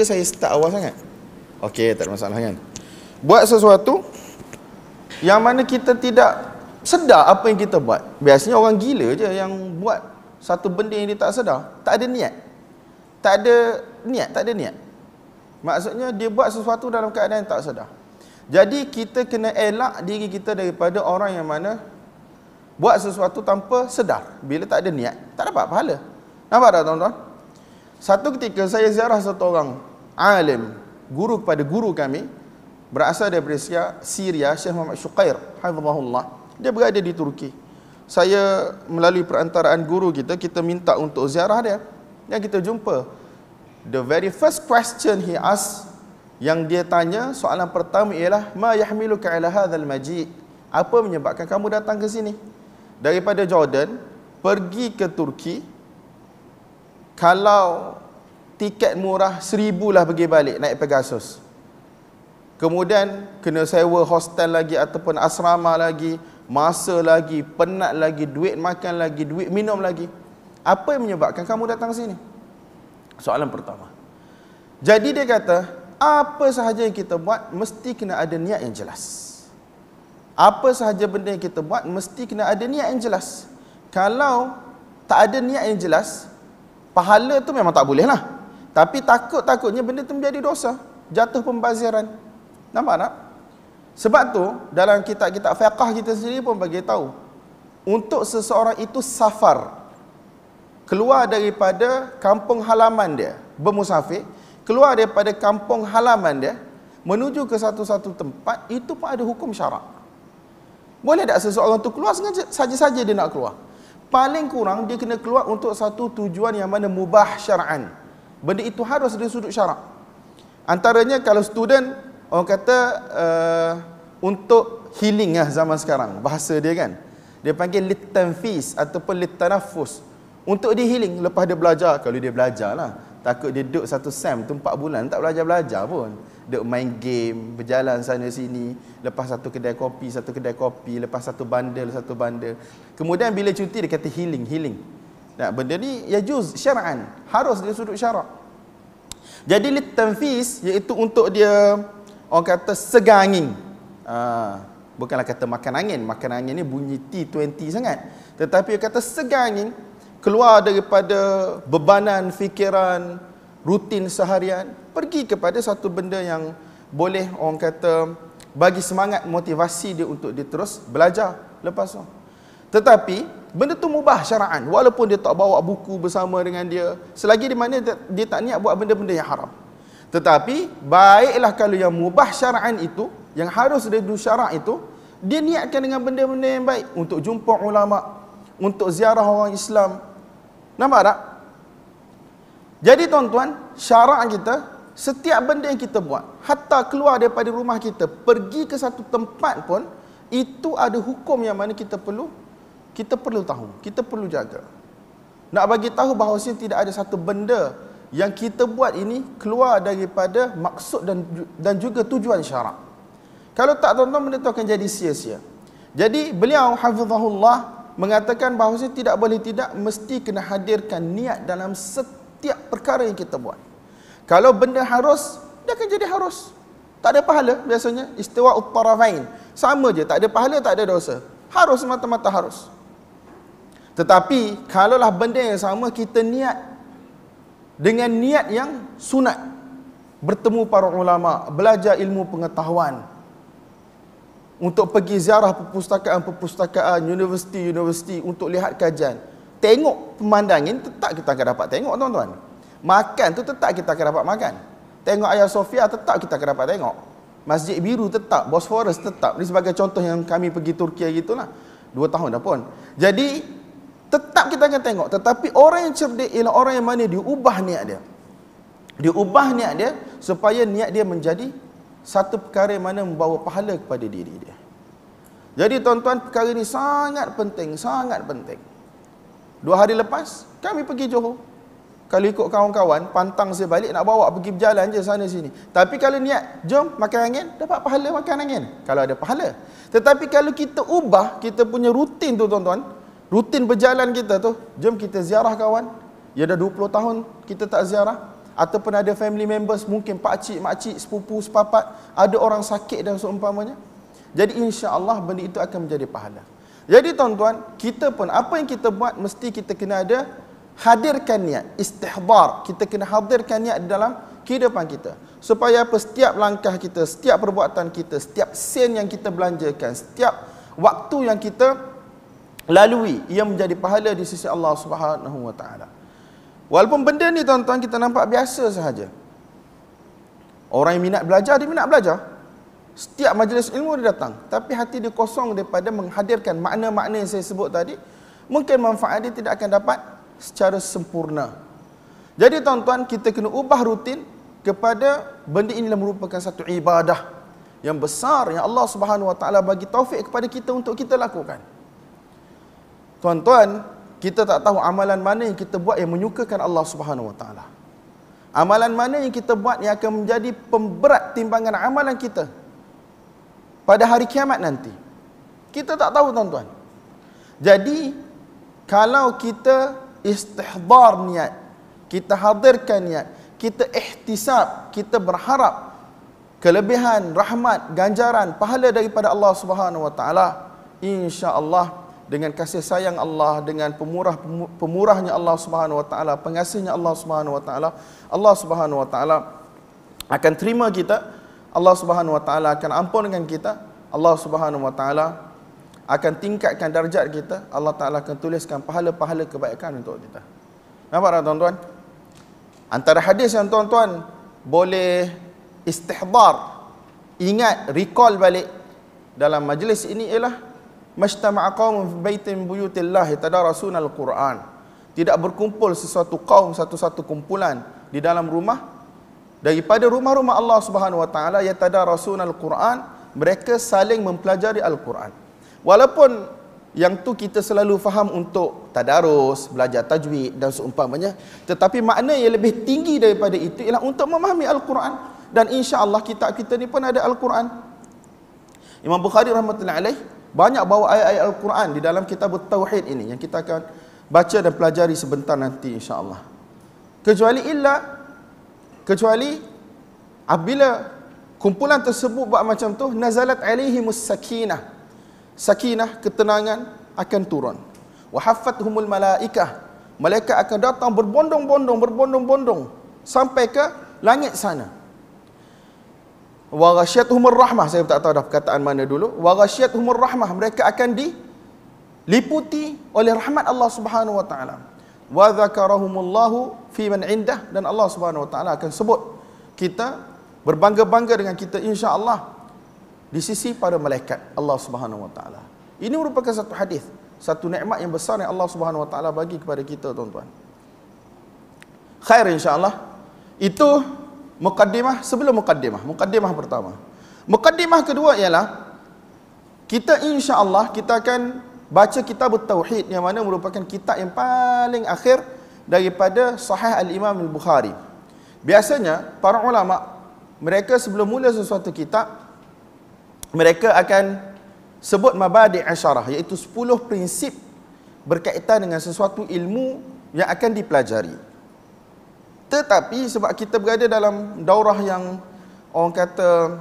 Suka saya start awal sangat Okey tak ada masalah kan Buat sesuatu Yang mana kita tidak Sedar apa yang kita buat Biasanya orang gila je yang buat Satu benda yang dia tak sedar Tak ada niat Tak ada niat Tak ada niat Maksudnya dia buat sesuatu dalam keadaan yang tak sedar Jadi kita kena elak diri kita daripada orang yang mana Buat sesuatu tanpa sedar Bila tak ada niat Tak dapat pahala Nampak tak tuan-tuan? Satu ketika saya ziarah satu orang alim guru kepada guru kami berasal dari Syria, Syria Syekh Muhammad Syuqair hafizahullah dia berada di Turki saya melalui perantaraan guru kita kita minta untuk ziarah dia yang kita jumpa the very first question he ask yang dia tanya soalan pertama ialah ma yahmiluka ila hadzal maji apa menyebabkan kamu datang ke sini daripada Jordan pergi ke Turki kalau tiket murah seribu lah pergi balik naik Pegasus. Kemudian kena sewa hostel lagi ataupun asrama lagi, masa lagi, penat lagi, duit makan lagi, duit minum lagi. Apa yang menyebabkan kamu datang sini? Soalan pertama. Jadi dia kata, apa sahaja yang kita buat mesti kena ada niat yang jelas. Apa sahaja benda yang kita buat mesti kena ada niat yang jelas. Kalau tak ada niat yang jelas, pahala tu memang tak boleh lah. Tapi takut-takutnya benda itu menjadi dosa. Jatuh pembaziran. Nampak tak? Sebab tu dalam kitab-kitab fiqah kita sendiri pun bagi tahu untuk seseorang itu safar keluar daripada kampung halaman dia bermusafir keluar daripada kampung halaman dia menuju ke satu-satu tempat itu pun ada hukum syarak boleh tak seseorang tu keluar sengaja saja-saja dia nak keluar paling kurang dia kena keluar untuk satu tujuan yang mana mubah syara'an benda itu harus dari sudut syarak antaranya kalau student orang kata uh, untuk healing lah zaman sekarang bahasa dia kan dia panggil litanfis ataupun litanafus untuk dia healing lepas dia belajar kalau dia belajar lah takut dia duduk satu sem tu empat bulan tak belajar-belajar pun duduk main game berjalan sana sini lepas satu kedai kopi satu kedai kopi lepas satu bandel satu bandel kemudian bila cuti dia kata healing healing Nah, benda ni ya juz syar'an. Harus dia sudut syarak. Jadi li tanfis iaitu untuk dia orang kata segangin. Ah, bukanlah kata makan angin. Makan angin ni bunyi T20 sangat. Tetapi dia kata segangin keluar daripada bebanan fikiran rutin seharian pergi kepada satu benda yang boleh orang kata bagi semangat motivasi dia untuk dia terus belajar lepas tu. Tetapi benda tu mubah syara'an walaupun dia tak bawa buku bersama dengan dia selagi di mana dia, dia tak niat buat benda-benda yang haram tetapi baiklah kalau yang mubah syara'an itu yang harus dia du syara' itu dia niatkan dengan benda-benda yang baik untuk jumpa ulama untuk ziarah orang Islam nampak tak jadi tuan-tuan syara'an kita setiap benda yang kita buat hatta keluar daripada rumah kita pergi ke satu tempat pun itu ada hukum yang mana kita perlu kita perlu tahu, kita perlu jaga. Nak bagi tahu bahawa tidak ada satu benda yang kita buat ini keluar daripada maksud dan dan juga tujuan syarak. Kalau tak tuan-tuan benda tu akan jadi sia-sia. Jadi beliau hafizahullah mengatakan bahawa tidak boleh tidak mesti kena hadirkan niat dalam setiap perkara yang kita buat. Kalau benda harus, dia akan jadi harus. Tak ada pahala biasanya. Istiwa utarafain. Sama je. Tak ada pahala, tak ada dosa. Harus mata mata harus. Tetapi kalaulah benda yang sama kita niat dengan niat yang sunat bertemu para ulama, belajar ilmu pengetahuan untuk pergi ziarah perpustakaan-perpustakaan, universiti-universiti untuk lihat kajian. Tengok pemandangan tetap kita akan dapat tengok tuan-tuan. Makan tu tetap kita akan dapat makan. Tengok Ayah Sofia tetap kita akan dapat tengok. Masjid Biru tetap, Bosphorus tetap. Ini sebagai contoh yang kami pergi Turki gitulah. Dua tahun dah pun. Jadi Tetap kita akan tengok. Tetapi orang yang cerdik ialah orang yang mana diubah niat dia. Diubah niat dia supaya niat dia menjadi satu perkara yang mana membawa pahala kepada diri dia. Jadi tuan-tuan perkara ini sangat penting, sangat penting. Dua hari lepas kami pergi Johor. Kalau ikut kawan-kawan, pantang saya balik nak bawa pergi berjalan je sana sini. Tapi kalau niat, jom makan angin, dapat pahala makan angin. Kalau ada pahala. Tetapi kalau kita ubah, kita punya rutin tu tuan-tuan, rutin berjalan kita tu, jom kita ziarah kawan. Ya dah 20 tahun kita tak ziarah ataupun ada family members mungkin pak cik, mak cik, sepupu, sepapat, ada orang sakit dan seumpamanya. Jadi insya-Allah benda itu akan menjadi pahala. Jadi tuan-tuan, kita pun apa yang kita buat mesti kita kena ada hadirkan niat, istihbar. Kita kena hadirkan niat dalam kehidupan kita. Supaya apa? Setiap langkah kita, setiap perbuatan kita, setiap sen yang kita belanjakan, setiap waktu yang kita lalui ia menjadi pahala di sisi Allah Subhanahu wa taala. Walaupun benda ni tuan-tuan kita nampak biasa sahaja. Orang yang minat belajar dia minat belajar. Setiap majlis ilmu dia datang tapi hati dia kosong daripada menghadirkan makna-makna yang saya sebut tadi, mungkin manfaat dia tidak akan dapat secara sempurna. Jadi tuan-tuan kita kena ubah rutin kepada benda inilah merupakan satu ibadah yang besar yang Allah Subhanahu wa taala bagi taufik kepada kita untuk kita lakukan. Tuan-tuan, kita tak tahu amalan mana yang kita buat yang menyukakan Allah Subhanahu Wa Taala. Amalan mana yang kita buat yang akan menjadi pemberat timbangan amalan kita pada hari kiamat nanti. Kita tak tahu tuan-tuan. Jadi, kalau kita istihbar niat, kita hadirkan niat, kita ihtisab, kita berharap kelebihan, rahmat, ganjaran, pahala daripada Allah Subhanahu Wa Taala, insya-Allah dengan kasih sayang Allah dengan pemurah pemurahnya Allah Subhanahu wa taala pengasihnya Allah Subhanahu wa taala Allah Subhanahu wa taala akan terima kita Allah Subhanahu wa taala akan dengan kita Allah Subhanahu wa taala akan tingkatkan darjat kita Allah taala akan tuliskan pahala-pahala kebaikan untuk kita nampak tak tuan-tuan antara hadis yang tuan-tuan boleh istihbar ingat recall balik dalam majlis ini ialah Mashtama'a qaumun fi baitin buyutillah tadarasuna al-Quran. Tidak berkumpul sesuatu kaum satu-satu kumpulan di dalam rumah daripada rumah-rumah Allah Subhanahu wa taala ya tadarasuna al-Quran, mereka saling mempelajari al-Quran. Walaupun yang tu kita selalu faham untuk tadarus, belajar tajwid dan seumpamanya, tetapi makna yang lebih tinggi daripada itu ialah untuk memahami al-Quran dan insya-Allah kitab kita ni pun ada al-Quran. Imam Bukhari rahmatullahi alaihi banyak bawa ayat-ayat Al-Quran di dalam kitab Tauhid ini yang kita akan baca dan pelajari sebentar nanti insya-Allah. Kecuali illa kecuali apabila kumpulan tersebut buat macam tu nazalat alaihi musakinah sakinah ketenangan akan turun Wahafat humul malaikah malaikat akan datang berbondong-bondong berbondong-bondong sampai ke langit sana warasyatuhumur rahmah saya tak tahu dah perkataan mana dulu warasyatuhumur rahmah mereka akan diliputi oleh rahmat Allah Subhanahu wa taala wa zakarahumullahu fi man indah dan Allah Subhanahu wa taala akan sebut kita berbangga-bangga dengan kita insya-Allah di sisi para malaikat Allah Subhanahu wa taala ini merupakan satu hadis satu nikmat yang besar yang Allah Subhanahu wa taala bagi kepada kita tuan-tuan khair insya-Allah itu Mukaddimah sebelum mukaddimah. Mukaddimah pertama. Mukaddimah kedua ialah kita insya-Allah kita akan baca kitab tauhid yang mana merupakan kitab yang paling akhir daripada sahih al-Imam al-Bukhari. Biasanya para ulama mereka sebelum mula sesuatu kitab mereka akan sebut mabadi' asyarah iaitu 10 prinsip berkaitan dengan sesuatu ilmu yang akan dipelajari. Tetapi sebab kita berada dalam daurah yang orang kata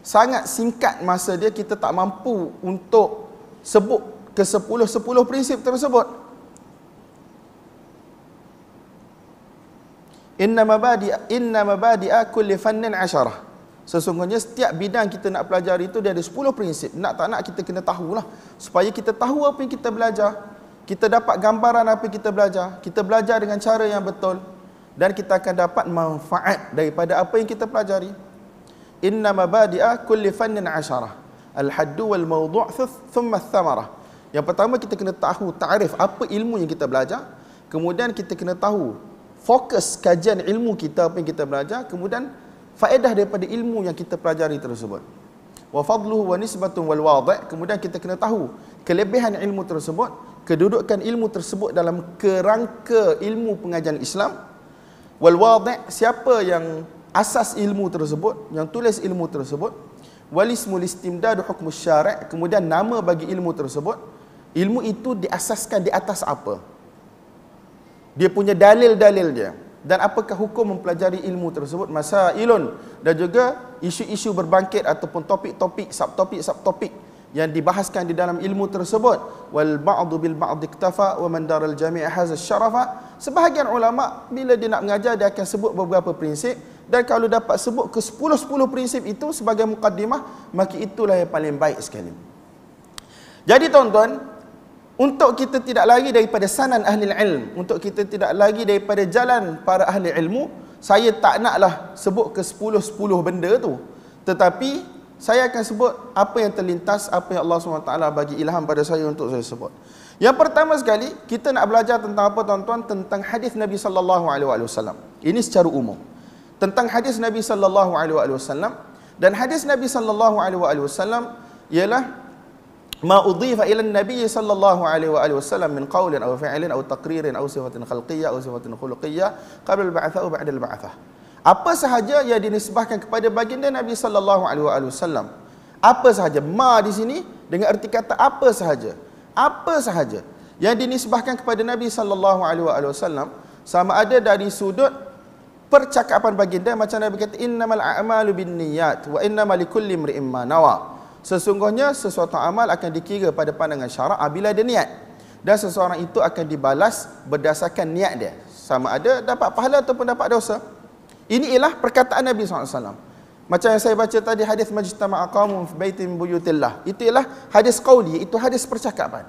sangat singkat masa dia kita tak mampu untuk sebut ke sepuluh 10 prinsip tersebut. Inna mabadi inna mabadi aku fannin asharah. Sesungguhnya setiap bidang kita nak pelajari itu dia ada sepuluh prinsip. Nak tak nak kita kena tahu lah supaya kita tahu apa yang kita belajar. Kita dapat gambaran apa yang kita belajar. Kita belajar dengan cara yang betul dan kita akan dapat manfaat daripada apa yang kita pelajari. Inna mabadi'a kulli fannin asharah. Al-haddu wal mawdu' thumma thamara. Yang pertama kita kena tahu ta'rif apa ilmu yang kita belajar. Kemudian kita kena tahu fokus kajian ilmu kita apa yang kita belajar. Kemudian faedah daripada ilmu yang kita pelajari tersebut. Wa fadluhu wa nisbatun wal wadi'. Kemudian kita kena tahu kelebihan ilmu tersebut. Kedudukan ilmu tersebut dalam kerangka ilmu pengajian Islam wal wadi' siapa yang asas ilmu tersebut yang tulis ilmu tersebut wal ismul istimdadu hukmu syari' kemudian nama bagi ilmu tersebut ilmu itu diasaskan di atas apa dia punya dalil-dalil dia dan apakah hukum mempelajari ilmu tersebut masa ilun dan juga isu-isu berbangkit ataupun topik-topik subtopik subtopik yang dibahaskan di dalam ilmu tersebut wal ba'du bil ba'd iktafa wa man daral jami' haza syarafa sebahagian ulama bila dia nak mengajar dia akan sebut beberapa prinsip dan kalau dapat sebut ke 10-10 prinsip itu sebagai mukadimah, maka itulah yang paling baik sekali jadi tuan-tuan untuk kita tidak lari daripada sanan ahli ilmu, untuk kita tidak lari daripada jalan para ahli ilmu saya tak naklah sebut ke 10-10 benda tu tetapi saya akan sebut apa yang terlintas, apa yang Allah SWT bagi ilham pada saya untuk saya sebut. Yang pertama sekali, kita nak belajar tentang apa tuan-tuan? Tentang hadis Nabi sallallahu alaihi wasallam. Ini secara umum. Tentang hadis Nabi sallallahu alaihi wasallam dan hadis Nabi sallallahu alaihi wasallam ialah ma udhifa ila nabi sallallahu alaihi wasallam min qawlin aw fi'lin aw taqririn aw sifatin khalqiyyah aw sifatin khuluqiyyah qabla al-ba'tha wa ba'da al-ba'tha apa sahaja yang dinisbahkan kepada baginda Nabi sallallahu alaihi wasallam apa sahaja ma di sini dengan erti kata apa sahaja apa sahaja yang dinisbahkan kepada Nabi sallallahu alaihi wasallam sama ada dari sudut percakapan baginda macam Nabi kata innamal a'malu binniyat wa innamal likulli imrin ma nawa sesungguhnya sesuatu amal akan dikira pada pandangan syarak apabila ada niat dan seseorang itu akan dibalas berdasarkan niat dia sama ada dapat pahala ataupun dapat dosa ini ialah perkataan Nabi SAW. Macam yang saya baca tadi hadis majtama'a qaumun fi baitin buyutillah. Itu ialah hadis qauli, itu hadis percakapan.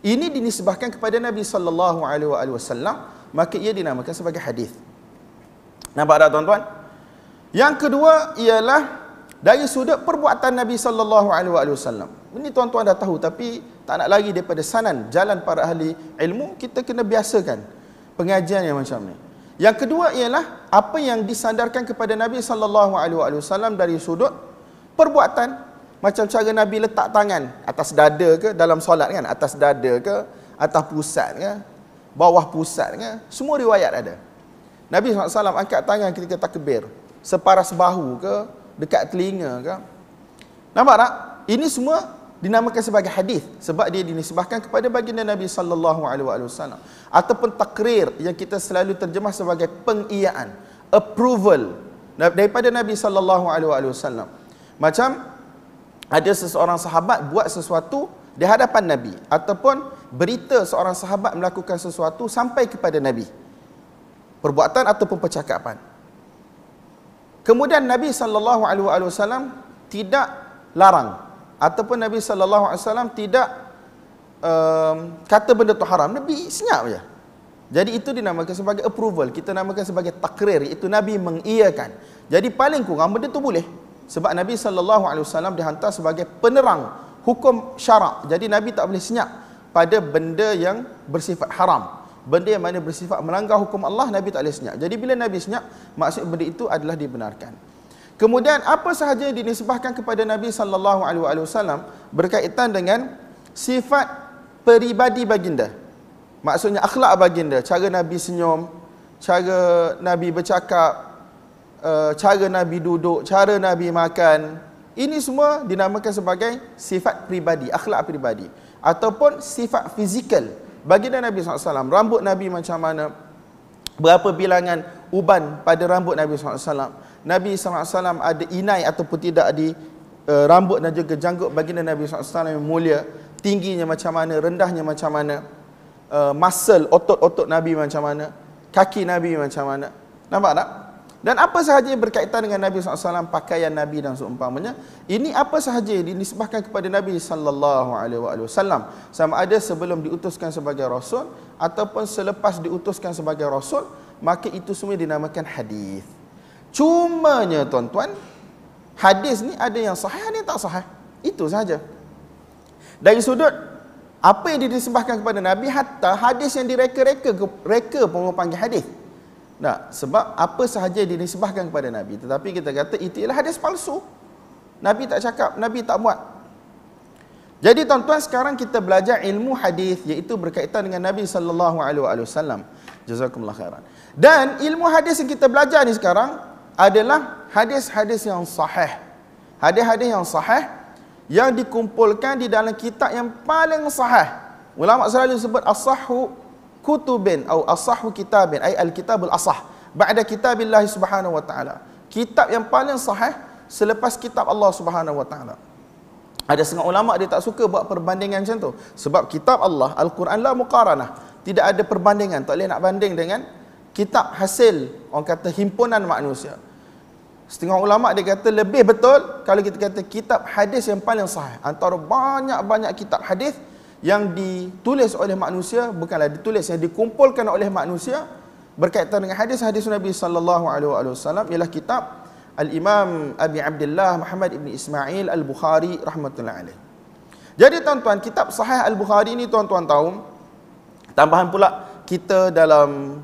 Ini dinisbahkan kepada Nabi sallallahu alaihi wasallam, maka ia dinamakan sebagai hadis. Nampak tak tuan-tuan? Yang kedua ialah dari sudut perbuatan Nabi sallallahu alaihi wasallam. Ini tuan-tuan dah tahu tapi tak nak lagi daripada sanan jalan para ahli ilmu, kita kena biasakan pengajian yang macam ni. Yang kedua ialah apa yang disandarkan kepada Nabi sallallahu alaihi wasallam dari sudut perbuatan macam cara Nabi letak tangan atas dada ke dalam solat kan atas dada ke atas pusat ke bawah pusat ke semua riwayat ada. Nabi SAW angkat tangan ketika takbir separas bahu ke dekat telinga ke nampak tak ini semua dinamakan sebagai hadis sebab dia dinisbahkan kepada baginda Nabi sallallahu alaihi wasallam ataupun takrir yang kita selalu terjemah sebagai pengiaan approval daripada Nabi sallallahu alaihi wasallam macam ada seseorang sahabat buat sesuatu di hadapan Nabi ataupun berita seorang sahabat melakukan sesuatu sampai kepada Nabi perbuatan ataupun percakapan kemudian Nabi sallallahu alaihi wasallam tidak larang ataupun Nabi sallallahu alaihi wasallam tidak um, kata benda tu haram Nabi senyap je jadi itu dinamakan sebagai approval kita namakan sebagai takrir itu Nabi mengiyakan jadi paling kurang benda tu boleh sebab Nabi sallallahu alaihi wasallam dihantar sebagai penerang hukum syarak jadi Nabi tak boleh senyap pada benda yang bersifat haram benda yang mana bersifat melanggar hukum Allah Nabi tak boleh senyap jadi bila Nabi senyap maksud benda itu adalah dibenarkan Kemudian apa sahaja yang dinisbahkan kepada Nabi sallallahu alaihi wasallam berkaitan dengan sifat peribadi baginda. Maksudnya akhlak baginda, cara Nabi senyum, cara Nabi bercakap, eh, cara Nabi duduk, cara Nabi makan. Ini semua dinamakan sebagai sifat peribadi, akhlak peribadi ataupun sifat fizikal baginda Nabi sallallahu alaihi wasallam. Rambut Nabi macam mana? Berapa bilangan uban pada rambut Nabi SAW Nabi SAW ada inai ataupun tidak di uh, rambut dan juga janggut baginda Nabi SAW yang mulia tingginya macam mana, rendahnya macam mana uh, muscle, otot-otot Nabi macam mana kaki Nabi macam mana nampak tak? dan apa sahaja yang berkaitan dengan Nabi SAW pakaian Nabi dan seumpamanya ini apa sahaja yang dinisbahkan kepada Nabi SAW sama ada sebelum diutuskan sebagai Rasul ataupun selepas diutuskan sebagai Rasul maka itu semua dinamakan hadis. Cumanya tuan-tuan, hadis ni ada yang sahih ada yang tak sahih. Itu saja. Dari sudut apa yang disembahkan kepada Nabi hatta hadis yang direka-reka reka pun orang panggil hadis. Nah, sebab apa sahaja yang disembahkan kepada Nabi tetapi kita kata itu ialah hadis palsu. Nabi tak cakap, Nabi tak buat. Jadi tuan-tuan sekarang kita belajar ilmu hadis iaitu berkaitan dengan Nabi sallallahu alaihi wasallam. Jazakumullah khairan. Dan ilmu hadis yang kita belajar ni sekarang adalah hadis-hadis yang sahih. Hadis-hadis yang sahih yang dikumpulkan di dalam kitab yang paling sahih. Ulama selalu sebut asahhu kutubin atau asahhu kitabin, ai al-kitabul asah. Ba'da kitabillah subhanahu wa ta'ala. Kitab yang paling sahih selepas kitab Allah subhanahu wa ta'ala. Ada setengah ulama dia tak suka buat perbandingan macam tu. Sebab kitab Allah, al Quranlah la muqaranah. Tidak ada perbandingan. Tak boleh nak banding dengan kitab hasil orang kata himpunan manusia. Setengah ulama dia kata lebih betul kalau kita kata kitab hadis yang paling sahih antara banyak-banyak kitab hadis yang ditulis oleh manusia bukanlah ditulis yang dikumpulkan oleh manusia berkaitan dengan hadis-hadis Nabi sallallahu alaihi wasallam ialah kitab Al-Imam Abi Abdullah Muhammad Ibn Ismail Al-Bukhari rahmatullah alaihi. Jadi tuan-tuan, kitab Sahih Al-Bukhari ini tuan-tuan tahu tambahan pula kita dalam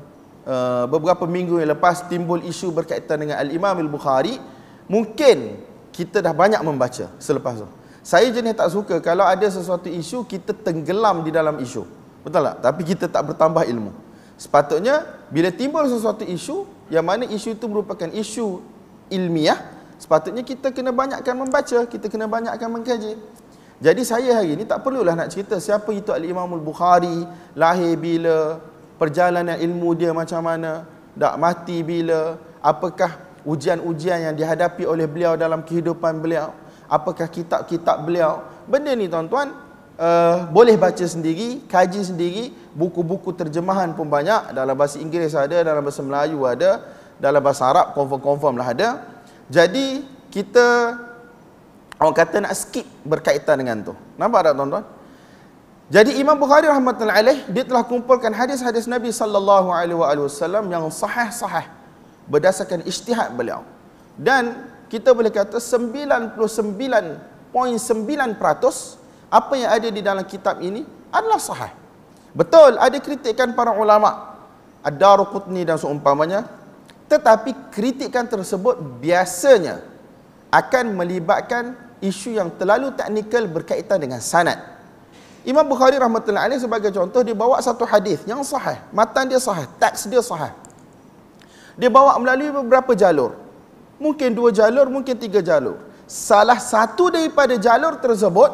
Uh, beberapa minggu yang lepas timbul isu berkaitan dengan Al-Imam Al-Bukhari mungkin kita dah banyak membaca selepas tu saya jenis tak suka kalau ada sesuatu isu kita tenggelam di dalam isu betul tak? tapi kita tak bertambah ilmu sepatutnya bila timbul sesuatu isu yang mana isu itu merupakan isu ilmiah sepatutnya kita kena banyakkan membaca kita kena banyakkan mengkaji jadi saya hari ini tak perlulah nak cerita siapa itu Al-Imamul Bukhari, lahir bila, perjalanan ilmu dia macam mana dak mati bila apakah ujian-ujian yang dihadapi oleh beliau dalam kehidupan beliau apakah kitab-kitab beliau benda ni tuan-tuan uh, boleh baca sendiri kaji sendiri buku-buku terjemahan pun banyak dalam bahasa Inggeris ada dalam bahasa Melayu ada dalam bahasa Arab confirm-confirm lah ada jadi kita orang kata nak skip berkaitan dengan tu nampak tak tuan-tuan jadi Imam Bukhari rahmatullahi alaih dia telah kumpulkan hadis-hadis Nabi sallallahu alaihi wasallam yang sahih-sahih berdasarkan ijtihad beliau. Dan kita boleh kata 99.9% apa yang ada di dalam kitab ini adalah sahih. Betul ada kritikan para ulama Ad-Darqutni dan seumpamanya tetapi kritikan tersebut biasanya akan melibatkan isu yang terlalu teknikal berkaitan dengan sanad. Imam Bukhari rahmatullahi alaih sebagai contoh dia bawa satu hadis yang sahih, matan dia sahih, teks dia sahih. Dia bawa melalui beberapa jalur. Mungkin dua jalur, mungkin tiga jalur. Salah satu daripada jalur tersebut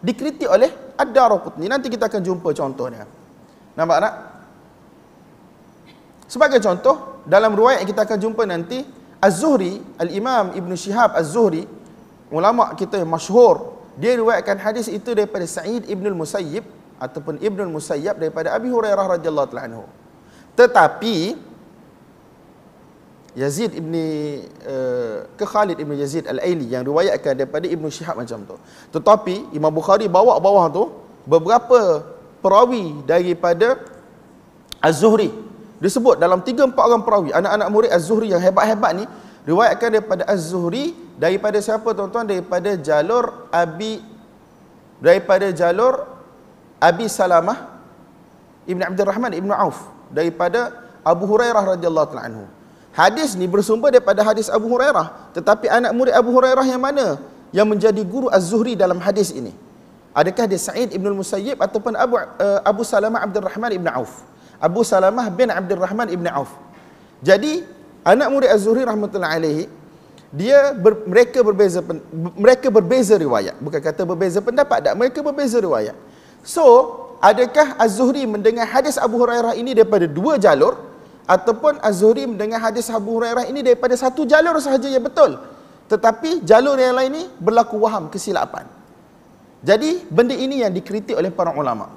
dikritik oleh Ad-Darqutni. Nanti kita akan jumpa contohnya. Nampak tak? Sebagai contoh, dalam riwayat yang kita akan jumpa nanti, Az-Zuhri, Al-Imam Ibn Shihab Az-Zuhri, ulama kita yang masyhur dia riwayatkan hadis itu daripada Sa'id Ibn Musayyib ataupun Ibn Musayyab daripada Abi Hurairah radhiyallahu ta'ala anhu. Tetapi Yazid ibni uh, ke Khalid ibn Yazid al-Aili yang riwayatkan daripada Ibn Shihab macam tu. Tetapi Imam Bukhari bawa bawah tu beberapa perawi daripada Az-Zuhri disebut dalam 3 4 orang perawi anak-anak murid Az-Zuhri yang hebat-hebat ni Riwayatkan daripada Az-Zuhri daripada siapa tuan-tuan daripada jalur Abi daripada jalur Abi Salamah Ibn Abdul Rahman Ibn Auf daripada Abu Hurairah radhiyallahu taala anhu. Hadis ni bersumber daripada hadis Abu Hurairah tetapi anak murid Abu Hurairah yang mana yang menjadi guru Az-Zuhri dalam hadis ini? Adakah dia Sa'id Ibn Musayyib ataupun Abu, uh, Abu Salamah Abdul Rahman Ibn Auf? Abu Salamah bin Abdul Rahman Ibn Auf. Jadi anak murid Az-Zuhri rahmatullah alaihi dia ber, mereka berbeza mereka berbeza riwayat bukan kata berbeza pendapat tak mereka berbeza riwayat so adakah Az-Zuhri mendengar hadis Abu Hurairah ini daripada dua jalur ataupun Az-Zuhri mendengar hadis Abu Hurairah ini daripada satu jalur sahaja yang betul tetapi jalur yang lain ini berlaku waham kesilapan jadi benda ini yang dikritik oleh para ulama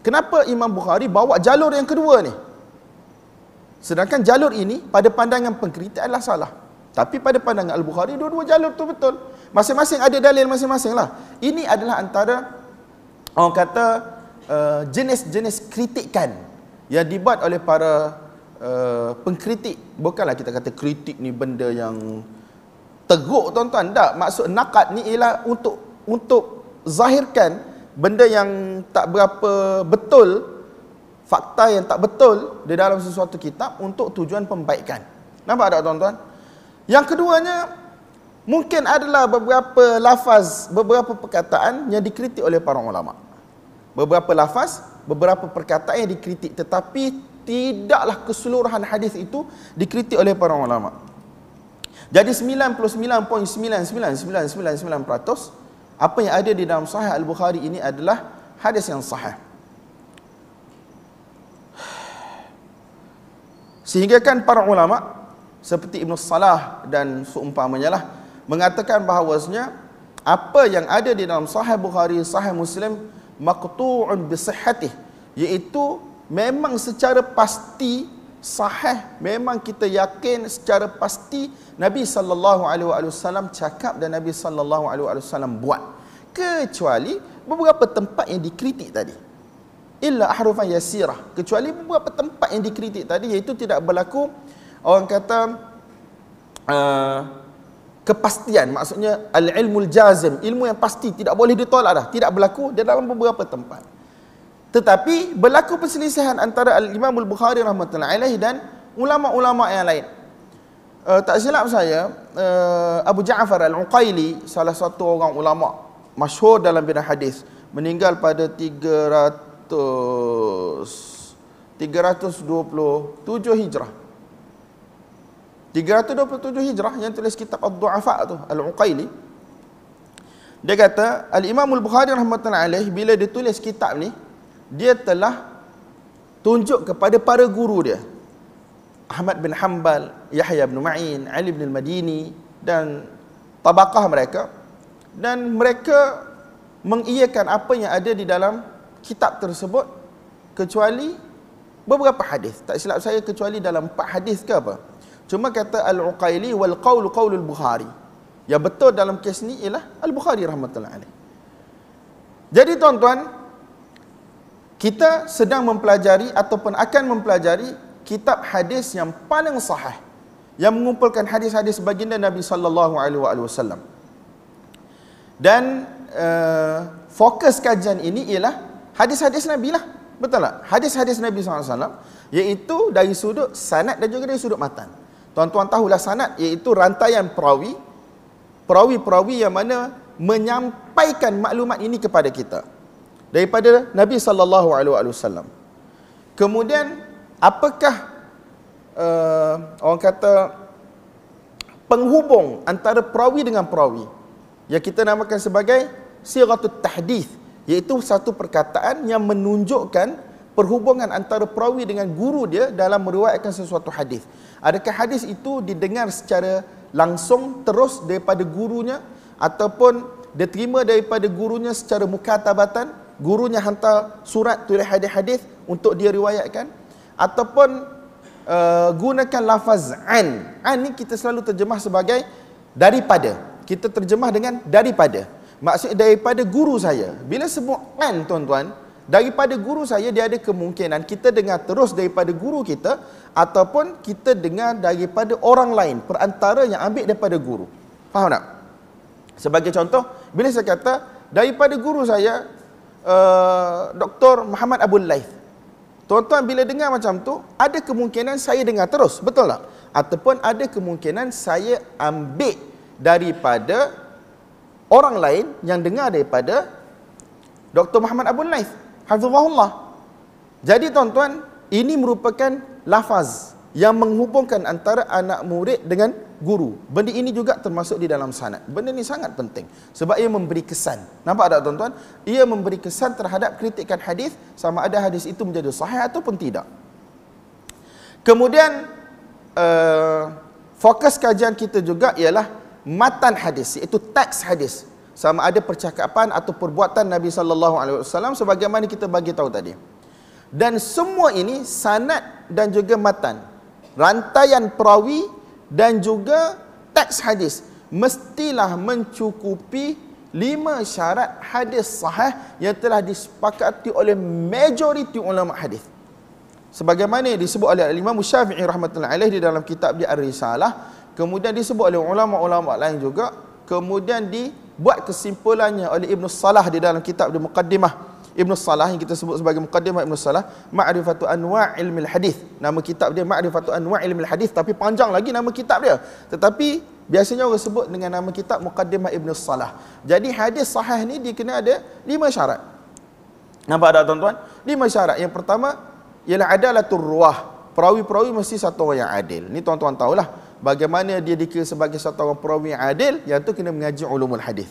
kenapa Imam Bukhari bawa jalur yang kedua ni Sedangkan jalur ini pada pandangan pengkritik adalah salah. Tapi pada pandangan Al-Bukhari dua-dua jalur tu betul. Masing-masing ada dalil masing-masing lah. Ini adalah antara orang kata uh, jenis-jenis kritikan yang dibuat oleh para uh, pengkritik. Bukanlah kita kata kritik ni benda yang teguk tuan-tuan. Tak, maksud nakat ni ialah untuk untuk zahirkan benda yang tak berapa betul fakta yang tak betul di dalam sesuatu kitab untuk tujuan pembaikan. Nampak tak tuan-tuan? Yang keduanya, mungkin adalah beberapa lafaz, beberapa perkataan yang dikritik oleh para ulama. Beberapa lafaz, beberapa perkataan yang dikritik tetapi tidaklah keseluruhan hadis itu dikritik oleh para ulama. Jadi 99.9999% apa yang ada di dalam sahih Al-Bukhari ini adalah hadis yang sahih. Sehingga kan para ulama seperti Ibn Salah dan seumpamanya lah mengatakan bahawasanya apa yang ada di dalam sahih Bukhari, sahih Muslim maktu'un bisihatih iaitu memang secara pasti sahih memang kita yakin secara pasti Nabi sallallahu alaihi wasallam cakap dan Nabi sallallahu alaihi wasallam buat kecuali beberapa tempat yang dikritik tadi illa ahrufan yasirah kecuali beberapa tempat yang dikritik tadi iaitu tidak berlaku orang kata uh, kepastian maksudnya al ilmul jazim ilmu yang pasti tidak boleh ditolak dah tidak berlaku dia dalam beberapa tempat tetapi berlaku perselisihan antara al imam al bukhari rahmatullahi alaihi dan ulama-ulama yang lain uh, tak silap saya uh, Abu Ja'far Al-Uqaili salah satu orang ulama masyhur dalam bidang hadis meninggal pada 300 327 Hijrah. 327 Hijrah yang tulis kitab al duafa tu Al-Uqaili. Dia kata Al-Imam Al-Bukhari rahmatullahi alaih bila dia tulis kitab ni dia telah tunjuk kepada para guru dia. Ahmad bin Hanbal, Yahya bin Ma'in, Ali bin Al-Madini dan tabakah mereka dan mereka mengiyakan apa yang ada di dalam kitab tersebut kecuali beberapa hadis. Tak silap saya kecuali dalam empat hadis ke apa. Cuma kata Al-Uqaili wal qawlu qawlu Al-Bukhari. Yang betul dalam kes ni ialah Al-Bukhari rahmatullahi alaih. Jadi tuan-tuan, kita sedang mempelajari ataupun akan mempelajari kitab hadis yang paling sahih yang mengumpulkan hadis-hadis baginda Nabi sallallahu alaihi wasallam. Dan uh, fokus kajian ini ialah hadis-hadis Nabi lah. Betul tak? Hadis-hadis Nabi SAW iaitu dari sudut sanat dan juga dari sudut matan. Tuan-tuan tahulah sanat iaitu rantaian perawi. Perawi-perawi yang mana menyampaikan maklumat ini kepada kita. Daripada Nabi SAW. Kemudian apakah uh, orang kata penghubung antara perawi dengan perawi yang kita namakan sebagai siratul tahdith iaitu satu perkataan yang menunjukkan perhubungan antara perawi dengan guru dia dalam meriwayatkan sesuatu hadis. Adakah hadis itu didengar secara langsung terus daripada gurunya ataupun diterima daripada gurunya secara mukatabatan, gurunya hantar surat tulis hadis-hadis untuk dia riwayatkan ataupun uh, gunakan lafaz an. An ni kita selalu terjemah sebagai daripada. Kita terjemah dengan daripada. Maksud daripada guru saya. Bila sebut an tuan-tuan, daripada guru saya dia ada kemungkinan kita dengar terus daripada guru kita ataupun kita dengar daripada orang lain perantara yang ambil daripada guru. Faham tak? Sebagai contoh, bila saya kata daripada guru saya uh, eh, Dr. Muhammad Abdul Laith. Tuan-tuan bila dengar macam tu, ada kemungkinan saya dengar terus, betul tak? Ataupun ada kemungkinan saya ambil daripada orang lain yang dengar daripada Dr. Muhammad Abu Naif. Hafizullahullah. Jadi tuan-tuan, ini merupakan lafaz yang menghubungkan antara anak murid dengan guru. Benda ini juga termasuk di dalam sanad. Benda ini sangat penting sebab ia memberi kesan. Nampak tak tuan-tuan? Ia memberi kesan terhadap kritikan hadis sama ada hadis itu menjadi sahih ataupun tidak. Kemudian uh, fokus kajian kita juga ialah matan hadis iaitu teks hadis sama ada percakapan atau perbuatan Nabi sallallahu alaihi wasallam sebagaimana kita bagi tahu tadi. Dan semua ini sanad dan juga matan, rantaian perawi dan juga teks hadis mestilah mencukupi lima syarat hadis sahih yang telah disepakati oleh majoriti ulama hadis. Sebagaimana disebut oleh Imam Syafi'i rahmatullahi alaihi di dalam kitab dia Ar-Risalah, Kemudian disebut oleh ulama-ulama lain juga. Kemudian dibuat kesimpulannya oleh Ibn Salah di dalam kitab di Muqaddimah. Ibn Salah yang kita sebut sebagai Muqaddimah Ibn Salah. Ma'rifatu Anwa' Ilmi hadith Nama kitab dia Ma'rifatu Anwa' Ilmi hadith Tapi panjang lagi nama kitab dia. Tetapi biasanya orang sebut dengan nama kitab Muqaddimah Ibn Salah. Jadi hadis sahih ni dia kena ada lima syarat. Nampak tak tuan-tuan? Lima syarat. Yang pertama ialah adalah turwah. Perawi-perawi mesti satu orang yang adil. Ni tuan-tuan tahulah bagaimana dia dikira sebagai satu orang perawi yang adil yang tu kena mengaji ulumul hadis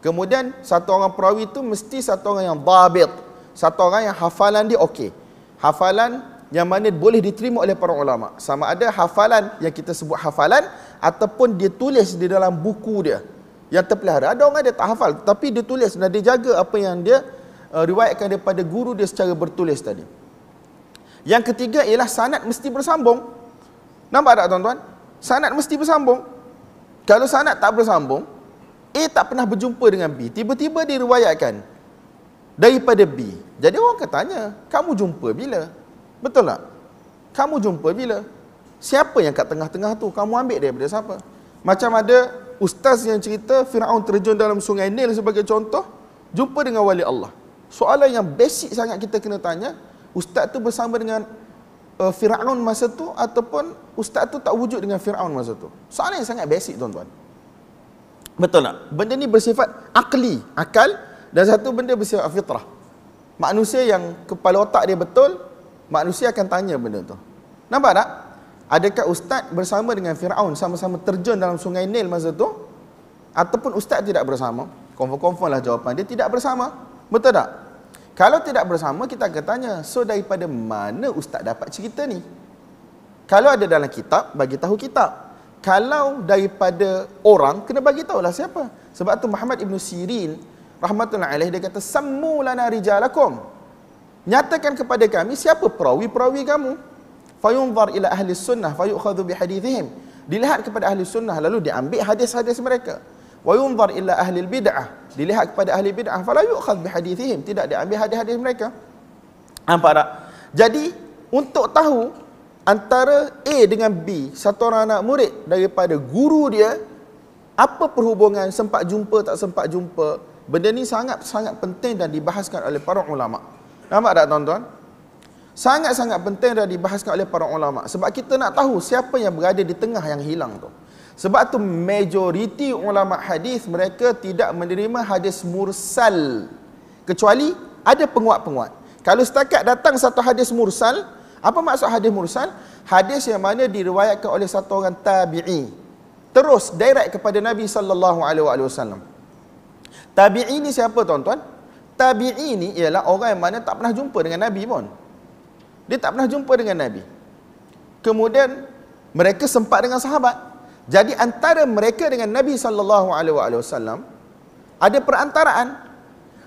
kemudian satu orang perawi tu mesti satu orang yang dhabit satu orang yang hafalan dia okey hafalan yang mana boleh diterima oleh para ulama sama ada hafalan yang kita sebut hafalan ataupun dia tulis di dalam buku dia yang terpelihara ada orang dia tak hafal tapi dia tulis dan dia jaga apa yang dia uh, riwayatkan daripada guru dia secara bertulis tadi yang ketiga ialah sanad mesti bersambung nampak tak tuan-tuan sanad mesti bersambung. Kalau sanad tak bersambung, A tak pernah berjumpa dengan B. Tiba-tiba diriwayatkan daripada B. Jadi orang akan tanya, kamu jumpa bila? Betul tak? Kamu jumpa bila? Siapa yang kat tengah-tengah tu? Kamu ambil daripada siapa? Macam ada ustaz yang cerita Fir'aun terjun dalam sungai Nil sebagai contoh. Jumpa dengan wali Allah. Soalan yang basic sangat kita kena tanya. Ustaz tu bersama dengan uh, Fir'aun masa tu ataupun ustaz tu tak wujud dengan Fir'aun masa tu. Soalan yang sangat basic tuan-tuan. Betul tak? Benda ni bersifat akli, akal dan satu benda bersifat fitrah. Manusia yang kepala otak dia betul, manusia akan tanya benda tu. Nampak tak? Adakah ustaz bersama dengan Fir'aun sama-sama terjun dalam sungai Nil masa tu? Ataupun ustaz tidak bersama? Confirm-confirm lah jawapan. Dia tidak bersama. Betul tak? Kalau tidak bersama, kita akan tanya, so daripada mana ustaz dapat cerita ni? Kalau ada dalam kitab, bagi tahu kitab. Kalau daripada orang, kena bagi tahu lah siapa. Sebab tu Muhammad Ibn Sirin, rahmatullahi alaih, dia kata, Sammu lana rijalakum. Nyatakan kepada kami, siapa perawi-perawi kamu? Fayunzar ila ahli sunnah, fayukhadu bihadithihim. Dilihat kepada ahli sunnah, lalu diambil hadis-hadis Mereka wa yunzar illa ahli bid'ah dilihat kepada ahli bid'ah fala yu'khadh bi hadithihim tidak diambil hadis-hadis mereka nampak tak jadi untuk tahu antara A dengan B satu orang anak murid daripada guru dia apa perhubungan sempat jumpa tak sempat jumpa benda ni sangat sangat penting dan dibahaskan oleh para ulama nampak tak tuan-tuan sangat-sangat penting dan dibahaskan oleh para ulama sebab kita nak tahu siapa yang berada di tengah yang hilang tu sebab tu majoriti ulama hadis mereka tidak menerima hadis mursal. Kecuali ada penguat-penguat. Kalau setakat datang satu hadis mursal, apa maksud hadis mursal? Hadis yang mana diriwayatkan oleh satu orang tabi'i. Terus direct kepada Nabi sallallahu alaihi wasallam. Tabi'i ni siapa tuan-tuan? Tabi'i ni ialah orang yang mana tak pernah jumpa dengan Nabi pun. Dia tak pernah jumpa dengan Nabi. Kemudian mereka sempat dengan sahabat. Jadi antara mereka dengan Nabi sallallahu alaihi wasallam ada perantaraan.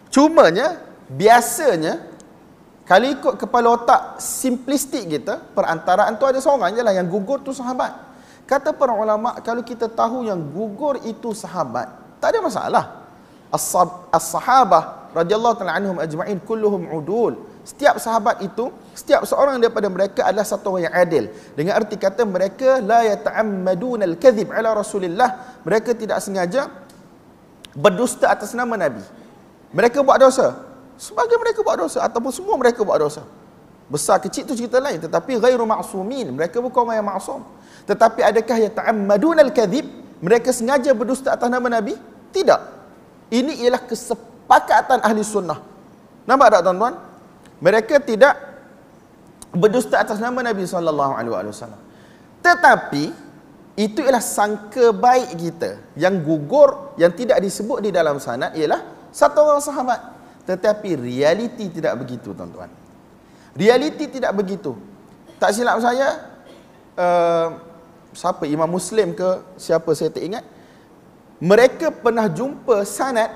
Cumanya biasanya kalau ikut kepala otak simplistik kita, perantaraan tu ada seorang je lah yang gugur tu sahabat. Kata para ulama kalau kita tahu yang gugur itu sahabat, tak ada masalah. As-sahabah radhiyallahu anhum ajma'in kulluhum udul setiap sahabat itu setiap seorang daripada mereka adalah satu orang yang adil dengan erti kata mereka la yataammadun al-kadhib ala rasulillah mereka tidak sengaja berdusta atas nama nabi mereka buat dosa sebagai mereka buat dosa ataupun semua mereka buat dosa besar kecil tu cerita lain tetapi ghairu ma'sumin mereka bukan orang yang ma'sum tetapi adakah yang yataammadun al-kadhib mereka sengaja berdusta atas nama nabi tidak ini ialah kesepakatan ahli sunnah nampak tak tuan-tuan mereka tidak berdusta atas nama Nabi sallallahu alaihi wasallam. Tetapi itu ialah sangka baik kita yang gugur yang tidak disebut di dalam sanad ialah satu orang sahabat. Tetapi realiti tidak begitu tuan-tuan. Realiti tidak begitu. Tak silap saya uh, siapa Imam Muslim ke siapa saya tak ingat mereka pernah jumpa sanad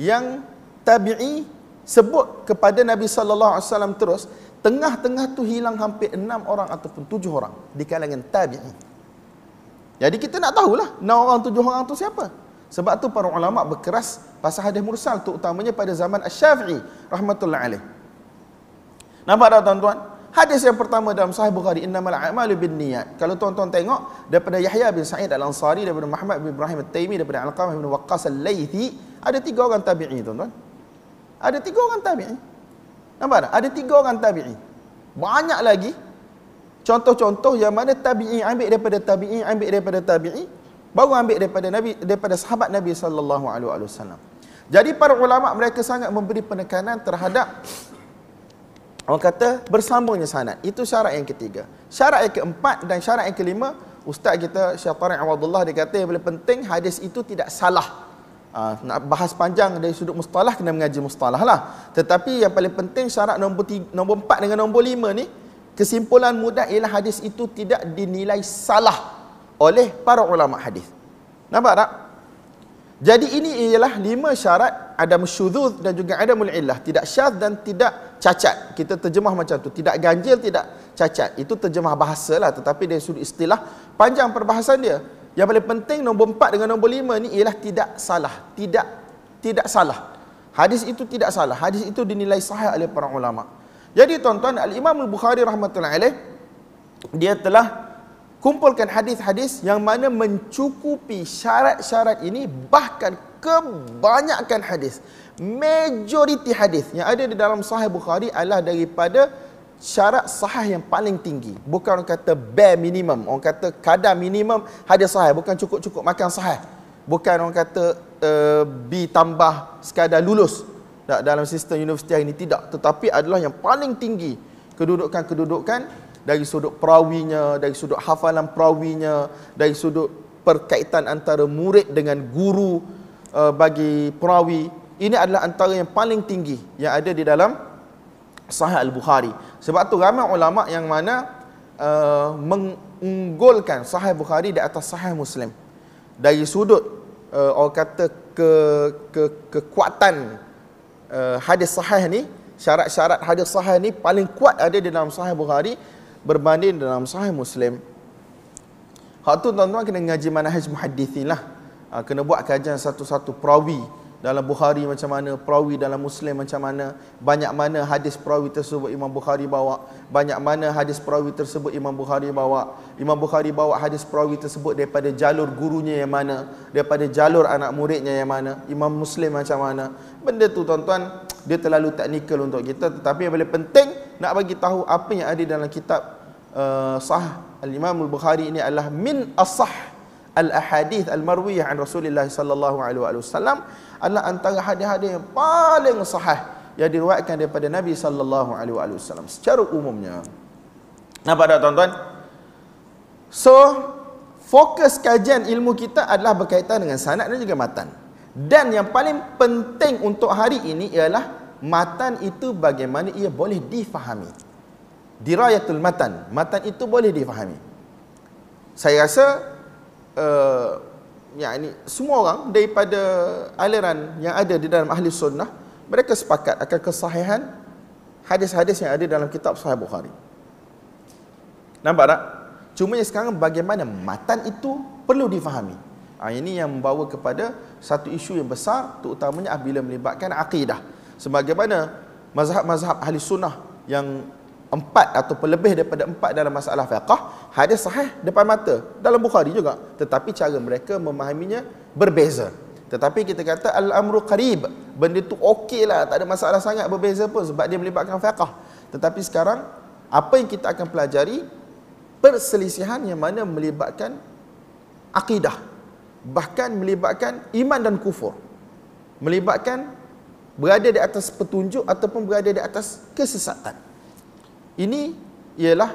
yang tabi'i sebut kepada Nabi sallallahu alaihi wasallam terus tengah-tengah tu hilang hampir enam orang ataupun tujuh orang di kalangan tabi'in. Jadi kita nak tahulah enam orang tujuh orang tu siapa. Sebab tu para ulama berkeras pasal hadis mursal tu utamanya pada zaman Asy-Syafi'i rahmatullah alaih. Nampak tak tuan-tuan? Hadis yang pertama dalam Sahih Bukhari innamal a'malu binniyat. Kalau tuan-tuan tengok daripada Yahya bin Sa'id Al-Ansari daripada Muhammad bin Ibrahim At-Taimi daripada Al-Qamah bin Waqqas Al-Laythi ada tiga orang tabiin tuan-tuan. Ada tiga orang tabi'i. Nampak tak? Ada tiga orang tabi'i. Banyak lagi contoh-contoh yang mana tabi'i ambil daripada tabi'i, ambil daripada tabi'i, baru ambil daripada Nabi daripada sahabat Nabi sallallahu alaihi wasallam. Jadi para ulama mereka sangat memberi penekanan terhadap orang kata bersambungnya sanad. Itu syarat yang ketiga. Syarat yang keempat dan syarat yang kelima, ustaz kita Syekh Tariq Awadullah dia kata yang paling penting hadis itu tidak salah. Uh, nak bahas panjang dari sudut mustalah kena mengaji mustalah lah. Tetapi yang paling penting syarat nombor, tiga, nombor empat dengan nombor lima ni, kesimpulan mudah ialah hadis itu tidak dinilai salah oleh para ulama hadis. Nampak tak? Jadi ini ialah lima syarat ada musyudzud dan juga ada mulillah, tidak syadz dan tidak cacat. Kita terjemah macam tu, tidak ganjil, tidak cacat. Itu terjemah bahasa lah tetapi dari sudut istilah panjang perbahasan dia. Yang paling penting nombor empat dengan nombor lima ni ialah tidak salah. Tidak tidak salah. Hadis itu tidak salah. Hadis itu dinilai sahih oleh para ulama. Jadi tuan-tuan, Al-Imam Al-Bukhari rahmatullahi alaih dia telah kumpulkan hadis-hadis yang mana mencukupi syarat-syarat ini bahkan kebanyakan hadis. Majoriti hadis yang ada di dalam sahih Bukhari adalah daripada syarat sahih yang paling tinggi. Bukan orang kata bare minimum. Orang kata kadar minimum hadiah sahih. Bukan cukup-cukup makan sahih. Bukan orang kata uh, B tambah sekadar lulus dalam sistem universiti hari ini. Tidak. Tetapi adalah yang paling tinggi. Kedudukan-kedudukan dari sudut perawinya, dari sudut hafalan perawinya, dari sudut perkaitan antara murid dengan guru uh, bagi perawi. Ini adalah antara yang paling tinggi yang ada di dalam Sahih Al-Bukhari. Sebab tu ramai ulama yang mana uh, mengunggulkan sahih Bukhari di atas sahih Muslim. Dari sudut uh, orang kata ke, ke kekuatan uh, hadis sahih ni, syarat-syarat hadis sahih ni paling kuat ada di dalam sahih Bukhari berbanding dalam sahih Muslim. Hak tu tuan-tuan kena ngaji manhaj muhaddithin lah. Uh, kena buat kajian satu-satu perawi dalam Bukhari macam mana, perawi dalam Muslim macam mana, banyak mana hadis perawi tersebut Imam Bukhari bawa, banyak mana hadis perawi tersebut Imam Bukhari bawa, Imam Bukhari bawa hadis perawi tersebut daripada jalur gurunya yang mana, daripada jalur anak muridnya yang mana, Imam Muslim macam mana. Benda tu tuan-tuan, dia terlalu teknikal untuk kita tetapi yang paling penting nak bagi tahu apa yang ada dalam kitab uh, sah Al-Imam Al-Bukhari ini adalah min asah as al-ahadis al-marwiyah an Rasulullah sallallahu alaihi wasallam adalah antara hadis-hadis yang paling sahih yang diriwayatkan daripada Nabi sallallahu alaihi wasallam secara umumnya. Nampak tak tuan-tuan? So, fokus kajian ilmu kita adalah berkaitan dengan sanad dan juga matan. Dan yang paling penting untuk hari ini ialah matan itu bagaimana ia boleh difahami. Dirayatul matan, matan itu boleh difahami. Saya rasa uh, ya ini semua orang daripada aliran yang ada di dalam ahli sunnah mereka sepakat akan kesahihan hadis-hadis yang ada dalam kitab sahih Bukhari. Nampak tak? Cuma sekarang bagaimana matan itu perlu difahami. Ha, ini yang membawa kepada satu isu yang besar terutamanya bila melibatkan akidah. Sebagaimana mazhab-mazhab ahli sunnah yang empat atau lebih daripada empat dalam masalah fiqah hadis sahih depan mata dalam Bukhari juga tetapi cara mereka memahaminya berbeza tetapi kita kata al-amru qarib benda tu okey lah tak ada masalah sangat berbeza pun sebab dia melibatkan fiqah tetapi sekarang apa yang kita akan pelajari perselisihan yang mana melibatkan akidah bahkan melibatkan iman dan kufur melibatkan berada di atas petunjuk ataupun berada di atas kesesatan ini ialah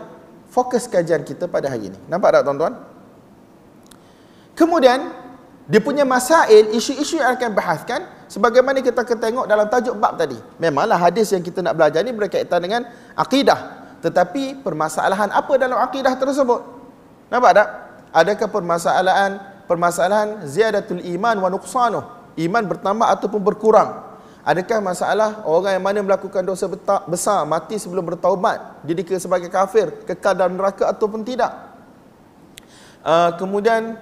fokus kajian kita pada hari ini. Nampak tak tuan-tuan? Kemudian, dia punya masail, isu-isu yang akan bahaskan sebagaimana kita akan tengok dalam tajuk bab tadi. Memanglah hadis yang kita nak belajar ini berkaitan dengan akidah. Tetapi permasalahan apa dalam akidah tersebut? Nampak tak? Adakah permasalahan permasalahan ziyadatul iman wa nuqsanuh? Iman bertambah ataupun berkurang? Adakah masalah orang yang mana melakukan dosa besar mati sebelum bertaubat dikira sebagai kafir kekal dalam neraka ataupun tidak? Uh, kemudian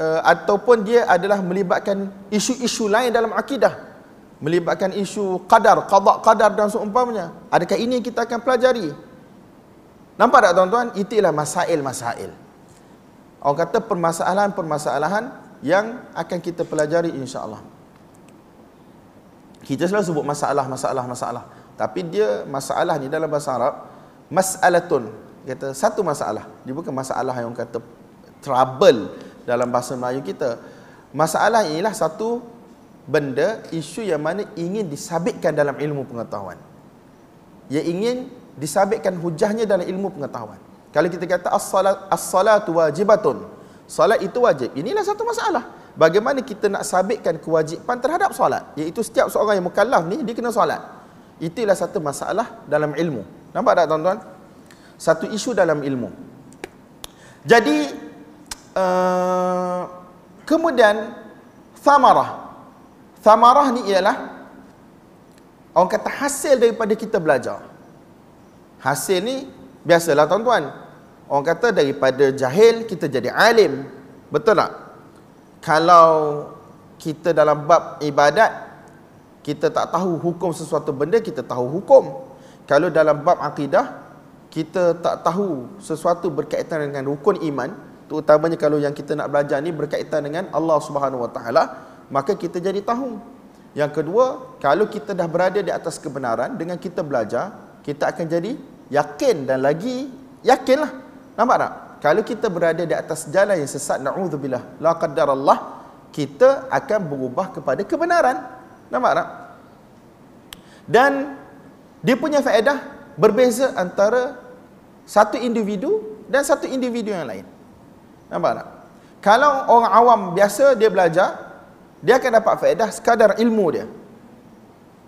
uh, ataupun dia adalah melibatkan isu-isu lain dalam akidah melibatkan isu qadar, qada qadar dan seumpamanya. Adakah ini yang kita akan pelajari? Nampak tak tuan-tuan? Itulah masail-masail. Orang kata permasalahan-permasalahan yang akan kita pelajari insya-Allah kita selalu sebut masalah masalah masalah tapi dia masalah ni dalam bahasa Arab mas'alatun kata satu masalah dia bukan masalah yang kata trouble dalam bahasa Melayu kita masalah inilah satu benda isu yang mana ingin disabitkan dalam ilmu pengetahuan ia ingin disabitkan hujahnya dalam ilmu pengetahuan kalau kita kata as-salat as wajibatun salat itu wajib inilah satu masalah bagaimana kita nak sabitkan kewajipan terhadap solat iaitu setiap seorang yang mukallaf ni dia kena solat itulah satu masalah dalam ilmu nampak tak tuan-tuan satu isu dalam ilmu jadi uh, kemudian thamarah thamarah ni ialah orang kata hasil daripada kita belajar hasil ni biasalah tuan-tuan orang kata daripada jahil kita jadi alim betul tak kalau kita dalam bab ibadat kita tak tahu hukum sesuatu benda kita tahu hukum kalau dalam bab akidah kita tak tahu sesuatu berkaitan dengan rukun iman terutamanya kalau yang kita nak belajar ni berkaitan dengan Allah Subhanahu Wa Taala maka kita jadi tahu yang kedua kalau kita dah berada di atas kebenaran dengan kita belajar kita akan jadi yakin dan lagi yakinlah nampak tak kalau kita berada di atas jalan yang sesat naudzubillah la qaddarallah kita akan berubah kepada kebenaran nampak tak dan dia punya faedah berbeza antara satu individu dan satu individu yang lain nampak tak kalau orang awam biasa dia belajar dia akan dapat faedah sekadar ilmu dia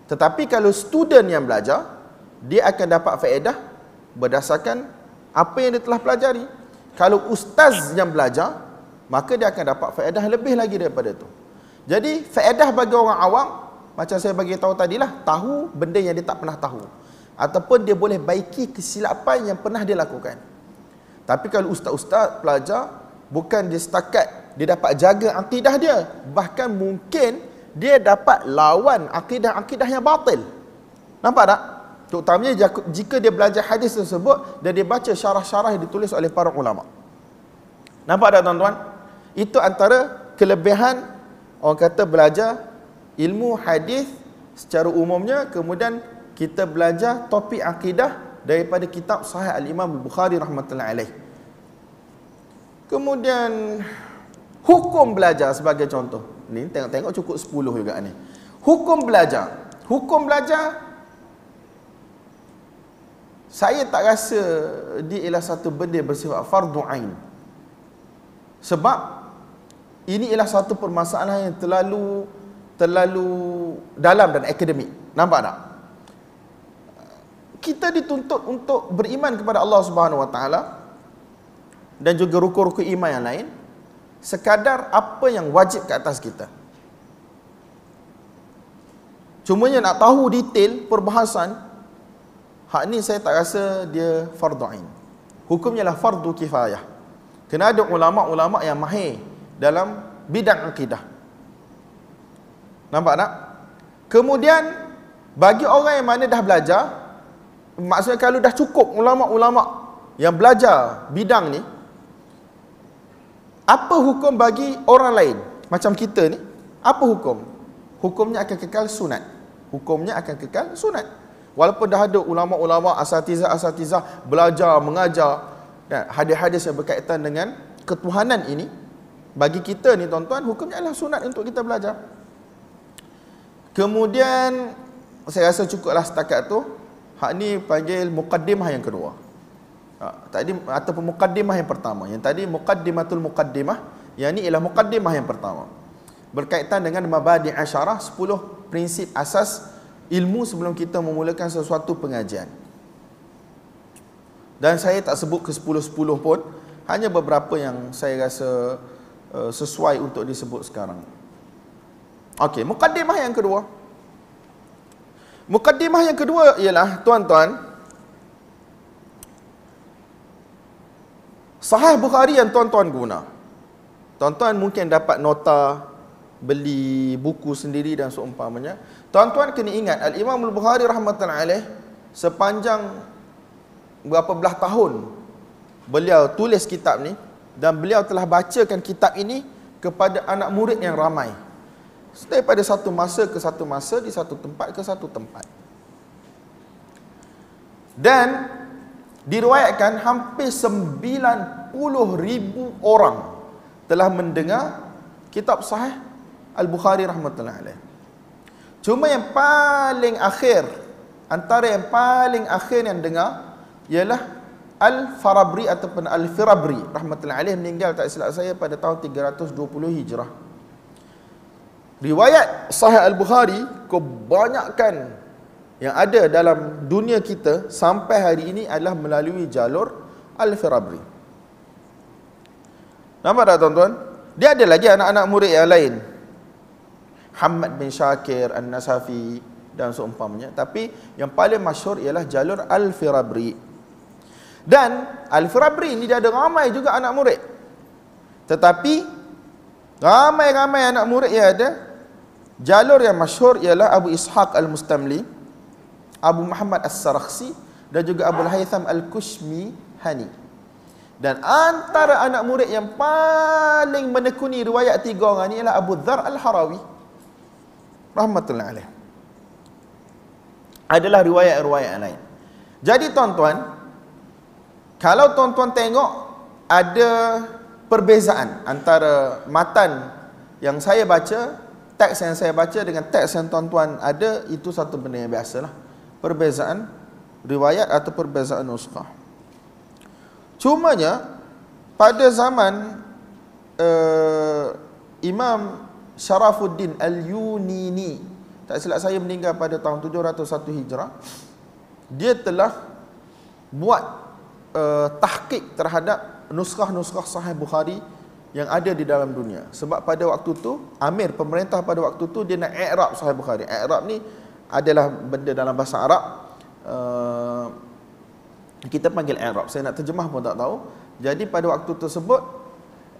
tetapi kalau student yang belajar dia akan dapat faedah berdasarkan apa yang dia telah pelajari kalau ustaz yang belajar maka dia akan dapat faedah lebih lagi daripada tu jadi faedah bagi orang awam macam saya bagi tahu tadi lah tahu benda yang dia tak pernah tahu ataupun dia boleh baiki kesilapan yang pernah dia lakukan tapi kalau ustaz-ustaz pelajar bukan dia setakat dia dapat jaga akidah dia bahkan mungkin dia dapat lawan akidah-akidah yang batil nampak tak Terutamanya jika dia belajar hadis tersebut dan dia baca syarah-syarah yang ditulis oleh para ulama. Nampak tak tuan-tuan? Itu antara kelebihan orang kata belajar ilmu hadis secara umumnya kemudian kita belajar topik akidah daripada kitab Sahih Al-Imam Bukhari rahmatullahi alaih. Kemudian hukum belajar sebagai contoh. Ni tengok-tengok cukup 10 juga ni. Hukum belajar. Hukum belajar saya tak rasa dia ialah satu benda bersifat fardu ain. Sebab ini ialah satu permasalahan yang terlalu terlalu dalam dan akademik. Nampak tak? Kita dituntut untuk beriman kepada Allah Subhanahu Wa Taala dan juga rukun-rukun iman yang lain sekadar apa yang wajib ke atas kita. Cuma yang nak tahu detail perbahasan Hak ni saya tak rasa dia farduin, Hukumnya lah fardu kifayah. Kena ada ulama-ulama yang mahir dalam bidang akidah. Nampak tak? Kemudian bagi orang yang mana dah belajar, maksudnya kalau dah cukup ulama-ulama yang belajar bidang ni, apa hukum bagi orang lain macam kita ni? Apa hukum? Hukumnya akan kekal sunat. Hukumnya akan kekal sunat. Walaupun dah ada ulama-ulama, asatizah-asatizah belajar, mengajar kan, hadis-hadis yang berkaitan dengan ketuhanan ini, bagi kita ni tuan-tuan, hukumnya adalah sunat untuk kita belajar. Kemudian, saya rasa cukuplah setakat tu, hak ni panggil mukaddimah yang kedua. Ha, tadi ataupun mukaddimah yang pertama. Yang tadi mukaddimatul mukaddimah, yang ni ialah mukaddimah yang pertama. Berkaitan dengan mabadi asyarah, 10 prinsip asas ilmu sebelum kita memulakan sesuatu pengajian. Dan saya tak sebut ke 10-10 pun, hanya beberapa yang saya rasa uh, sesuai untuk disebut sekarang. Okey, mukadimah yang kedua. Mukadimah yang kedua ialah tuan-tuan Sahih Bukhari yang tuan-tuan guna. Tuan-tuan mungkin dapat nota beli buku sendiri dan seumpamanya. Tuan-tuan kena ingat Al-Imam Al-Bukhari rahmatan alaih sepanjang berapa belah tahun beliau tulis kitab ni dan beliau telah bacakan kitab ini kepada anak murid yang ramai. Setiap pada satu masa ke satu masa di satu tempat ke satu tempat. Dan diriwayatkan hampir 90 ribu orang telah mendengar kitab sahih Al-Bukhari rahmatan alaih. Cuma yang paling akhir antara yang paling akhir yang dengar ialah Al-Farabri ataupun Al-Firabri rahmatullahi alaih meninggal tak silap saya pada tahun 320 Hijrah. Riwayat Sahih Al-Bukhari kebanyakan yang ada dalam dunia kita sampai hari ini adalah melalui jalur Al-Firabri. Nampak tak tuan-tuan? Dia ada lagi anak-anak murid yang lain. Hamad bin Shakir An-Nasafi dan seumpamanya tapi yang paling masyur ialah jalur Al-Firabri dan Al-Firabri ni dia ada ramai juga anak murid tetapi ramai-ramai anak murid yang ada jalur yang masyur ialah Abu Ishaq Al-Mustamli Abu Muhammad al Saraksi dan juga Abu Haytham Al-Kushmi Hani dan antara anak murid yang paling menekuni riwayat tiga orang ni ialah Abu Dhar Al-Harawi rahmatullah alaih adalah riwayat-riwayat lain. Jadi tuan-tuan, kalau tuan-tuan tengok ada perbezaan antara matan yang saya baca, teks yang saya baca dengan teks yang tuan-tuan ada, itu satu benda yang lah Perbezaan riwayat atau perbezaan nuskah. Cumanya pada zaman uh, Imam Sharafuddin Al-Yunini Tak silap saya meninggal pada tahun 701 Hijrah Dia telah Buat uh, eh, Tahkik terhadap Nuskah-nuskah sahih Bukhari Yang ada di dalam dunia Sebab pada waktu tu Amir pemerintah pada waktu tu Dia nak Arab sahih Bukhari Arab ni adalah benda dalam bahasa Arab uh, kita panggil Arab. Saya nak terjemah pun tak tahu. Jadi pada waktu tersebut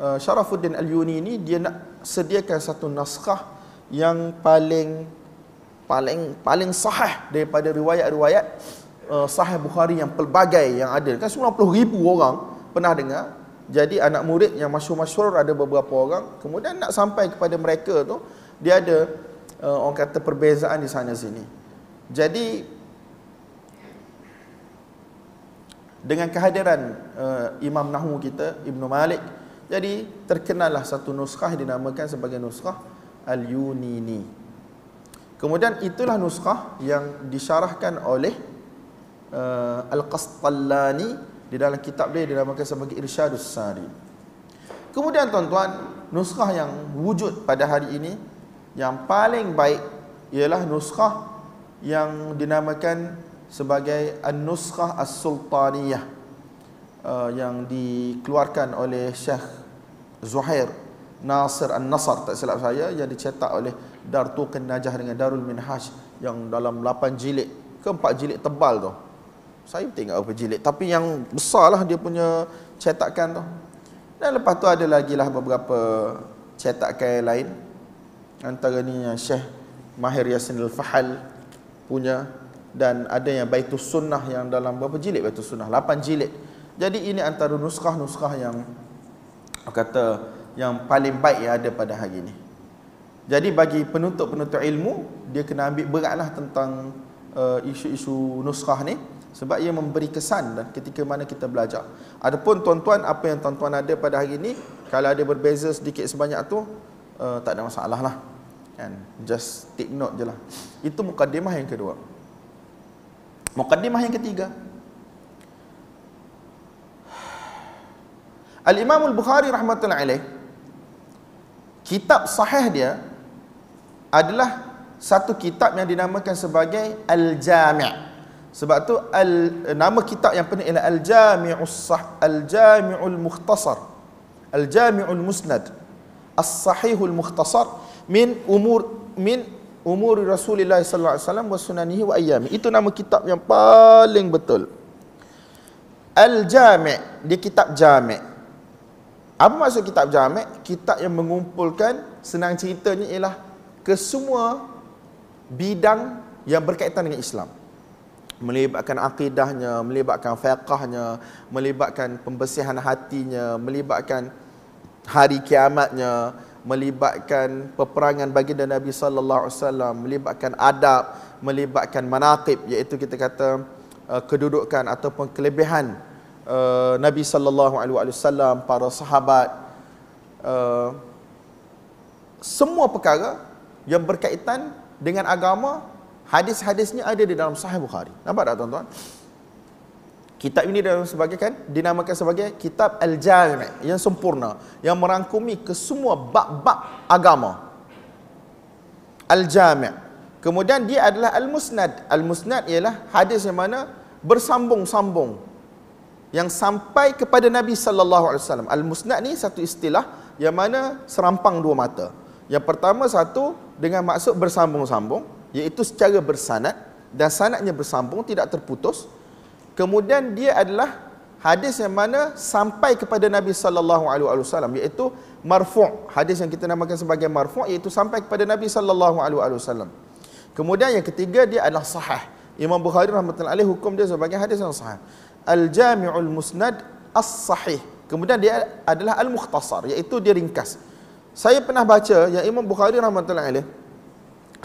uh, eh, Syarafuddin Al-Yuni ni dia nak sediakan satu naskah yang paling paling paling sahih daripada riwayat-riwayat uh, sahih Bukhari yang pelbagai yang ada kan 90,000 orang pernah dengar jadi anak murid yang masyur-masyur ada beberapa orang kemudian nak sampai kepada mereka tu dia ada uh, orang kata perbezaan di sana sini jadi dengan kehadiran uh, Imam Nahu kita Ibn Malik jadi terkenallah satu nuskah dinamakan sebagai nuskah Al-Yunini. Kemudian itulah nuskah yang disyarahkan oleh uh, Al-Qastallani di dalam kitab dia dinamakan sebagai Irsyadus Sari. Kemudian tuan-tuan, nuskah yang wujud pada hari ini yang paling baik ialah nuskah yang dinamakan sebagai An-Nuskah As-Sultaniyah. Uh, yang dikeluarkan oleh Syekh Zuhair Nasir An-Nasar tak silap saya yang dicetak oleh Dartu Kenajah dengan Darul Minhaj yang dalam 8 jilid ke 4 jilid tebal tu. Saya tengok apa jilid tapi yang besarlah dia punya cetakan tu. Dan lepas tu ada lagi lah beberapa cetakan yang lain. Antara Antaranya Syekh Mahir Yasin Al-Fahal punya dan ada yang Baitul Sunnah yang dalam berapa jilid Baitul Sunnah? 8 jilid. Jadi ini antara nuskah-nuskah yang kata yang paling baik yang ada pada hari ini. Jadi bagi penuntut-penuntut ilmu, dia kena ambil beratlah tentang uh, isu-isu nuskah ni sebab ia memberi kesan dan ketika mana kita belajar. Adapun tuan-tuan apa yang tuan-tuan ada pada hari ini, kalau ada berbeza sedikit sebanyak tu uh, tak ada masalah lah. Kan? Just take note je lah. Itu mukadimah yang kedua. Mukadimah yang ketiga, Al-Imam Al-Bukhari rahmatullahi alaih kitab sahih dia adalah satu kitab yang dinamakan sebagai Al-Jami' sebab tu al, nama kitab yang penting ialah Al-Jami'us Sah Al-Jami'ul Mukhtasar Al-Jami'ul Musnad As-Sahihul Mukhtasar min umur min umur Rasulullah sallallahu alaihi wasallam wa sunanihi wa ayyami itu nama kitab yang paling betul Al-Jami' dia kitab Jami' Apa maksud kitab jamek? Kitab yang mengumpulkan senang ceritanya ialah kesemua bidang yang berkaitan dengan Islam. Melibatkan akidahnya, melibatkan fiqahnya, melibatkan pembersihan hatinya, melibatkan hari kiamatnya, melibatkan peperangan baginda Nabi sallallahu alaihi wasallam, melibatkan adab, melibatkan manaqib iaitu kita kata eh, kedudukan ataupun kelebihan Eh, Nabi sallallahu alaihi wasallam para sahabat uh, semua perkara yang berkaitan dengan agama hadis-hadisnya ada di dalam sahih Bukhari nampak tak tuan-tuan kitab ini dalam sebagai kan dinamakan sebagai kitab al-jami yang sempurna yang merangkumi kesemua bab-bab agama al-jami kemudian dia adalah al-musnad al-musnad ialah hadis yang mana bersambung-sambung yang sampai kepada Nabi sallallahu alaihi wasallam. Al-musnad ni satu istilah yang mana serampang dua mata. Yang pertama satu dengan maksud bersambung-sambung iaitu secara bersanad dan sanadnya bersambung tidak terputus. Kemudian dia adalah hadis yang mana sampai kepada Nabi sallallahu alaihi wasallam iaitu marfu'. Hadis yang kita namakan sebagai marfu' iaitu sampai kepada Nabi sallallahu alaihi wasallam. Kemudian yang ketiga dia adalah sahih. Imam Bukhari rahmatullahi alaihi hukum dia sebagai hadis yang sahih. Al-Jami'ul Musnad As-Sahih. Kemudian dia adalah Al-Mukhtasar, iaitu dia ringkas. Saya pernah baca yang Imam Bukhari rahmatullahi alaih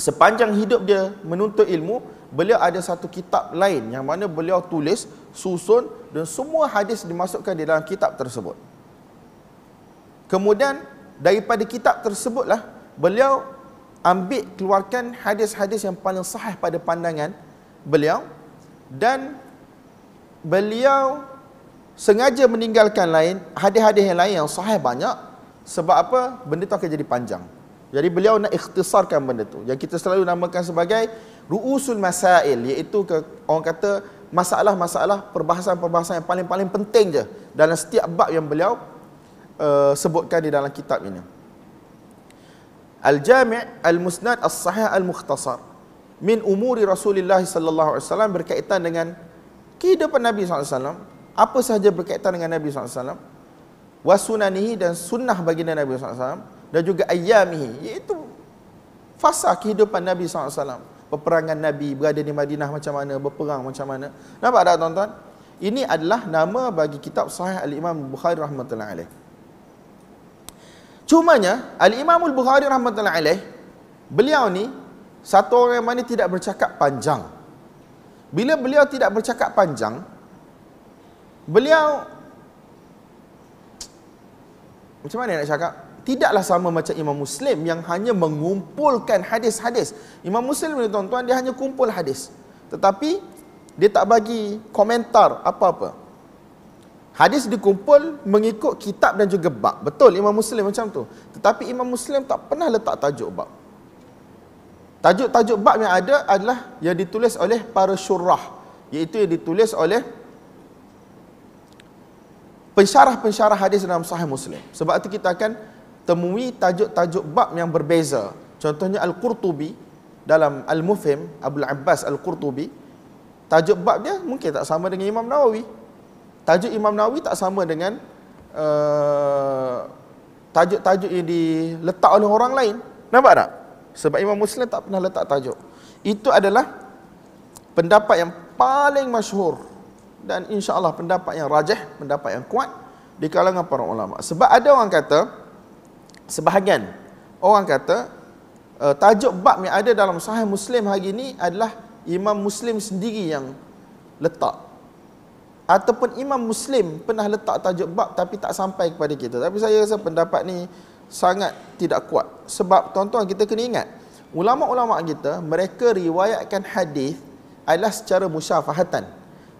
sepanjang hidup dia menuntut ilmu, beliau ada satu kitab lain yang mana beliau tulis, susun dan semua hadis dimasukkan di dalam kitab tersebut. Kemudian daripada kitab tersebutlah beliau ambil keluarkan hadis-hadis yang paling sahih pada pandangan beliau dan beliau sengaja meninggalkan lain hadis-hadis yang lain yang sahih banyak sebab apa benda tu akan jadi panjang jadi beliau nak ikhtisarkan benda tu yang kita selalu namakan sebagai ruusul masail iaitu ke, orang kata masalah-masalah perbahasan-perbahasan yang paling-paling penting je dalam setiap bab yang beliau uh, sebutkan di dalam kitab ini Al-Jami' Al-Musnad As-Sahih Al-Mukhtasar min umuri Rasulullah sallallahu alaihi wasallam berkaitan dengan kehidupan Nabi SAW apa sahaja berkaitan dengan Nabi SAW wasunanihi dan sunnah baginda Nabi SAW dan juga ayamihi iaitu fasa kehidupan Nabi SAW peperangan Nabi berada di Madinah macam mana berperang macam mana nampak tak tuan-tuan ini adalah nama bagi kitab sahih Al-Imam Bukhari rahmatullahi alaih cumanya Al-Imam bukhari rahmatullahi alaih beliau ni satu orang yang mana tidak bercakap panjang bila beliau tidak bercakap panjang, beliau macam mana nak cakap? Tidaklah sama macam Imam Muslim yang hanya mengumpulkan hadis-hadis. Imam Muslim ni tuan-tuan dia hanya kumpul hadis. Tetapi dia tak bagi komentar apa-apa. Hadis dikumpul mengikut kitab dan juga bab. Betul Imam Muslim macam tu. Tetapi Imam Muslim tak pernah letak tajuk bab. Tajuk-tajuk bab yang ada adalah yang ditulis oleh para syurah iaitu yang ditulis oleh pensyarah-pensyarah hadis dalam sahih Muslim. Sebab itu kita akan temui tajuk-tajuk bab yang berbeza. Contohnya Al-Qurtubi dalam al mufim Abu al Abbas Al-Qurtubi tajuk bab dia mungkin tak sama dengan Imam Nawawi. Tajuk Imam Nawawi tak sama dengan uh, tajuk-tajuk yang diletak oleh orang lain. Nampak tak? Sebab Imam Muslim tak pernah letak tajuk. Itu adalah pendapat yang paling masyhur dan insya-Allah pendapat yang rajah, pendapat yang kuat di kalangan para ulama. Sebab ada orang kata sebahagian orang kata uh, tajuk bab yang ada dalam Sahih Muslim hari ini adalah Imam Muslim sendiri yang letak ataupun Imam Muslim pernah letak tajuk bab tapi tak sampai kepada kita. Tapi saya rasa pendapat ni sangat tidak kuat sebab tuan-tuan kita kena ingat ulama-ulama kita mereka riwayatkan hadis adalah secara musyafahatan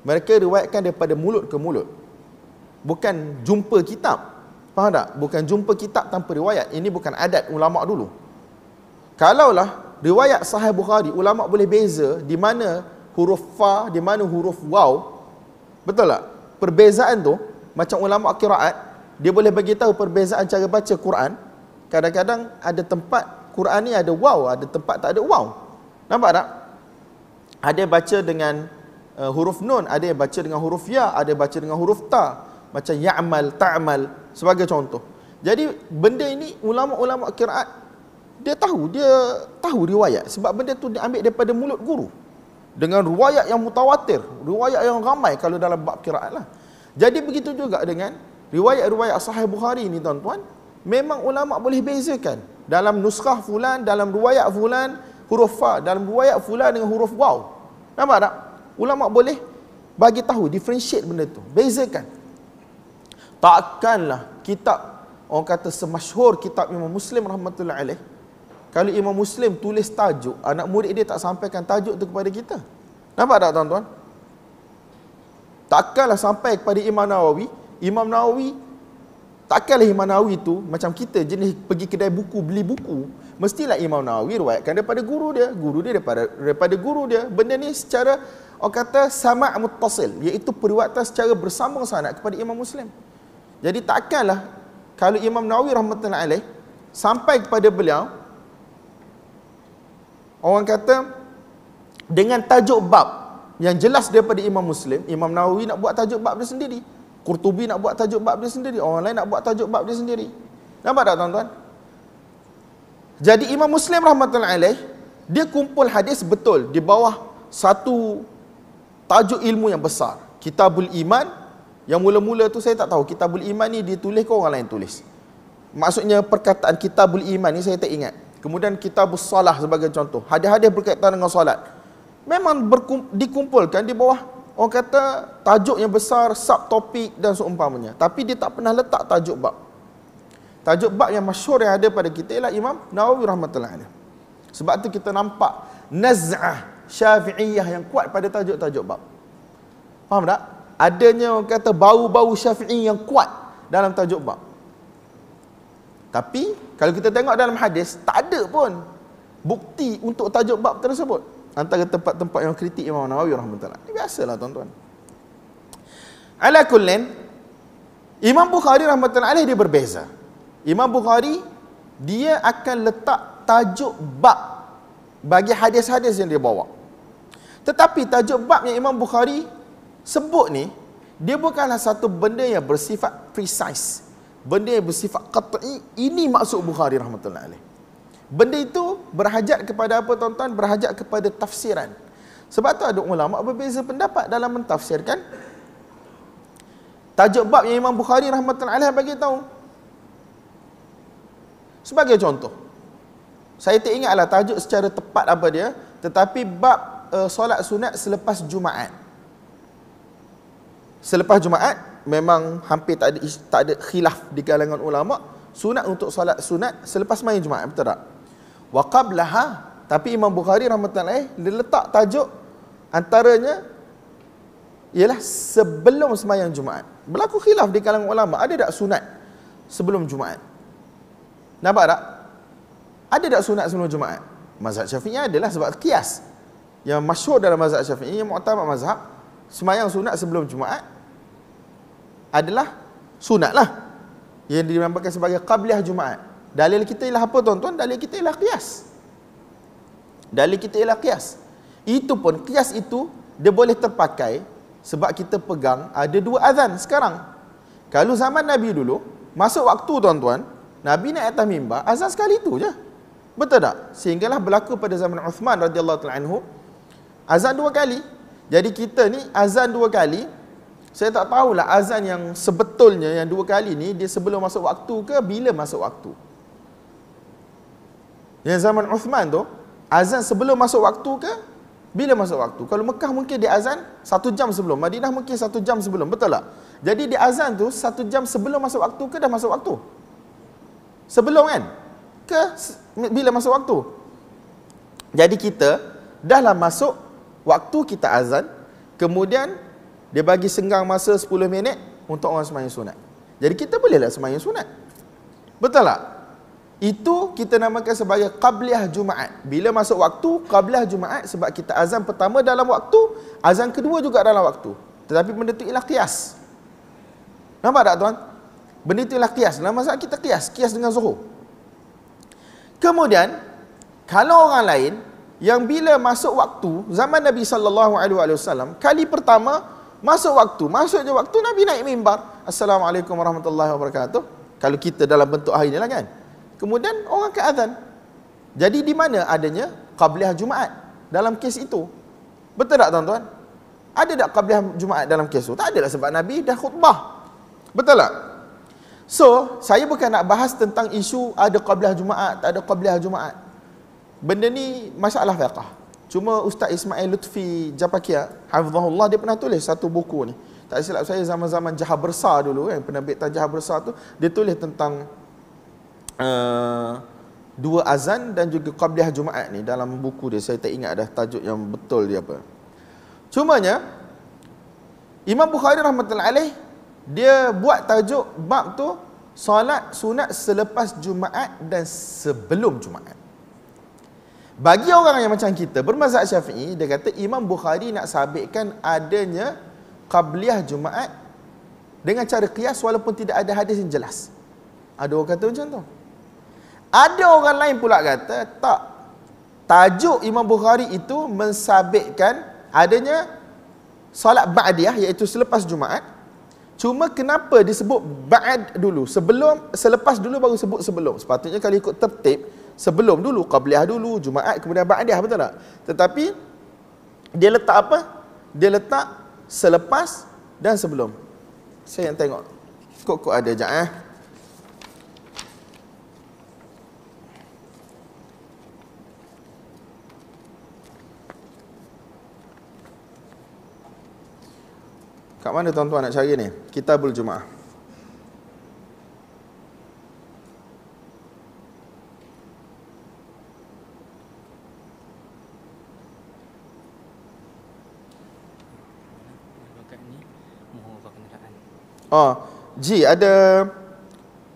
mereka riwayatkan daripada mulut ke mulut bukan jumpa kitab faham tak bukan jumpa kitab tanpa riwayat ini bukan adat ulama dulu kalaulah riwayat sahih bukhari ulama boleh beza di mana huruf fa di mana huruf waw betul tak perbezaan tu macam ulama qiraat dia boleh bagi tahu perbezaan cara baca Quran. Kadang-kadang ada tempat Quran ni ada wow, ada tempat tak ada wow. Nampak tak? Ada baca dengan uh, huruf nun, ada yang baca dengan huruf ya, ada baca dengan huruf ta. Macam ya'mal, ta'mal sebagai contoh. Jadi benda ini ulama-ulama kiraat dia tahu, dia tahu riwayat sebab benda tu diambil daripada mulut guru. Dengan riwayat yang mutawatir, riwayat yang ramai kalau dalam bab qiraat lah. Jadi begitu juga dengan riwayat-riwayat sahih Bukhari ni tuan-tuan memang ulama boleh bezakan dalam nuskah fulan dalam riwayat fulan huruf fa dalam riwayat fulan dengan huruf waw nampak tak ulama boleh bagi tahu differentiate benda tu bezakan takkanlah kitab orang kata semasyhur kitab Imam Muslim rahmatullah alaih kalau Imam Muslim tulis tajuk anak murid dia tak sampaikan tajuk tu kepada kita nampak tak tuan-tuan takkanlah sampai kepada Imam Nawawi Imam Nawawi takkanlah Imam Nawawi tu macam kita jenis pergi kedai buku beli buku mestilah Imam Nawawi riwayatkan daripada guru dia guru dia daripada daripada guru dia benda ni secara orang kata sama' muttasil iaitu periwayatan secara bersambung sanad kepada Imam Muslim jadi takkanlah kalau Imam Nawawi rahmatullahi alaih sampai kepada beliau orang kata dengan tajuk bab yang jelas daripada Imam Muslim Imam Nawawi nak buat tajuk bab dia sendiri Kurtubi nak buat tajuk bab dia sendiri, orang lain nak buat tajuk bab dia sendiri. Nampak tak tuan-tuan? Jadi Imam Muslim rahmatul alaih dia kumpul hadis betul di bawah satu tajuk ilmu yang besar, Kitabul Iman yang mula-mula tu saya tak tahu Kitabul Iman ni ditulis ke orang lain tulis. Maksudnya perkataan Kitabul Iman ni saya tak ingat. Kemudian Kitabus Salah sebagai contoh, hadis-hadis berkaitan dengan salat Memang dikumpulkan di bawah Orang kata tajuk yang besar, topik dan seumpamanya. Tapi dia tak pernah letak tajuk bab. Tajuk bab yang masyur yang ada pada kita ialah Imam Nawawi rahmatullahi alaih. Sebab tu kita nampak naz'ah syafi'iyah yang kuat pada tajuk-tajuk bab. Faham tak? Adanya orang kata bau-bau syafi'i yang kuat dalam tajuk bab. Tapi kalau kita tengok dalam hadis, tak ada pun bukti untuk tajuk bab tersebut antara tempat-tempat yang kritik Imam Nawawi rahmatullah. Ini biasalah tuan-tuan. Ala kullin Imam Bukhari rahmatullah alaih dia berbeza. Imam Bukhari dia akan letak tajuk bab bagi hadis-hadis yang dia bawa. Tetapi tajuk bab yang Imam Bukhari sebut ni dia bukanlah satu benda yang bersifat precise. Benda yang bersifat qat'i ini maksud Bukhari rahmatullah alaih. Benda itu berhajat kepada apa tuan-tuan? Berhajat kepada tafsiran. Sebab tu ada ulama berbeza pendapat dalam mentafsirkan tajuk bab yang Imam Bukhari rahmatan alaihi bagi tahu. Sebagai contoh, saya tak ingatlah tajuk secara tepat apa dia, tetapi bab uh, solat sunat selepas Jumaat. Selepas Jumaat memang hampir tak ada tak ada khilaf di kalangan ulama sunat untuk solat sunat selepas main Jumaat betul tak? waqablaha tapi Imam Bukhari rahmatullahi dia letak tajuk antaranya ialah sebelum semayang Jumaat. Berlaku khilaf di kalangan ulama, ada tak sunat sebelum Jumaat? Nampak tak? Ada tak sunat sebelum Jumaat? Mazhab Syafi'i adalah sebab kias yang masyhur dalam mazhab Syafi'i, yang muktamad mazhab, semayang sunat sebelum Jumaat adalah sunat lah yang dinamakan sebagai qabliyah Jumaat. Dalil kita ialah apa tuan-tuan? Dalil kita ialah kias. Dalil kita ialah kias. Itu pun kias itu dia boleh terpakai sebab kita pegang ada dua azan sekarang. Kalau zaman Nabi dulu, masuk waktu tuan-tuan, Nabi naik atas mimbar, azan sekali itu je. Betul tak? Sehinggalah berlaku pada zaman Uthman radhiyallahu anhu azan dua kali. Jadi kita ni azan dua kali. Saya tak tahulah azan yang sebetulnya yang dua kali ni dia sebelum masuk waktu ke bila masuk waktu. Yang zaman Uthman tu, azan sebelum masuk waktu ke? Bila masuk waktu? Kalau Mekah mungkin dia azan satu jam sebelum. Madinah mungkin satu jam sebelum. Betul tak? Jadi dia azan tu satu jam sebelum masuk waktu ke dah masuk waktu? Sebelum kan? Ke bila masuk waktu? Jadi kita dahlah masuk waktu kita azan. Kemudian dia bagi senggang masa 10 minit untuk orang semayang sunat. Jadi kita bolehlah semayang sunat. Betul tak? Itu kita namakan sebagai qabliyah Jumaat. Bila masuk waktu, qabliyah Jumaat sebab kita azan pertama dalam waktu, azan kedua juga dalam waktu. Tetapi benda itu ialah kias. Nampak tak tuan? Benda itu ialah kias. Dalam masa kita kias, kias dengan zuhur. Kemudian, kalau orang lain yang bila masuk waktu, zaman Nabi saw kali pertama masuk waktu, masuk je waktu Nabi naik mimbar. Assalamualaikum warahmatullahi wabarakatuh. Kalau kita dalam bentuk hari ni lah kan. Kemudian orang akan azan. Jadi di mana adanya qabliyah Jumaat dalam kes itu? Betul tak tuan-tuan? Ada tak qabliyah Jumaat dalam kes itu? Tak ada lah sebab Nabi dah khutbah. Betul tak? So, saya bukan nak bahas tentang isu ada qabliyah Jumaat, tak ada qabliyah Jumaat. Benda ni masalah fiqah. Cuma Ustaz Ismail Lutfi Japakia, hafizahullah dia pernah tulis satu buku ni. Tak silap saya zaman-zaman Jahabersa dulu yang eh, penerbit Jahabersa tu dia tulis tentang Eh, dua azan dan juga qabliyah Jumaat ni dalam buku dia saya tak ingat dah tajuk yang betul dia apa. Cumanya Imam Bukhari rahmatullahi alaih dia buat tajuk bab tu solat sunat selepas Jumaat dan sebelum Jumaat. Bagi orang yang macam kita bermazhab Syafi'i dia kata Imam Bukhari nak sabitkan adanya qabliyah Jumaat dengan cara qiyas walaupun tidak ada hadis yang jelas. Ada orang kata macam tu. Ada orang lain pula kata, tak. Tajuk Imam Bukhari itu mensabitkan adanya solat ba'diyah iaitu selepas Jumaat. Cuma kenapa disebut ba'd dulu? Sebelum selepas dulu baru sebut sebelum. Sepatutnya kalau ikut tertib sebelum dulu qabliyah dulu Jumaat kemudian ba'diyah betul tak? Tetapi dia letak apa? Dia letak selepas dan sebelum. Saya yang tengok. Kok-kok ada jap eh. Kat mana tuan-tuan nak cari ni? Kitabul Jumaah. Oh, ah, G ada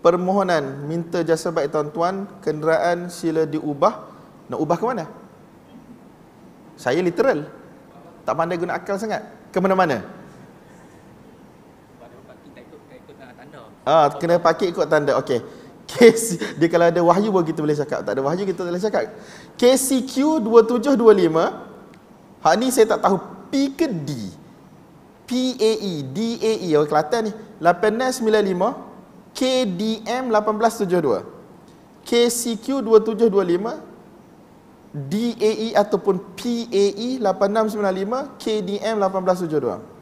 permohonan minta jasa baik tuan-tuan kenderaan sila diubah nak ubah ke mana? Saya literal tak pandai guna akal sangat. Ke mana-mana? Ah, kena pakai ikut tanda. Okey. Case dia kalau ada wahyu baru kita boleh cakap. Tak ada wahyu kita tak boleh cakap. KCQ 2725. Hak ni saya tak tahu P ke D. P A E D A E orang Kelantan ni 1895 KDM 1872 KCQ 2725 DAE ataupun PAE 1895 KDM 1872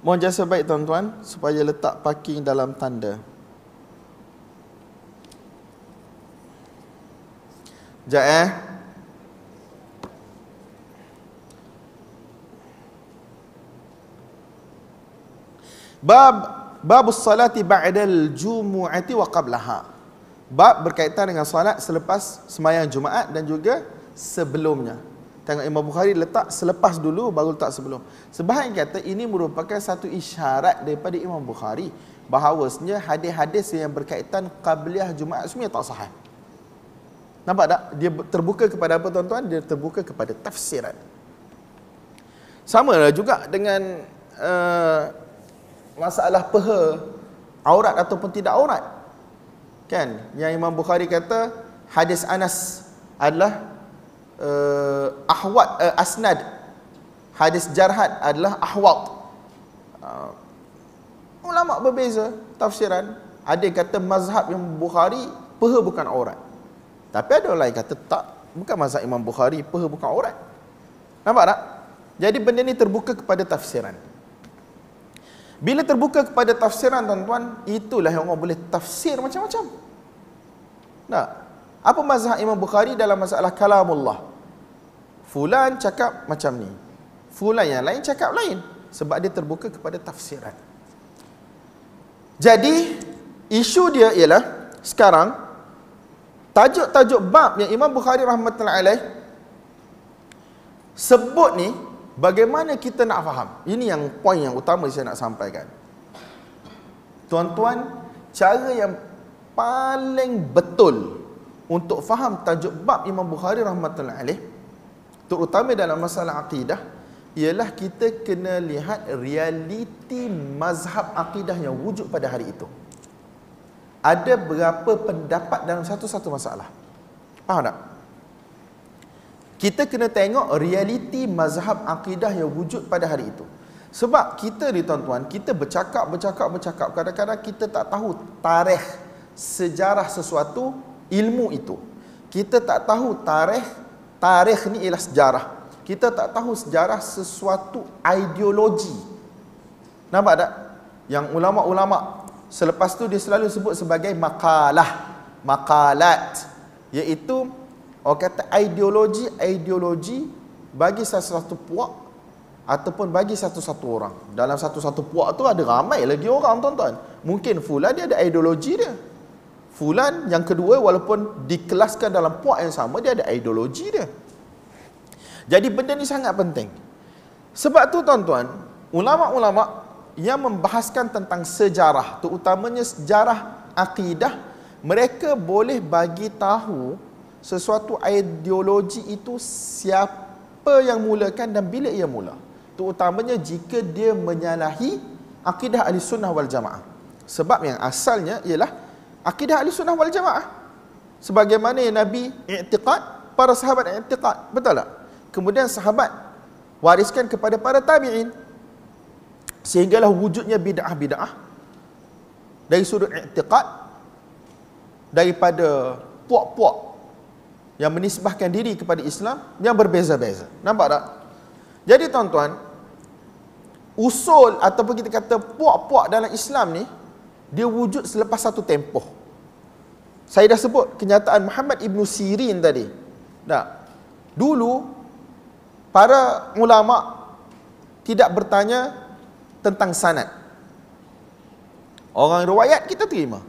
Mohon jasa baik tuan-tuan supaya letak parking dalam tanda. Sekejap eh. Bab bab salati ba'dal jumu'ati wa qablaha. Bab berkaitan dengan salat selepas sembahyang Jumaat dan juga sebelumnya. Tengok Imam Bukhari letak selepas dulu baru letak sebelum. Sebahagian kata ini merupakan satu isyarat daripada Imam Bukhari bahawasanya hadis-hadis yang berkaitan qabliyah Jumaat semua tak sah. Nampak tak? Dia terbuka kepada apa tuan-tuan? Dia terbuka kepada tafsiran. Sama juga dengan uh, masalah peha aurat ataupun tidak aurat. Kan? Yang Imam Bukhari kata hadis Anas adalah uh, ahwat uh, asnad hadis jarhat adalah ahwat uh, ulama berbeza tafsiran ada yang kata mazhab yang Bukhari peha bukan aurat tapi ada orang yang kata tak bukan mazhab Imam Bukhari peha bukan aurat nampak tak jadi benda ni terbuka kepada tafsiran bila terbuka kepada tafsiran tuan-tuan itulah yang orang boleh tafsir macam-macam tak apa mazhab Imam Bukhari dalam masalah kalamullah Fulan cakap macam ni. Fulan yang lain cakap lain. Sebab dia terbuka kepada tafsiran. Jadi, isu dia ialah sekarang, tajuk-tajuk bab yang Imam Bukhari rahmatullahi alaih sebut ni, bagaimana kita nak faham? Ini yang poin yang utama saya nak sampaikan. Tuan-tuan, cara yang paling betul untuk faham tajuk bab Imam Bukhari rahmatullahi alaih terutama dalam masalah akidah ialah kita kena lihat realiti mazhab akidah yang wujud pada hari itu ada berapa pendapat dalam satu-satu masalah faham tak? kita kena tengok realiti mazhab akidah yang wujud pada hari itu sebab kita ni tuan-tuan kita bercakap, bercakap, bercakap kadang-kadang kita tak tahu tarikh sejarah sesuatu ilmu itu kita tak tahu tarikh Tarikh ni ialah sejarah. Kita tak tahu sejarah sesuatu ideologi. Nampak tak? Yang ulama-ulama selepas tu dia selalu sebut sebagai makalah. Makalat. Iaitu orang kata ideologi-ideologi bagi satu-satu puak ataupun bagi satu-satu orang. Dalam satu-satu puak tu ada ramai lagi orang tuan-tuan. Mungkin fulan dia ada ideologi dia. Fulan yang kedua walaupun dikelaskan dalam puak yang sama dia ada ideologi dia. Jadi benda ni sangat penting. Sebab tu tuan-tuan, ulama-ulama yang membahaskan tentang sejarah, terutamanya sejarah akidah, mereka boleh bagi tahu sesuatu ideologi itu siapa yang mulakan dan bila ia mula. Terutamanya jika dia menyalahi akidah ahli sunnah wal jamaah. Sebab yang asalnya ialah akidah ahli sunnah wal jamaah sebagaimana nabi i'tiqad para sahabat i'tiqad betul tak kemudian sahabat wariskan kepada para tabi'in sehinggalah wujudnya bid'ah-bid'ah dari sudut i'tiqad daripada puak-puak yang menisbahkan diri kepada Islam yang berbeza-beza. Nampak tak? Jadi tuan-tuan, usul ataupun kita kata puak-puak dalam Islam ni dia wujud selepas satu tempoh. Saya dah sebut kenyataan Muhammad Ibn Sirin tadi. Nah, dulu, para ulama tidak bertanya tentang sanat. Orang riwayat kita terima.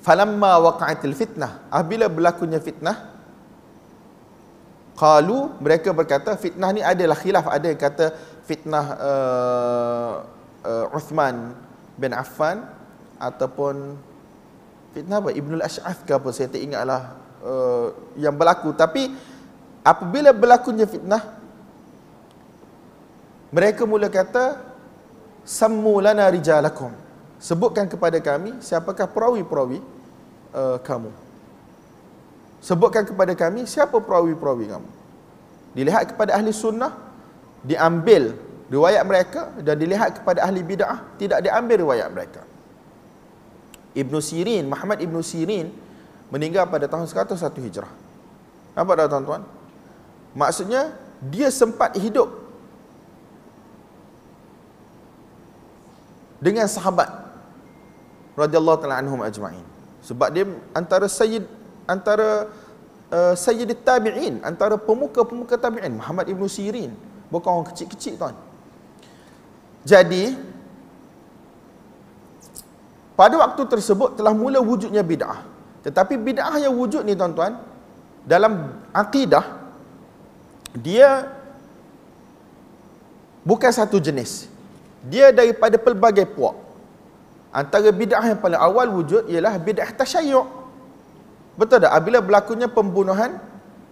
Falamma waqa'atil fitnah. Ah, bila berlakunya fitnah, Kalu mereka berkata fitnah ni adalah khilaf. Ada yang kata fitnah uh, uh, Uthman, bin Affan ataupun fitnah apa Ibnul Ash'ath ke apa saya tak ingatlah uh, yang berlaku tapi apabila berlakunya fitnah mereka mula kata sammu lana rijalakum sebutkan kepada kami siapakah perawi-perawi uh, kamu sebutkan kepada kami siapa perawi-perawi kamu dilihat kepada ahli sunnah diambil riwayat mereka dan dilihat kepada ahli bid'ah tidak diambil riwayat mereka. Ibn Sirin, Muhammad Ibn Sirin meninggal pada tahun 101 Hijrah. Nampak tak tuan-tuan? Maksudnya dia sempat hidup dengan sahabat radhiyallahu taala anhum ajmain. Sebab dia antara sayyid antara uh, eh, sayyid tabi'in, antara pemuka-pemuka tabi'in Muhammad Ibn Sirin bukan orang kecil-kecil tuan. -kecil, jadi pada waktu tersebut telah mula wujudnya bidah. Tetapi bidah yang wujud ni tuan-tuan dalam akidah dia bukan satu jenis. Dia daripada pelbagai puak. Antara bidah yang paling awal wujud ialah bidah tasyayyuk. Betul tak? Bila berlakunya pembunuhan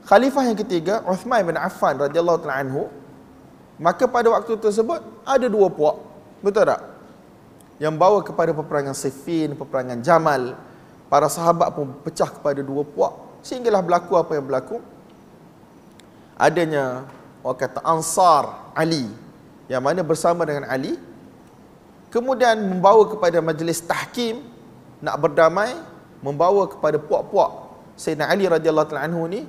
Khalifah yang ketiga Uthman bin Affan radhiyallahu taala anhu Maka pada waktu tersebut ada dua puak. Betul tak? Yang bawa kepada peperangan Siffin, peperangan Jamal. Para sahabat pun pecah kepada dua puak. Sehinggalah berlaku apa yang berlaku. Adanya orang kata Ansar Ali. Yang mana bersama dengan Ali. Kemudian membawa kepada majlis tahkim. Nak berdamai. Membawa kepada puak-puak. Sayyidina Ali radhiyallahu anhu ni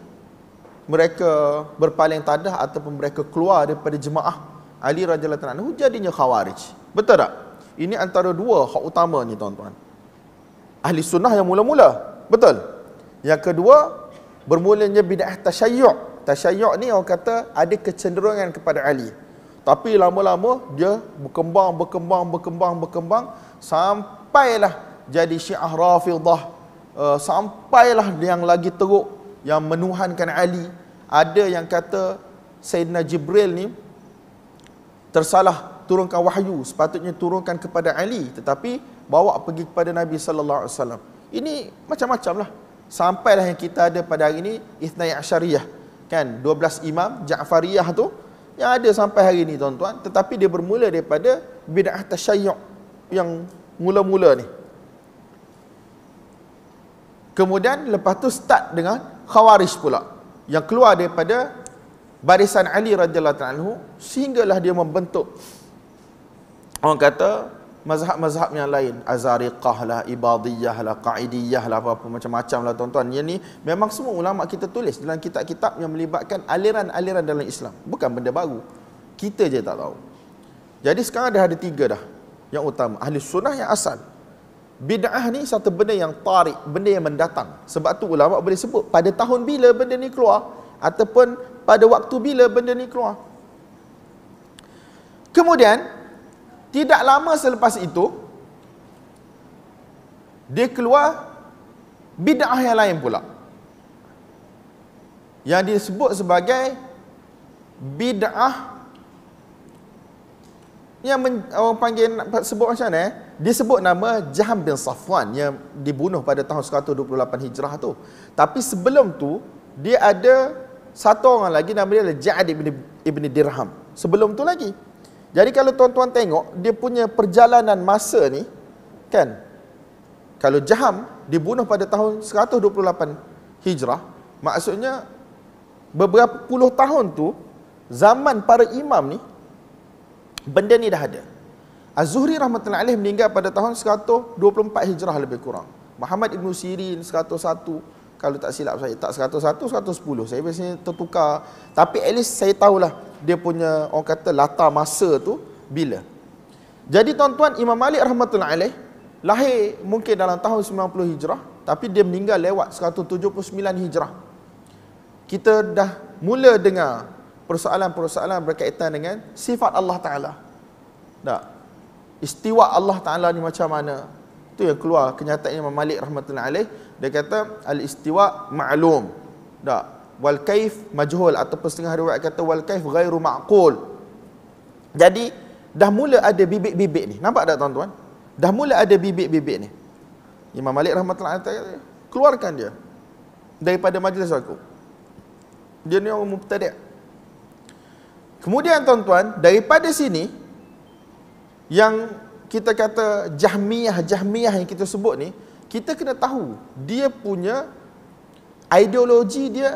mereka berpaling tadah ataupun mereka keluar daripada jemaah Ali Raja Latan Anhu jadinya khawarij. Betul tak? Ini antara dua hak utama ni tuan-tuan. Ahli sunnah yang mula-mula. Betul? Yang kedua, bermulanya bid'ah tasyayyuk. Tasyayyuk ni orang kata ada kecenderungan kepada Ali. Tapi lama-lama dia berkembang, berkembang, berkembang, berkembang. Sampailah jadi syiah rafidah. Uh, sampailah yang lagi teruk yang menuhankan Ali ada yang kata Sayyidina Jibril ni tersalah turunkan wahyu sepatutnya turunkan kepada Ali tetapi bawa pergi kepada Nabi sallallahu alaihi wasallam ini macam-macam lah sampailah yang kita ada pada hari ini Ithnai Asyariyah kan 12 imam Ja'fariyah tu yang ada sampai hari ini tuan-tuan tetapi dia bermula daripada bid'ah tasyayyu' yang mula-mula ni Kemudian lepas tu start dengan khawarij pula yang keluar daripada barisan Ali radhiyallahu anhu sehinggalah dia membentuk orang kata mazhab-mazhab yang lain Azariqah lah, Ibadiyah lah, Qaidiyah lah apa-apa macam-macam lah tuan-tuan yang ni memang semua ulama kita tulis dalam kitab-kitab yang melibatkan aliran-aliran dalam Islam bukan benda baru kita je tak tahu jadi sekarang dah ada tiga dah yang utama ahli sunnah yang asal Bid'ah ni satu benda yang tarik, benda yang mendatang. Sebab tu ulama boleh sebut pada tahun bila benda ni keluar ataupun pada waktu bila benda ni keluar. Kemudian tidak lama selepas itu dia keluar bid'ah yang lain pula. Yang disebut sebagai bid'ah yang men, orang panggil sebut macam mana eh? disebut nama Jaham bin Safwan yang dibunuh pada tahun 128 Hijrah tu. Tapi sebelum tu dia ada satu orang lagi nama dia adalah Ja'ad ibn, ibn Dirham. Sebelum tu lagi. Jadi kalau tuan-tuan tengok dia punya perjalanan masa ni kan. Kalau Jaham dibunuh pada tahun 128 Hijrah, maksudnya beberapa puluh tahun tu zaman para imam ni benda ni dah ada. Az-Zuhri rahmatullahi alaih meninggal pada tahun 124 Hijrah lebih kurang. Muhammad Ibn Sirin 101 kalau tak silap saya tak 101 110 saya biasanya tertukar tapi at least saya tahulah dia punya orang kata latar masa tu bila jadi tuan-tuan Imam Malik rahmatullahi alaih lahir mungkin dalam tahun 90 Hijrah tapi dia meninggal lewat 179 Hijrah kita dah mula dengar persoalan-persoalan berkaitan dengan sifat Allah Ta'ala tak? istiwa Allah Taala ni macam mana? tu yang keluar kenyataan Imam Malik rahmatullahi alaih. Dia kata al-istiwa ma'lum. Tak. Wal kaif majhul ataupun setengah riwayat kata wal kaif ghairu ma'qul. Jadi dah mula ada bibik-bibik ni. Nampak tak tuan-tuan? Dah mula ada bibik-bibik ni. Imam Malik rahmatullahi alaih kata keluarkan dia daripada majlis aku. Dia ni orang mubtadi'. Kemudian tuan-tuan, daripada sini yang kita kata jahmiyah jahmiyah yang kita sebut ni kita kena tahu dia punya ideologi dia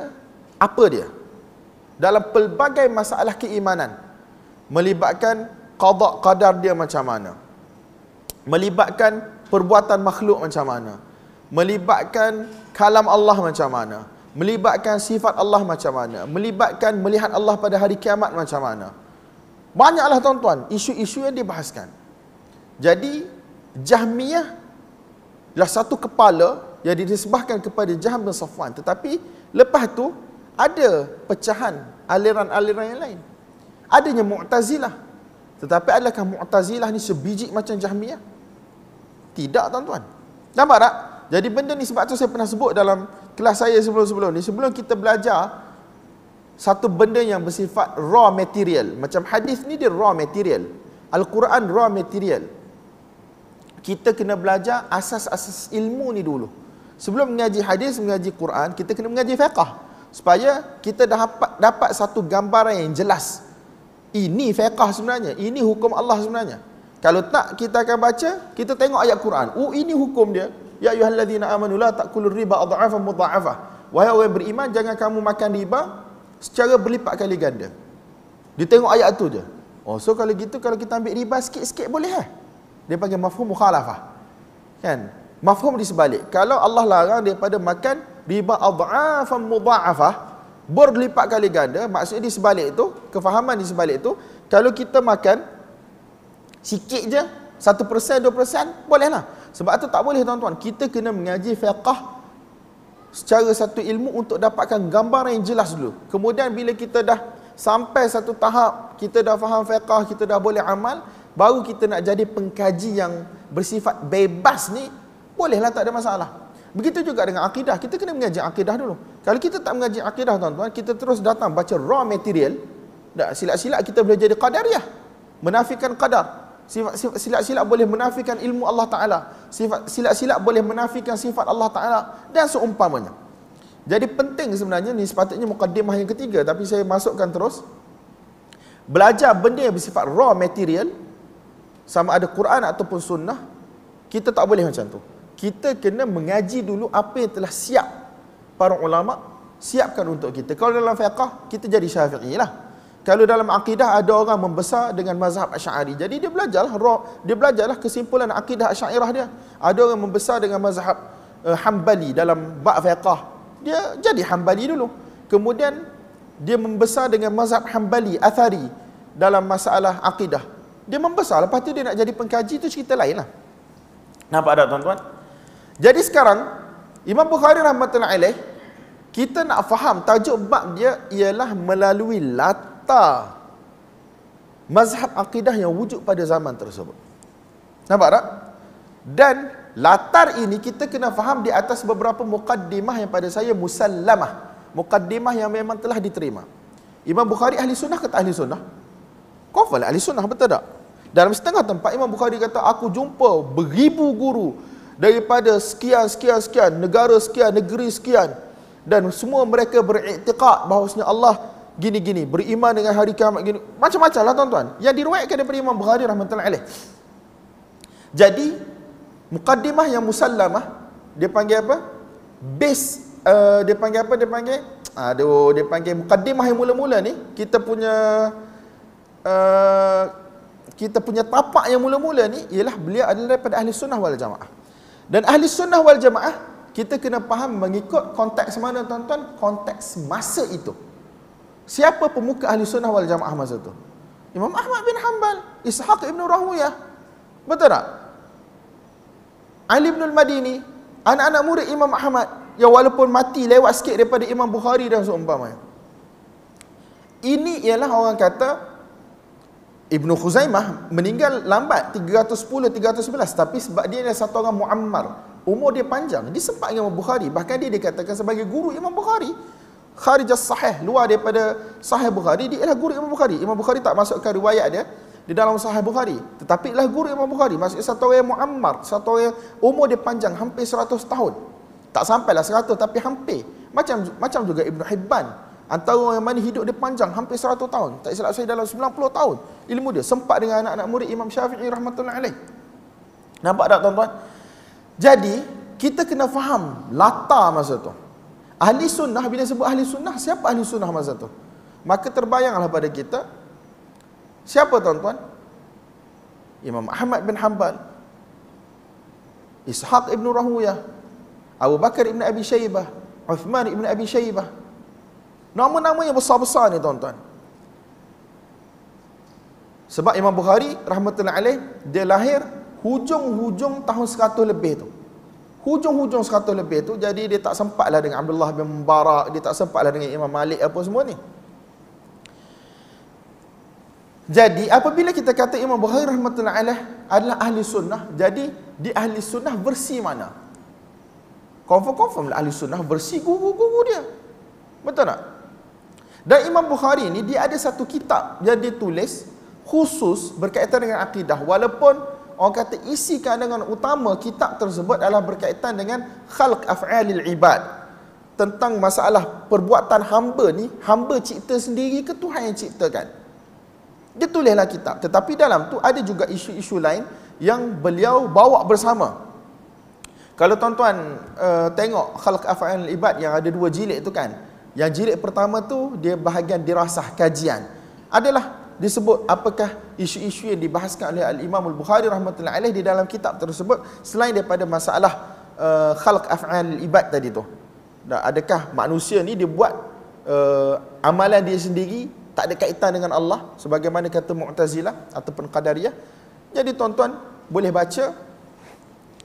apa dia dalam pelbagai masalah keimanan melibatkan qada qadar dia macam mana melibatkan perbuatan makhluk macam mana melibatkan kalam Allah macam mana melibatkan sifat Allah macam mana melibatkan melihat Allah pada hari kiamat macam mana Banyaklah tuan-tuan, isu-isu yang dibahaskan. Jadi, Jahmiyah adalah satu kepala yang dinisbahkan kepada Jahm bin Safwan. Tetapi, lepas tu ada pecahan aliran-aliran yang lain. Adanya Mu'tazilah. Tetapi adakah Mu'tazilah ni sebiji macam Jahmiyah? Tidak, tuan-tuan. Nampak tak? Jadi benda ni sebab tu saya pernah sebut dalam kelas saya sebelum-sebelum ni. Sebelum kita belajar satu benda yang bersifat raw material. Macam hadis ni dia raw material. Al-Quran raw material. Kita kena belajar asas-asas ilmu ni dulu. Sebelum mengaji hadis, mengaji Quran, kita kena mengaji fiqah supaya kita dapat dapat satu gambaran yang jelas. Ini fiqah sebenarnya, ini hukum Allah sebenarnya. Kalau tak kita akan baca, kita tengok ayat Quran. Oh ini hukum dia. Ya ayyuhallazina amanu la taqulur riba adhafa mudha'afa. Wahai orang beriman jangan kamu makan riba secara berlipat kali ganda. Dia tengok ayat tu je. Oh, so kalau gitu kalau kita ambil riba sikit-sikit boleh eh? Dia panggil mafhum mukhalafah. Kan? Mafhum di sebalik. Kalau Allah larang daripada makan riba adhafan mudha'afah, berlipat kali ganda, maksudnya di sebalik itu, kefahaman di sebalik itu, kalau kita makan sikit je, 1%, 2%, bolehlah. Sebab itu tak boleh tuan-tuan. Kita kena mengaji fiqah secara satu ilmu untuk dapatkan gambar yang jelas dulu. Kemudian bila kita dah sampai satu tahap, kita dah faham fiqah, kita dah boleh amal, baru kita nak jadi pengkaji yang bersifat bebas ni, bolehlah tak ada masalah. Begitu juga dengan akidah, kita kena mengaji akidah dulu. Kalau kita tak mengaji akidah tuan-tuan, kita terus datang baca raw material, tak silap-silap kita boleh jadi qadariyah. Menafikan qadar sifat, sifat silap-silap boleh menafikan ilmu Allah Taala sifat silap-silap boleh menafikan sifat Allah Taala dan seumpamanya jadi penting sebenarnya ni sepatutnya mukadimah yang ketiga tapi saya masukkan terus belajar benda yang bersifat raw material sama ada Quran ataupun sunnah kita tak boleh macam tu kita kena mengaji dulu apa yang telah siap para ulama siapkan untuk kita kalau dalam fiqah kita jadi syafi'i lah kalau dalam akidah ada orang membesar dengan mazhab Asy'ari. Jadi dia belajarlah dia belajarlah kesimpulan akidah Asy'ariyah dia. Ada orang membesar dengan mazhab uh, eh, Hambali dalam bab fiqh. Dia jadi Hambali dulu. Kemudian dia membesar dengan mazhab Hambali Athari dalam masalah akidah. Dia membesar lepas tu dia nak jadi pengkaji tu cerita lainlah. Nampak ada tuan-tuan? Jadi sekarang Imam Bukhari rahmatullahi alaih kita nak faham tajuk bab dia ialah melalui lat fakta mazhab akidah yang wujud pada zaman tersebut. Nampak tak? Dan latar ini kita kena faham di atas beberapa mukaddimah yang pada saya musallamah. Mukaddimah yang memang telah diterima. Imam Bukhari ahli sunnah kata ahli sunnah? Kofal ahli sunnah betul tak? Dalam setengah tempat Imam Bukhari kata aku jumpa beribu guru daripada sekian sekian sekian negara sekian negeri sekian dan semua mereka beriktikad bahawasanya Allah gini-gini, beriman dengan hari kiamat gini. Macam-macam lah tuan-tuan. Yang diruatkan daripada Imam Bukhari rahmatullahi alaih. Jadi, mukaddimah yang musallamah, dia panggil apa? Base, uh, dia panggil apa? Dia panggil, aduh, dia panggil mukaddimah yang mula-mula ni, kita punya, uh, kita punya tapak yang mula-mula ni, ialah beliau adalah daripada ahli sunnah wal jamaah. Dan ahli sunnah wal jamaah, kita kena faham mengikut konteks mana tuan-tuan, konteks masa itu. Siapa pemuka ahli sunnah wal jamaah masa itu? Imam Ahmad bin Hanbal, Ishaq ibn Rahuyah. Betul tak? Ali ibn al-Madini, anak-anak murid Imam Ahmad yang walaupun mati lewat sikit daripada Imam Bukhari dan seumpamanya. Ini ialah orang kata Ibn Khuzaimah meninggal lambat 310-311 tapi sebab dia adalah satu orang muammar. Umur dia panjang. Dia sempat dengan Imam Bukhari. Bahkan dia dikatakan sebagai guru Imam Bukhari kharijah sahih luar daripada sahih Bukhari dia ialah guru Imam Bukhari Imam Bukhari tak masukkan riwayat dia di dalam sahih Bukhari tetapi ialah guru Imam Bukhari maksudnya satu orang Muammar satu orang umur dia panjang hampir 100 tahun tak sampai lah 100 tapi hampir macam macam juga ibnu Hibban antara orang mana hidup dia panjang hampir 100 tahun tak silap saya dalam 90 tahun ilmu dia sempat dengan anak-anak murid Imam Syafi'i rahmatullahi alaih nampak tak tuan-tuan jadi kita kena faham latar masa tu Ahli sunnah, bila sebut ahli sunnah, siapa ahli sunnah masa tu? Maka terbayanglah pada kita, siapa tuan-tuan? Imam Ahmad bin Hanbal, Ishaq ibn Rahuyah, Abu Bakar ibn Abi Shaybah, Uthman ibn Abi Shaybah. Nama-nama yang besar-besar ni tuan-tuan. Sebab Imam Bukhari rahmatullahi alaih dia lahir hujung-hujung tahun 100 lebih tu. Hujung-hujung 100 lebih tu jadi dia tak sempatlah dengan Abdullah bin Mubarak, dia tak sempatlah dengan Imam Malik apa semua ni. Jadi apabila kita kata Imam Bukhari rahmatullahi alaih adalah ahli sunnah, jadi di ahli sunnah versi mana? Confirm-confirm lah ahli sunnah versi guru-guru dia. Betul tak? Dan Imam Bukhari ni dia ada satu kitab yang dia tulis khusus berkaitan dengan akidah walaupun orang kata isi kandungan utama kitab tersebut adalah berkaitan dengan khalq af'alil ibad tentang masalah perbuatan hamba ni hamba cipta sendiri ke Tuhan yang ciptakan dia tulislah kitab tetapi dalam tu ada juga isu-isu lain yang beliau bawa bersama kalau tuan-tuan uh, tengok khalq af'alil ibad yang ada dua jilid tu kan yang jilid pertama tu dia bahagian dirasah kajian adalah disebut apakah isu-isu yang dibahaskan oleh al-Imam al-Bukhari rahmatullahi alaih di dalam kitab tersebut selain daripada masalah uh, khalq af'al ibad tadi tu. Dan adakah manusia ni dia buat uh, amalan dia sendiri tak ada kaitan dengan Allah sebagaimana kata Mu'tazilah ataupun Qadariyah. Jadi tuan-tuan boleh baca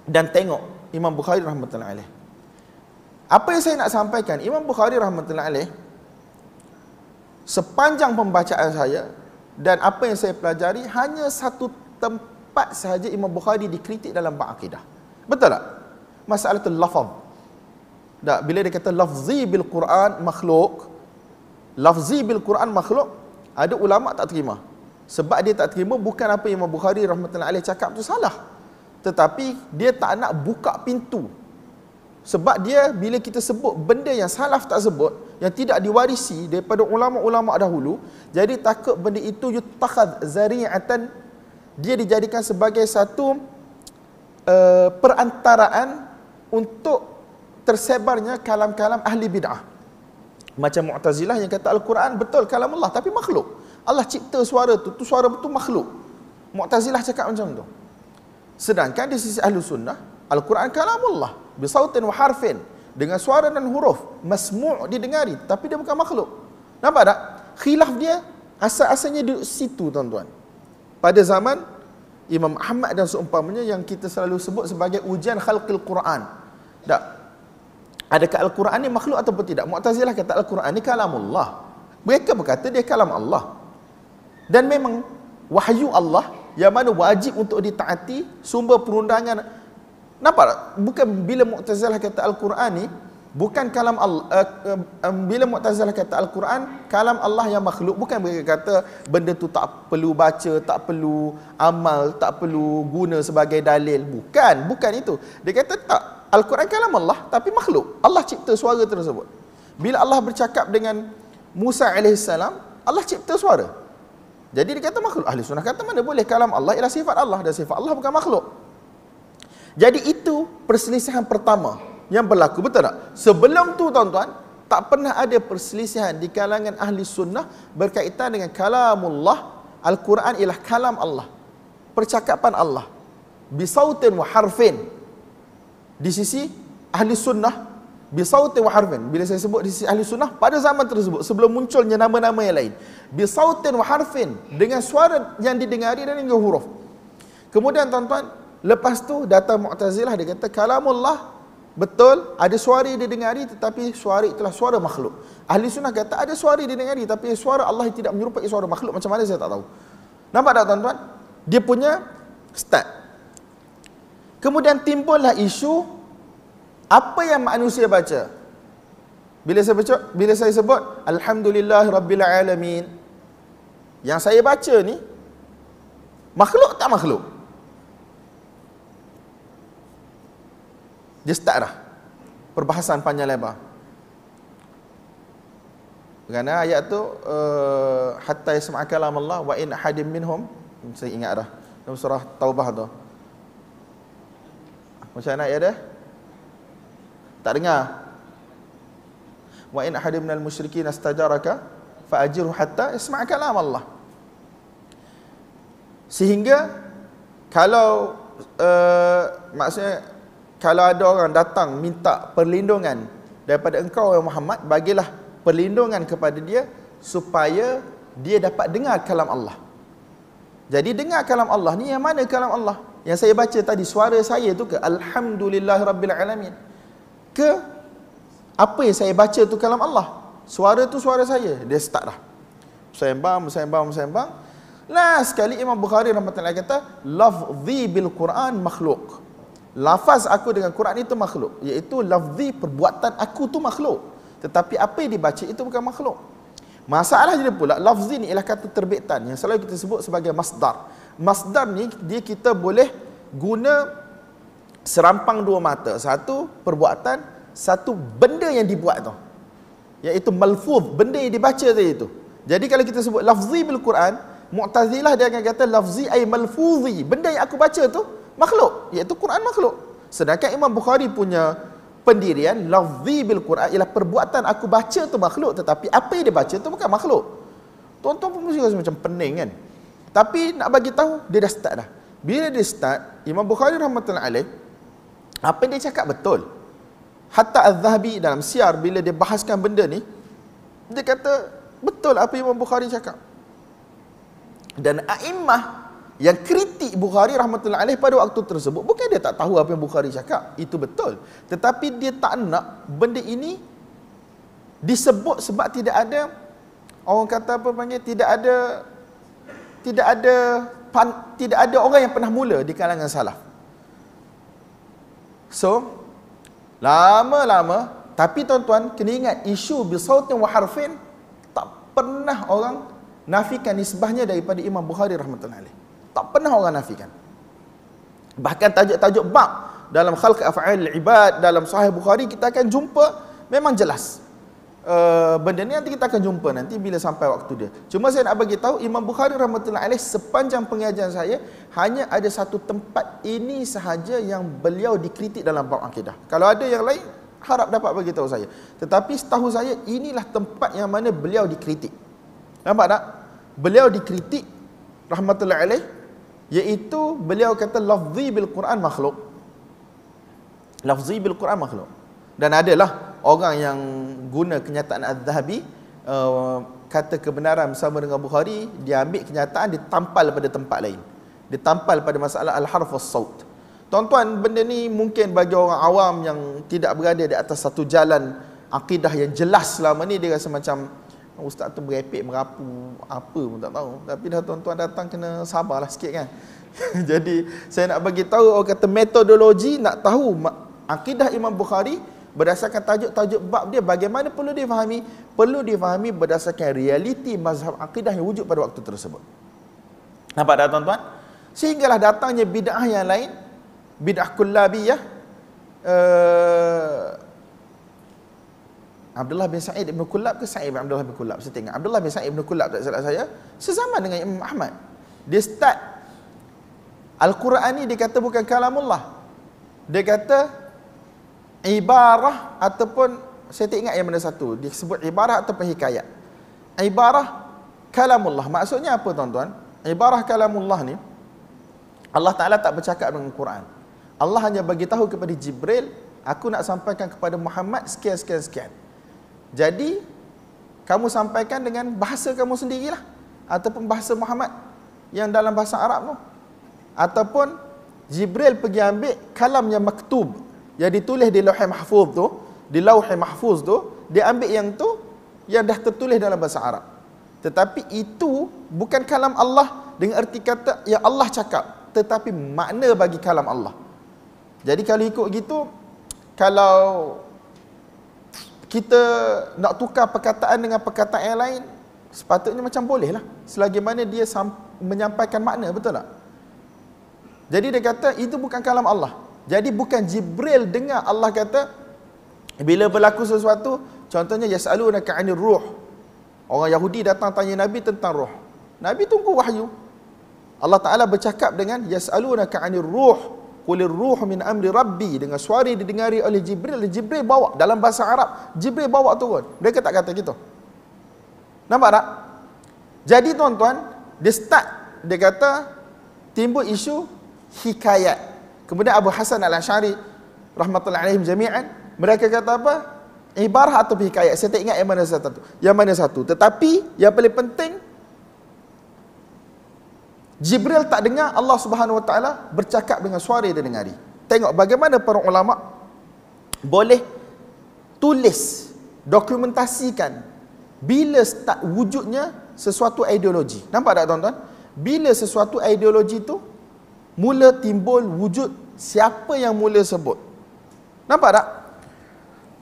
dan tengok Imam Bukhari rahmatullahi alaih. Apa yang saya nak sampaikan Imam Bukhari rahmatullahi alaih sepanjang pembacaan saya dan apa yang saya pelajari hanya satu tempat sahaja Imam Bukhari dikritik dalam bab akidah. Betul tak? Masalah tu lafaz. Tak, bila dia kata lafzi bil Quran makhluk, lafzi bil Quran makhluk, ada ulama tak terima. Sebab dia tak terima bukan apa Imam Bukhari rahmatullahi alaih cakap tu salah. Tetapi dia tak nak buka pintu sebab dia bila kita sebut benda yang salaf tak sebut Yang tidak diwarisi daripada ulama-ulama dahulu Jadi takut benda itu yutakad zari'atan Dia dijadikan sebagai satu uh, perantaraan Untuk tersebarnya kalam-kalam ahli bid'ah Macam Mu'tazilah yang kata Al-Quran betul kalam Allah tapi makhluk Allah cipta suara tu, tu suara betul makhluk Mu'tazilah cakap macam tu Sedangkan di sisi ahli sunnah Al-Quran kalamullah bi sautin wa harfin dengan suara dan huruf masmu' didengari tapi dia bukan makhluk. Nampak tak? Khilaf dia asal-asalnya di situ tuan-tuan. Pada zaman Imam Ahmad dan seumpamanya yang kita selalu sebut sebagai ujian khalqil Quran. Tak. Adakah Al-Quran ni makhluk ataupun tidak? Mu'tazilah kata Al-Quran ni kalamullah. Mereka berkata dia kalam Allah. Dan memang wahyu Allah yang mana wajib untuk ditaati sumber perundangan Nampak tak? Bukan bila Mu'tazilah kata Al-Quran ni, bukan kalam Allah, eh, uh, eh, uh, um, bila Mu'tazilah kata Al-Quran, kalam Allah yang makhluk, bukan mereka kata benda tu tak perlu baca, tak perlu amal, tak perlu guna sebagai dalil. Bukan, bukan itu. Dia kata tak, Al-Quran kalam Allah tapi makhluk. Allah cipta suara tersebut. Bila Allah bercakap dengan Musa AS, Allah cipta suara. Jadi dia kata makhluk. Ahli sunnah kata mana boleh kalam Allah ialah sifat Allah dan sifat Allah bukan makhluk. Jadi itu perselisihan pertama yang berlaku betul tak? Sebelum tu tuan-tuan tak pernah ada perselisihan di kalangan ahli sunnah berkaitan dengan kalamullah Al-Quran ialah kalam Allah percakapan Allah bisautin wa harfin di sisi ahli sunnah bisautin wa harfin bila saya sebut di sisi ahli sunnah pada zaman tersebut sebelum munculnya nama-nama yang lain bisautin wa harfin dengan suara yang didengari dan dengan huruf kemudian tuan-tuan Lepas tu datang Mu'tazilah dia kata kalamullah betul ada suara dia dengari tetapi suara itulah suara makhluk. Ahli sunnah kata ada suara dia dengari tapi suara Allah tidak menyerupai suara makhluk macam mana saya tak tahu. Nampak tak tuan-tuan? Dia punya start. Kemudian timbullah isu apa yang manusia baca? Bila saya baca, bila saya sebut alhamdulillah rabbil alamin yang saya baca ni makhluk tak makhluk? Dia start dah Perbahasan panjang lebar Kerana ayat tu eh, Hatta yisma'a kalam Allah Wa in hadim minhum hmm, Saya ingat dah Surah Taubah tu Macam mana ayat dia? Tak dengar Wa in ahadim minal musyrikin astajaraka Fa'ajiru hatta isma' kalam Allah Sehingga Kalau uh, Maksudnya kalau ada orang datang minta perlindungan daripada engkau ya Muhammad bagilah perlindungan kepada dia supaya dia dapat dengar kalam Allah jadi dengar kalam Allah ni yang mana kalam Allah yang saya baca tadi suara saya tu ke alhamdulillah rabbil alamin ke apa yang saya baca tu kalam Allah suara tu suara saya dia start dah sembang sembang sembang last kali Imam Bukhari rahmatullahi kata lafzi bil Quran makhluk lafaz aku dengan Quran itu makhluk iaitu lafzi perbuatan aku tu makhluk tetapi apa yang dibaca itu bukan makhluk masalah jadi pula lafzi ni ialah kata terbitan yang selalu kita sebut sebagai masdar masdar ni dia kita boleh guna serampang dua mata satu perbuatan satu benda yang dibuat tu iaitu malfuz benda yang dibaca tadi tu jadi kalau kita sebut lafzi bil Quran Mu'tazilah dia akan kata lafzi ay malfuzi benda yang aku baca tu makhluk iaitu Quran makhluk sedangkan Imam Bukhari punya pendirian lafzi bil Quran ialah perbuatan aku baca tu makhluk tetapi apa yang dia baca tu bukan makhluk tuan-tuan pun mesti rasa macam pening kan tapi nak bagi tahu dia dah start dah bila dia start Imam Bukhari rahmatullahi alaih apa yang dia cakap betul hatta az-zahabi dalam siar bila dia bahaskan benda ni dia kata betul apa Imam Bukhari cakap dan a'immah yang kritik Bukhari rahmatullahi alaih pada waktu tersebut bukan dia tak tahu apa yang Bukhari cakap itu betul tetapi dia tak nak benda ini disebut sebab tidak ada orang kata apa panggil tidak ada tidak ada pan, tidak ada orang yang pernah mula di kalangan salaf so lama-lama tapi tuan-tuan kena ingat isu bisautin wa harfin tak pernah orang nafikan nisbahnya daripada Imam Bukhari rahmatullahi alaih tak pernah orang nafikan. Bahkan tajuk-tajuk bab dalam khalq af'al ibad dalam sahih Bukhari kita akan jumpa memang jelas. Uh, benda ni nanti kita akan jumpa nanti bila sampai waktu dia. Cuma saya nak bagi tahu Imam Bukhari rahmatullah alaih sepanjang pengajian saya hanya ada satu tempat ini sahaja yang beliau dikritik dalam bab akidah. Kalau ada yang lain harap dapat bagi tahu saya. Tetapi setahu saya inilah tempat yang mana beliau dikritik. Nampak tak? Beliau dikritik rahmatullah alaih iaitu beliau kata lafzi bil Quran makhluk lafzi bil Quran makhluk dan adalah orang yang guna kenyataan az-zahabi uh, kata kebenaran bersama dengan Bukhari dia ambil kenyataan ditampal pada tempat lain ditampal pada masalah al-harf was-saut tuan-tuan benda ni mungkin bagi orang awam yang tidak berada di atas satu jalan akidah yang jelas selama ni dia rasa macam Ustaz tu merepek, merapu, apa pun tak tahu. Tapi dah tuan-tuan datang kena sabarlah sikit kan. Jadi saya nak bagi tahu orang kata metodologi nak tahu akidah Imam Bukhari berdasarkan tajuk-tajuk bab dia bagaimana perlu difahami? Perlu difahami berdasarkan realiti mazhab akidah yang wujud pada waktu tersebut. Nampak tak tuan-tuan? Sehinggalah datangnya bid'ah yang lain, bid'ah kullabiyah, uh, Abdullah bin Sa'id bin Kulab ke Sa'id bin Abdullah bin Kulab saya tengok Abdullah bin Sa'id bin Kulab tak salah saya sezaman dengan Imam Ahmad dia start Al-Quran ni dia kata bukan kalamullah dia kata ibarah ataupun saya tak ingat yang mana satu dia sebut ibarah atau hikayat ibarah kalamullah maksudnya apa tuan-tuan ibarah kalamullah ni Allah Taala tak bercakap dengan Quran Allah hanya bagi tahu kepada Jibril aku nak sampaikan kepada Muhammad sekian sekian sekian jadi kamu sampaikan dengan bahasa kamu sendirilah ataupun bahasa Muhammad yang dalam bahasa Arab tu. Ataupun Jibril pergi ambil kalam yang maktub yang ditulis di Lauhul Mahfuz tu, di Lauhul Mahfuz tu, dia ambil yang tu yang dah tertulis dalam bahasa Arab. Tetapi itu bukan kalam Allah dengan erti kata yang Allah cakap, tetapi makna bagi kalam Allah. Jadi kalau ikut gitu kalau kita nak tukar perkataan dengan perkataan yang lain sepatutnya macam boleh lah selagi mana dia menyampaikan makna betul tak jadi dia kata itu bukan kalam Allah jadi bukan Jibril dengar Allah kata bila berlaku sesuatu contohnya yasalunaka anir ruh orang Yahudi datang tanya nabi tentang ruh nabi tunggu wahyu Allah Taala bercakap dengan yasalunaka anir ruh Kulir ruh min amri rabbi Dengan suara didengari oleh Jibril Jibril bawa dalam bahasa Arab Jibril bawa turun Mereka tak kata gitu Nampak tak? Jadi tuan-tuan Dia start Dia kata Timbul isu Hikayat Kemudian Abu Hasan al-Ashari Rahmatullahi alaihim jami'an Mereka kata apa? Ibarah atau hikayat Saya tak ingat yang mana satu Yang mana satu Tetapi Yang paling penting Jibril tak dengar Allah Subhanahu Wa Taala bercakap dengan suara dia dengari. Tengok bagaimana para ulama boleh tulis dokumentasikan bila start wujudnya sesuatu ideologi. Nampak tak tuan-tuan? Bila sesuatu ideologi tu mula timbul wujud siapa yang mula sebut. Nampak tak?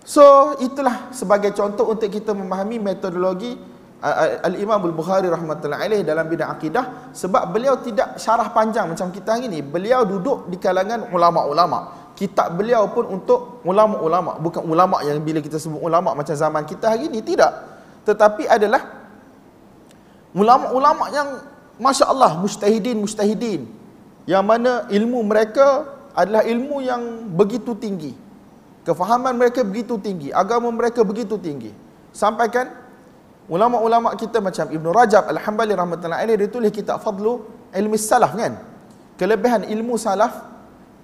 So itulah sebagai contoh untuk kita memahami metodologi Al-Imam Al-Bukhari rahmatullahi alaih dalam bidang akidah sebab beliau tidak syarah panjang macam kita hari ni. Beliau duduk di kalangan ulama-ulama. Kitab beliau pun untuk ulama-ulama, bukan ulama yang bila kita sebut ulama macam zaman kita hari ni tidak. Tetapi adalah ulama-ulama yang masya-Allah mustahidin mustahidin yang mana ilmu mereka adalah ilmu yang begitu tinggi. Kefahaman mereka begitu tinggi, agama mereka begitu tinggi. Sampaikan Ulama-ulama kita macam Ibn Rajab Al-Hambali Rahmatullah Alayhi Dia tulis kitab Fadlu Ilmi Salaf kan Kelebihan ilmu salaf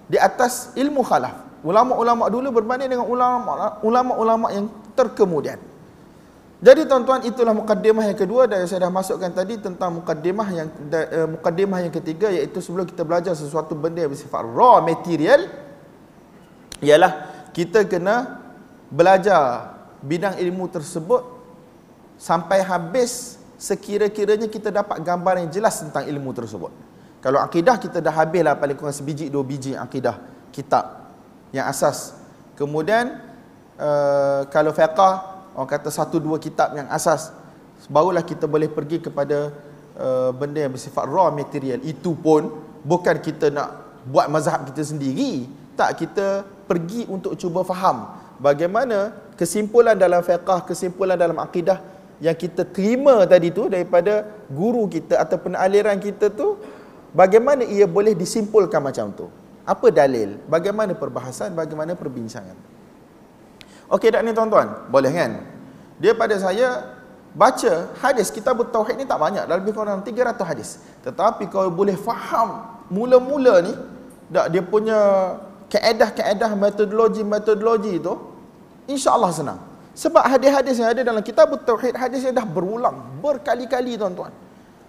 Di atas ilmu khalaf Ulama-ulama dulu berbanding dengan ulama-ulama yang terkemudian jadi tuan-tuan itulah mukaddimah yang kedua dan saya dah masukkan tadi tentang mukaddimah yang uh, mukaddimah yang ketiga iaitu sebelum kita belajar sesuatu benda yang bersifat raw material ialah kita kena belajar bidang ilmu tersebut sampai habis sekira-kiranya kita dapat gambar yang jelas tentang ilmu tersebut. Kalau akidah kita dah habis lah paling kurang sebiji dua biji akidah kitab yang asas. Kemudian uh, kalau fiqah orang kata satu dua kitab yang asas barulah kita boleh pergi kepada uh, benda yang bersifat raw material itu pun bukan kita nak buat mazhab kita sendiri tak kita pergi untuk cuba faham bagaimana kesimpulan dalam fiqah kesimpulan dalam akidah yang kita terima tadi tu daripada guru kita ataupun aliran kita tu bagaimana ia boleh disimpulkan macam tu apa dalil bagaimana perbahasan bagaimana perbincangan okey dak ni tuan-tuan boleh kan dia pada saya baca hadis kita bertauhid ni tak banyak dah lebih kurang 300 hadis tetapi kau boleh faham mula-mula ni dak dia punya kaedah-kaedah metodologi metodologi tu insya-Allah senang sebab hadis-hadis yang ada dalam kitab Tauhid hadis yang dah berulang berkali-kali tuan-tuan.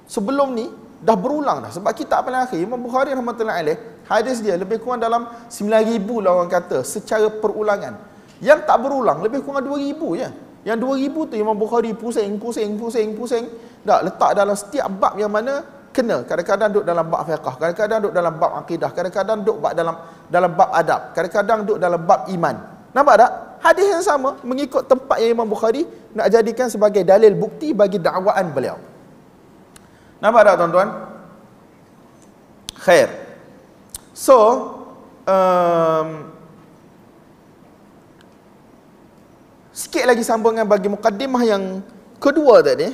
Sebelum ni dah berulang dah sebab kita paling akhir Imam Bukhari rahmatullahi alaih hadis dia lebih kurang dalam 9000 lah orang kata secara perulangan. Yang tak berulang lebih kurang 2000 je. Yang 2000 tu Imam Bukhari pusing pusing pusing pusing dah letak dalam setiap bab yang mana kena kadang-kadang duduk dalam bab fiqh kadang-kadang duduk dalam bab akidah kadang-kadang duduk dalam dalam bab adab kadang-kadang duduk dalam bab iman nampak tak hadis yang sama mengikut tempat yang Imam Bukhari nak jadikan sebagai dalil bukti bagi dakwaan beliau. Nampak tak tuan-tuan? Khair. So, um, sikit lagi sambungan bagi mukadimah yang kedua tadi.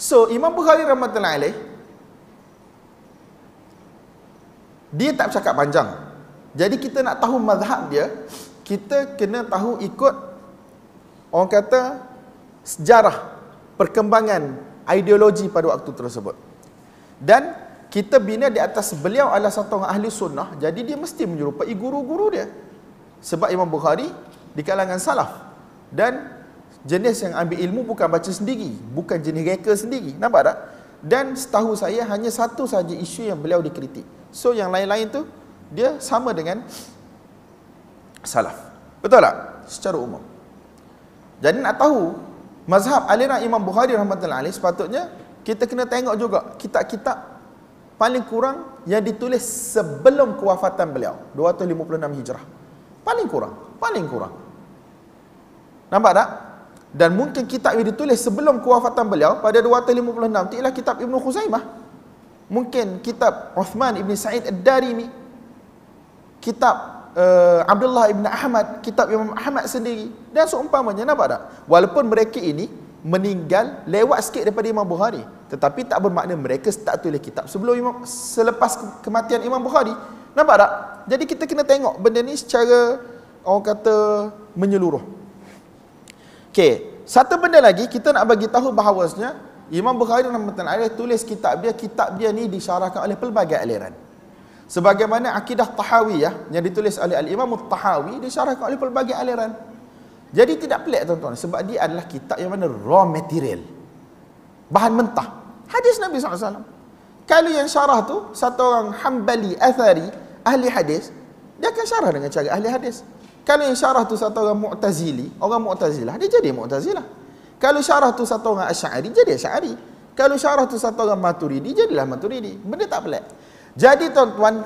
So, Imam Bukhari rahmatullahi alaih dia tak cakap panjang. Jadi kita nak tahu mazhab dia, kita kena tahu ikut orang kata sejarah perkembangan ideologi pada waktu tersebut. Dan kita bina di atas beliau adalah satu orang ahli sunnah, jadi dia mesti menyerupai guru-guru dia. Sebab Imam Bukhari di kalangan salaf dan jenis yang ambil ilmu bukan baca sendiri, bukan jenis reka sendiri. Nampak tak? Dan setahu saya hanya satu saja isu yang beliau dikritik. So yang lain-lain tu dia sama dengan salaf. Betul tak? Secara umum. Jadi nak tahu mazhab aliran Imam Bukhari rahmatullahi alaih sepatutnya kita kena tengok juga kitab-kitab paling kurang yang ditulis sebelum kewafatan beliau 256 Hijrah. Paling kurang, paling kurang. Nampak tak? Dan mungkin kitab yang ditulis sebelum kewafatan beliau pada 256 ialah kitab Ibn Khuzaimah. Mungkin kitab Uthman Ibn Sa'id Ad-Darimi. Kitab uh, Abdullah ibn Ahmad kitab Imam Ahmad sendiri dan seumpamanya nampak tak walaupun mereka ini meninggal lewat sikit daripada Imam Bukhari tetapi tak bermakna mereka tak tulis kitab sebelum Imam selepas kematian Imam Bukhari nampak tak jadi kita kena tengok benda ni secara orang kata menyeluruh Okay, satu benda lagi kita nak bagi tahu bahawasnya Imam Bukhari dan Imam Tirmizi tulis kitab dia kitab dia ni disyarahkan oleh pelbagai aliran sebagaimana akidah tahawi ya, yang ditulis oleh al-imam tahawi disyarahkan oleh pelbagai aliran jadi tidak pelik tuan-tuan sebab dia adalah kitab yang mana raw material bahan mentah hadis Nabi SAW kalau yang syarah tu satu orang hambali athari ahli hadis dia akan syarah dengan cara ahli hadis kalau yang syarah tu satu orang mu'tazili orang mu'tazilah dia jadi mu'tazilah kalau syarah tu satu orang asyari jadi asyari kalau syarah tu satu orang maturidi jadilah maturidi benda tak pelik jadi tuan-tuan,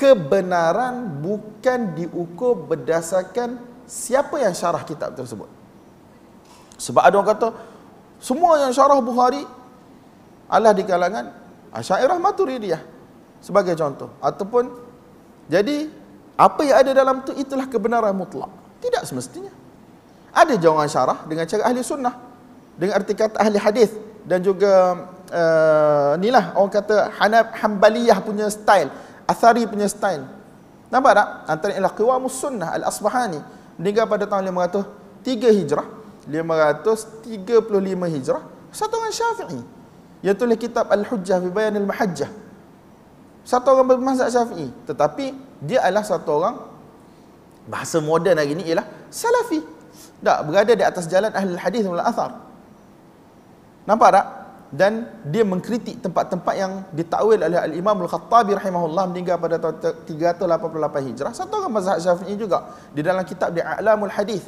kebenaran bukan diukur berdasarkan siapa yang syarah kitab tersebut. Sebab ada orang kata, semua yang syarah Bukhari, adalah di kalangan Asyairah Maturidiyah sebagai contoh. Ataupun, jadi apa yang ada dalam tu itulah kebenaran mutlak. Tidak semestinya. Ada jawangan syarah dengan cara ahli sunnah. Dengan arti kata ahli hadis dan juga uh, eh, ni lah orang kata Hanab Hambaliyah punya style, Athari punya style. Nampak tak? Antara ialah Qawamu Sunnah Al-Asbahani meninggal pada tahun 503 Hijrah, 535 Hijrah, satu orang Syafi'i. Ia tulis kitab Al-Hujjah fi Bayan Al-Mahajjah. Satu orang bermazhab Syafi'i, tetapi dia adalah satu orang bahasa moden hari ni ialah Salafi. Tak, berada di atas jalan ahli hadis wal athar. Nampak tak? dan dia mengkritik tempat-tempat yang ditakwil oleh al-Imam al-Khattabi rahimahullah meninggal pada tahun 388 Hijrah satu orang mazhab Syafi'i juga di dalam kitab di A'lamul Hadis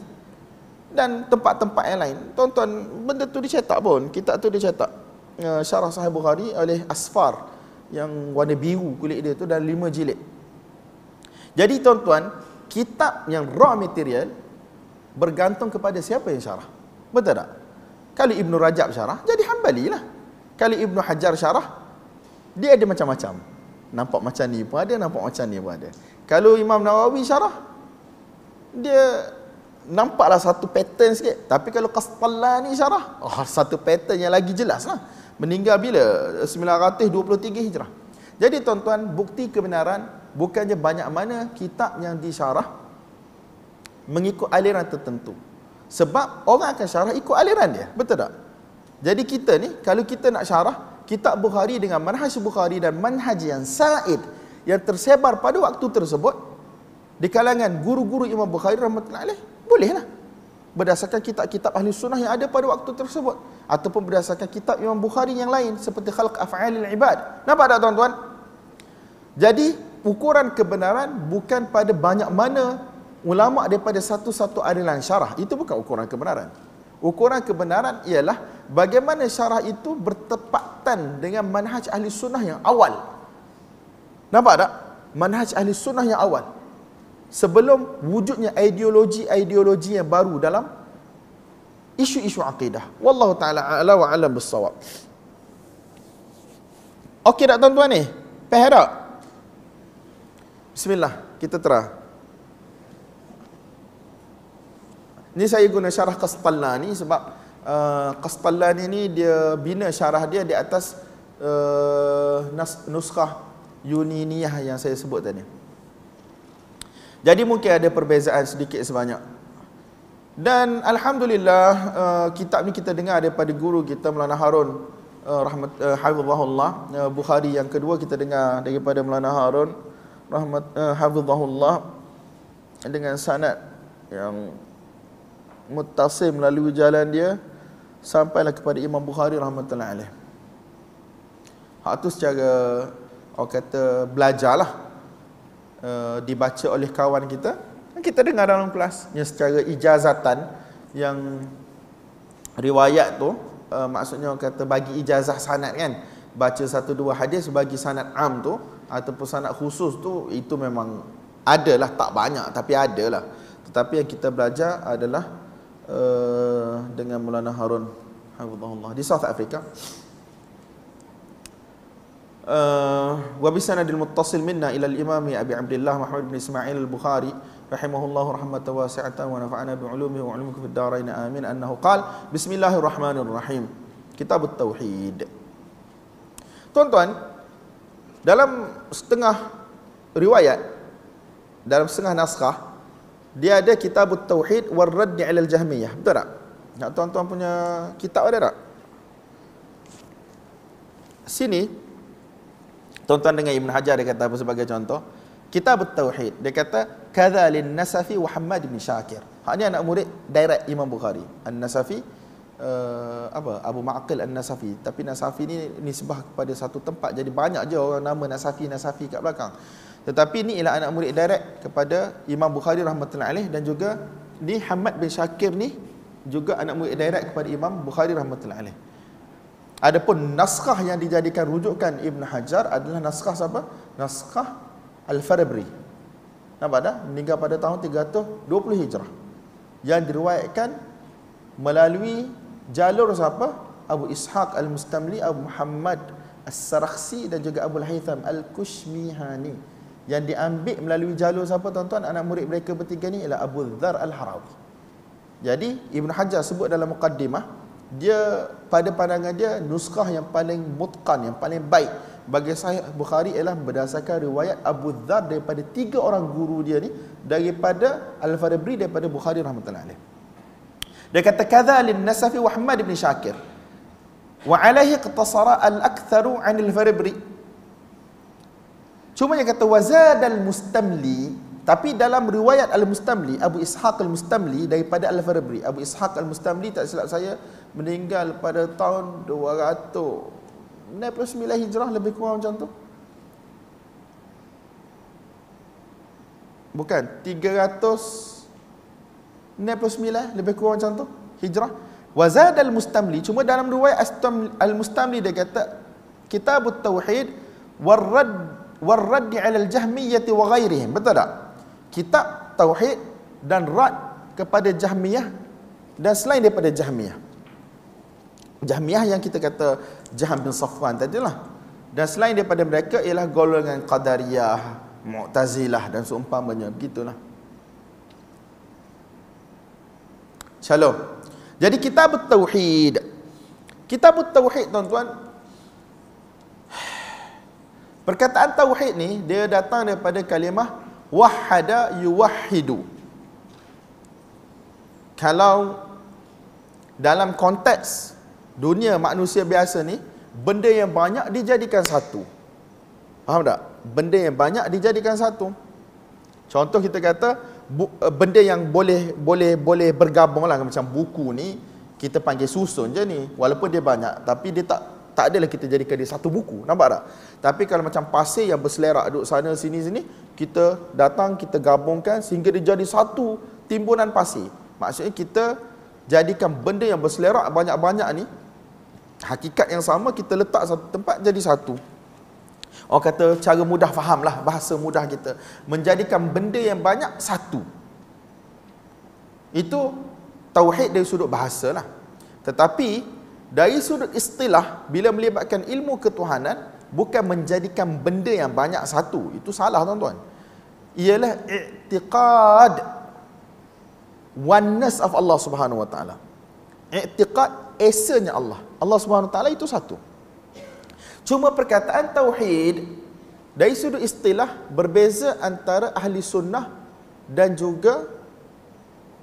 dan tempat-tempat yang lain tonton benda tu dicetak pun kitab tu dicetak eh, syarah Sahih Bukhari oleh Asfar yang warna biru kulit dia tu dan lima jilid jadi tuan-tuan kitab yang raw material bergantung kepada siapa yang syarah betul tak kalau Ibn Rajab syarah jadi hambalilah. Kali Ibnu Hajar syarah dia ada macam-macam. Nampak macam ni pun ada, nampak macam ni pun ada. Kalau Imam Nawawi syarah dia nampaklah satu pattern sikit. Tapi kalau Qastallani syarah, oh, satu pattern yang lagi jelas lah. Meninggal bila? 923 Hijrah. Jadi tuan-tuan, bukti kebenaran bukannya banyak mana kitab yang disyarah mengikut aliran tertentu. Sebab orang akan syarah ikut aliran dia. Betul tak? Jadi kita ni, kalau kita nak syarah, kitab Bukhari dengan manhaj Bukhari dan manhaj yang sa'id yang tersebar pada waktu tersebut di kalangan guru-guru Imam Bukhari rahmatullahi alaih bolehlah berdasarkan kitab-kitab ahli sunnah yang ada pada waktu tersebut ataupun berdasarkan kitab Imam Bukhari yang lain seperti khalq af'alil ibad nampak tak tuan-tuan jadi ukuran kebenaran bukan pada banyak mana ulama daripada satu-satu adilan syarah itu bukan ukuran kebenaran ukuran kebenaran ialah bagaimana syarah itu bertepatan dengan manhaj ahli sunnah yang awal. Nampak tak? Manhaj ahli sunnah yang awal. Sebelum wujudnya ideologi-ideologi yang baru dalam isu-isu akidah. Wallahu ta'ala ala wa alam bersawab. Okey tak tuan-tuan ni? Faham tak? Bismillah, kita terah. Ini saya guna syarah Qastallani sebab Qasqalani uh, ni dia bina syarah dia di atas uh, nas, nuskah Yuniniyah yang saya sebut tadi. Jadi mungkin ada perbezaan sedikit sebanyak. Dan alhamdulillah uh, kitab ni kita dengar daripada guru kita Maulana Harun uh, rahmat uh, hafizahullah uh, Bukhari yang kedua kita dengar daripada Maulana Harun rahmat uh, hafizahullah dengan sanad yang muttasim melalui jalan dia sampailah kepada Imam Bukhari rahmatullahi alaih. Hak tu secara orang kata belajarlah uh, dibaca oleh kawan kita kita dengar dalam kelas yang secara ijazatan yang riwayat tu uh, maksudnya orang kata bagi ijazah sanad kan baca satu dua hadis bagi sanad am tu ataupun sanad khusus tu itu memang adalah tak banyak tapi adalah tetapi yang kita belajar adalah Eh, dengan Maulana Harun hafizahullah di South Africa. Uh, wa bisanadil muttasil minna ila al-Imam Abi Abdullah Muhammad bin Ismail al-Bukhari rahimahullahu rahmatan wasi'atan wa nafa'ana bi 'ulumihi wa 'ulumikum fid dharain amin annahu qala bismillahirrahmanirrahim kitab at-tauhid Tuan-tuan dalam setengah riwayat dalam setengah naskah dia ada kitab tauhid war radd al jahmiyah betul tak nak tuan-tuan punya kitab ada tak sini tuan-tuan dengan ibn hajar dia kata apa sebagai contoh kitab tauhid dia kata kadza lin nasafi wa hamad bin syakir Ini ha, anak murid direct imam bukhari an-nasafi uh, apa abu maqil an-nasafi tapi nasafi ni nisbah kepada satu tempat jadi banyak je orang nama nasafi nasafi kat belakang tetapi ni ialah anak murid direct kepada Imam Bukhari rahmatullahi alaih dan juga ni Hamad bin Shakir ni juga anak murid direct kepada Imam Bukhari rahmatullahi alaih. Adapun naskah yang dijadikan rujukan Ibn Hajar adalah naskah siapa? Naskah Al-Farabri. Nampak dah? Meninggal pada tahun 320 Hijrah. Yang diriwayatkan melalui jalur siapa? Abu Ishaq Al-Mustamli, Abu Muhammad Al sarakhsi dan juga Abu Al-Haytham Al-Kushmihani yang diambil melalui jalur siapa tuan-tuan anak murid mereka bertiga ni ialah Abu Dhar Al-Harawi jadi Ibn Hajar sebut dalam mukaddimah dia pada pandangan dia nuskah yang paling mutqan yang paling baik bagi sahih Bukhari ialah berdasarkan riwayat Abu Dhar daripada tiga orang guru dia ni daripada Al-Farabri daripada Bukhari rahmatullahi alaih dia kata kadzalil nasafi wa Ahmad bin Syakir wa alaihi iqtasara al-aktharu 'an al-Farabri Cuma yang kata wazad al-mustamli tapi dalam riwayat al-mustamli Abu Ishaq al-mustamli daripada al-Farabri Abu Ishaq al-mustamli tak silap saya meninggal pada tahun 269 Hijrah lebih kurang macam tu bukan 369 lebih kurang macam tu Hijrah wazad al-mustamli cuma dalam riwayat al-mustamli dia kata kitab tauhid warad waraddi al jahmiyati wa ghairihim betul tak kitab tauhid dan rad kepada jahmiyah dan selain daripada jahmiyah jahmiyah yang kita kata jahm bin safwan tadilah dan selain daripada mereka ialah golongan qadariyah mu'tazilah dan seumpamanya begitulah shalom jadi kita bertauhid kita bertauhid tuan-tuan Perkataan tauhid ni dia datang daripada kalimah wahada yuwahidu. Kalau dalam konteks dunia manusia biasa ni benda yang banyak dijadikan satu. Faham tak? Benda yang banyak dijadikan satu. Contoh kita kata eh, benda yang boleh boleh boleh bergabung lah macam buku ni kita panggil susun je ni walaupun dia banyak tapi dia tak tak adalah kita jadikan dia satu buku nampak tak tapi kalau macam pasir yang berselerak duduk sana sini sini, kita datang kita gabungkan sehingga dia jadi satu timbunan pasir. Maksudnya kita jadikan benda yang berselerak banyak-banyak ni hakikat yang sama kita letak satu tempat jadi satu. Orang kata cara mudah faham lah bahasa mudah kita menjadikan benda yang banyak satu. Itu tauhid dari sudut bahasa lah. Tetapi dari sudut istilah bila melibatkan ilmu ketuhanan bukan menjadikan benda yang banyak satu itu salah tuan-tuan ialah i'tiqad oneness of Allah Subhanahu wa taala i'tiqad esanya Allah Allah Subhanahu wa taala itu satu cuma perkataan tauhid dari sudut istilah berbeza antara ahli sunnah dan juga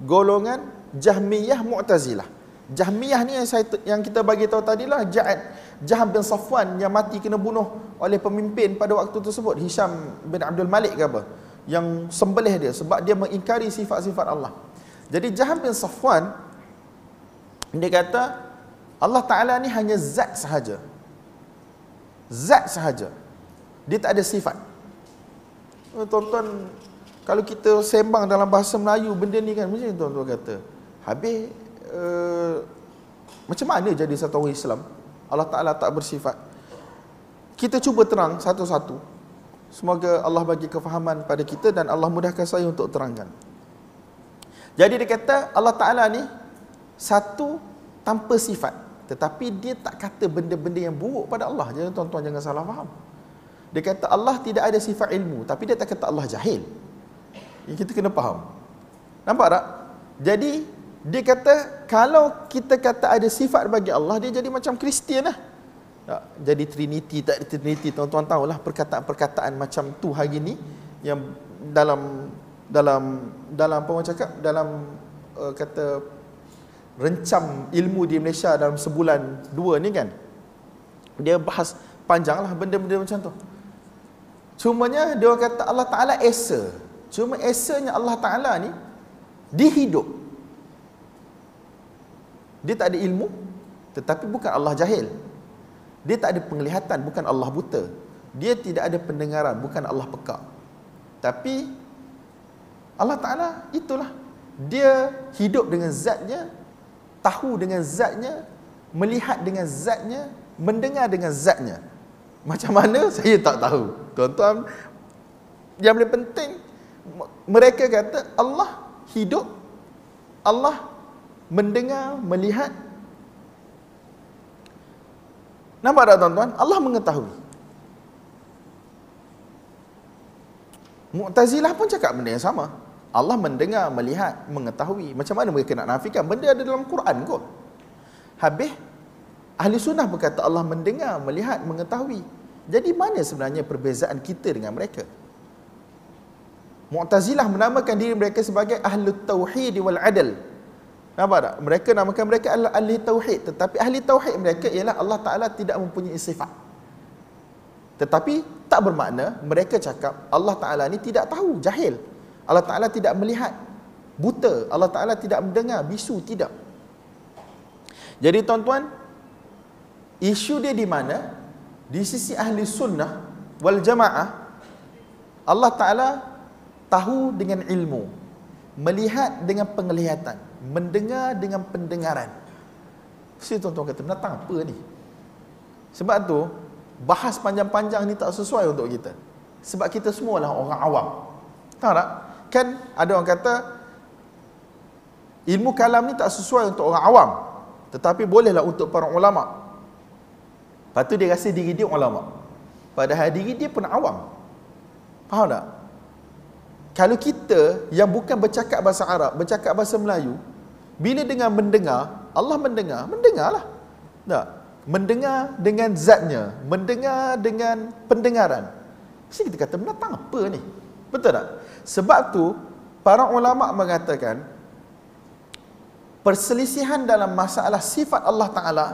golongan Jahmiyah Mu'tazilah. Jahmiyah ni yang saya yang kita bagi tahu tadilah ja'at Jahan bin Safwan yang mati kena bunuh oleh pemimpin pada waktu tersebut Hisham bin Abdul Malik ke apa yang sembelih dia sebab dia mengingkari sifat-sifat Allah jadi Jahan bin Safwan dia kata Allah Ta'ala ni hanya zat sahaja zat sahaja dia tak ada sifat oh, tuan-tuan kalau kita sembang dalam bahasa Melayu benda ni kan Mesti tuan-tuan kata habis uh, macam mana jadi satu orang Islam Allah Ta'ala tak bersifat Kita cuba terang satu-satu Semoga Allah bagi kefahaman pada kita Dan Allah mudahkan saya untuk terangkan Jadi dia kata Allah Ta'ala ni Satu tanpa sifat Tetapi dia tak kata benda-benda yang buruk pada Allah Jadi tuan-tuan jangan salah faham Dia kata Allah tidak ada sifat ilmu Tapi dia tak kata Allah jahil Ini ya, kita kena faham Nampak tak? Jadi dia kata kalau kita kata ada sifat bagi Allah dia jadi macam Kristian lah. Tak, jadi Trinity tak ada Trinity tuan-tuan tahulah perkataan-perkataan macam tu hari ni yang dalam dalam dalam apa orang cakap dalam uh, kata rencam ilmu di Malaysia dalam sebulan dua ni kan dia bahas panjang lah benda-benda macam tu cumanya dia kata Allah Ta'ala Esa cuma Esanya Allah Ta'ala ni dihidup dia tak ada ilmu tetapi bukan Allah jahil. Dia tak ada penglihatan bukan Allah buta. Dia tidak ada pendengaran bukan Allah peka. Tapi Allah Taala itulah dia hidup dengan zatnya, tahu dengan zatnya, melihat dengan zatnya, mendengar dengan zatnya. Macam mana saya tak tahu. Tuan-tuan yang paling penting mereka kata Allah hidup Allah mendengar, melihat. Nampak tak tuan-tuan? Allah mengetahui. Mu'tazilah pun cakap benda yang sama. Allah mendengar, melihat, mengetahui. Macam mana mereka nak nafikan? Benda ada dalam Quran kot. Habis, Ahli Sunnah berkata Allah mendengar, melihat, mengetahui. Jadi mana sebenarnya perbezaan kita dengan mereka? Mu'tazilah menamakan diri mereka sebagai Ahli Tauhid wal adl. Nampak tak? Mereka namakan mereka adalah ahli tauhid. Tetapi ahli tauhid mereka ialah Allah Ta'ala tidak mempunyai sifat. Tetapi tak bermakna mereka cakap Allah Ta'ala ni tidak tahu, jahil. Allah Ta'ala tidak melihat, buta. Allah Ta'ala tidak mendengar, bisu, tidak. Jadi tuan-tuan, isu dia di mana? Di sisi ahli sunnah wal jamaah, Allah Ta'ala tahu dengan ilmu. Melihat dengan penglihatan mendengar dengan pendengaran. Si tuan-tuan kata menatang apa ni? Sebab tu bahas panjang-panjang ni tak sesuai untuk kita. Sebab kita semualah orang awam. Tahu tak? Kan ada orang kata ilmu kalam ni tak sesuai untuk orang awam. Tetapi bolehlah untuk para ulama. Lepas tu dia rasa diri dia ulama. Padahal diri dia pun awam. Faham tak? Kalau kita yang bukan bercakap bahasa Arab, bercakap bahasa Melayu, bila dengan mendengar, Allah mendengar, mendengarlah. Tak? Mendengar dengan zatnya, mendengar dengan pendengaran. Mesti kita kata, menatang apa ni? Betul tak? Sebab tu, para ulama' mengatakan, perselisihan dalam masalah sifat Allah Ta'ala,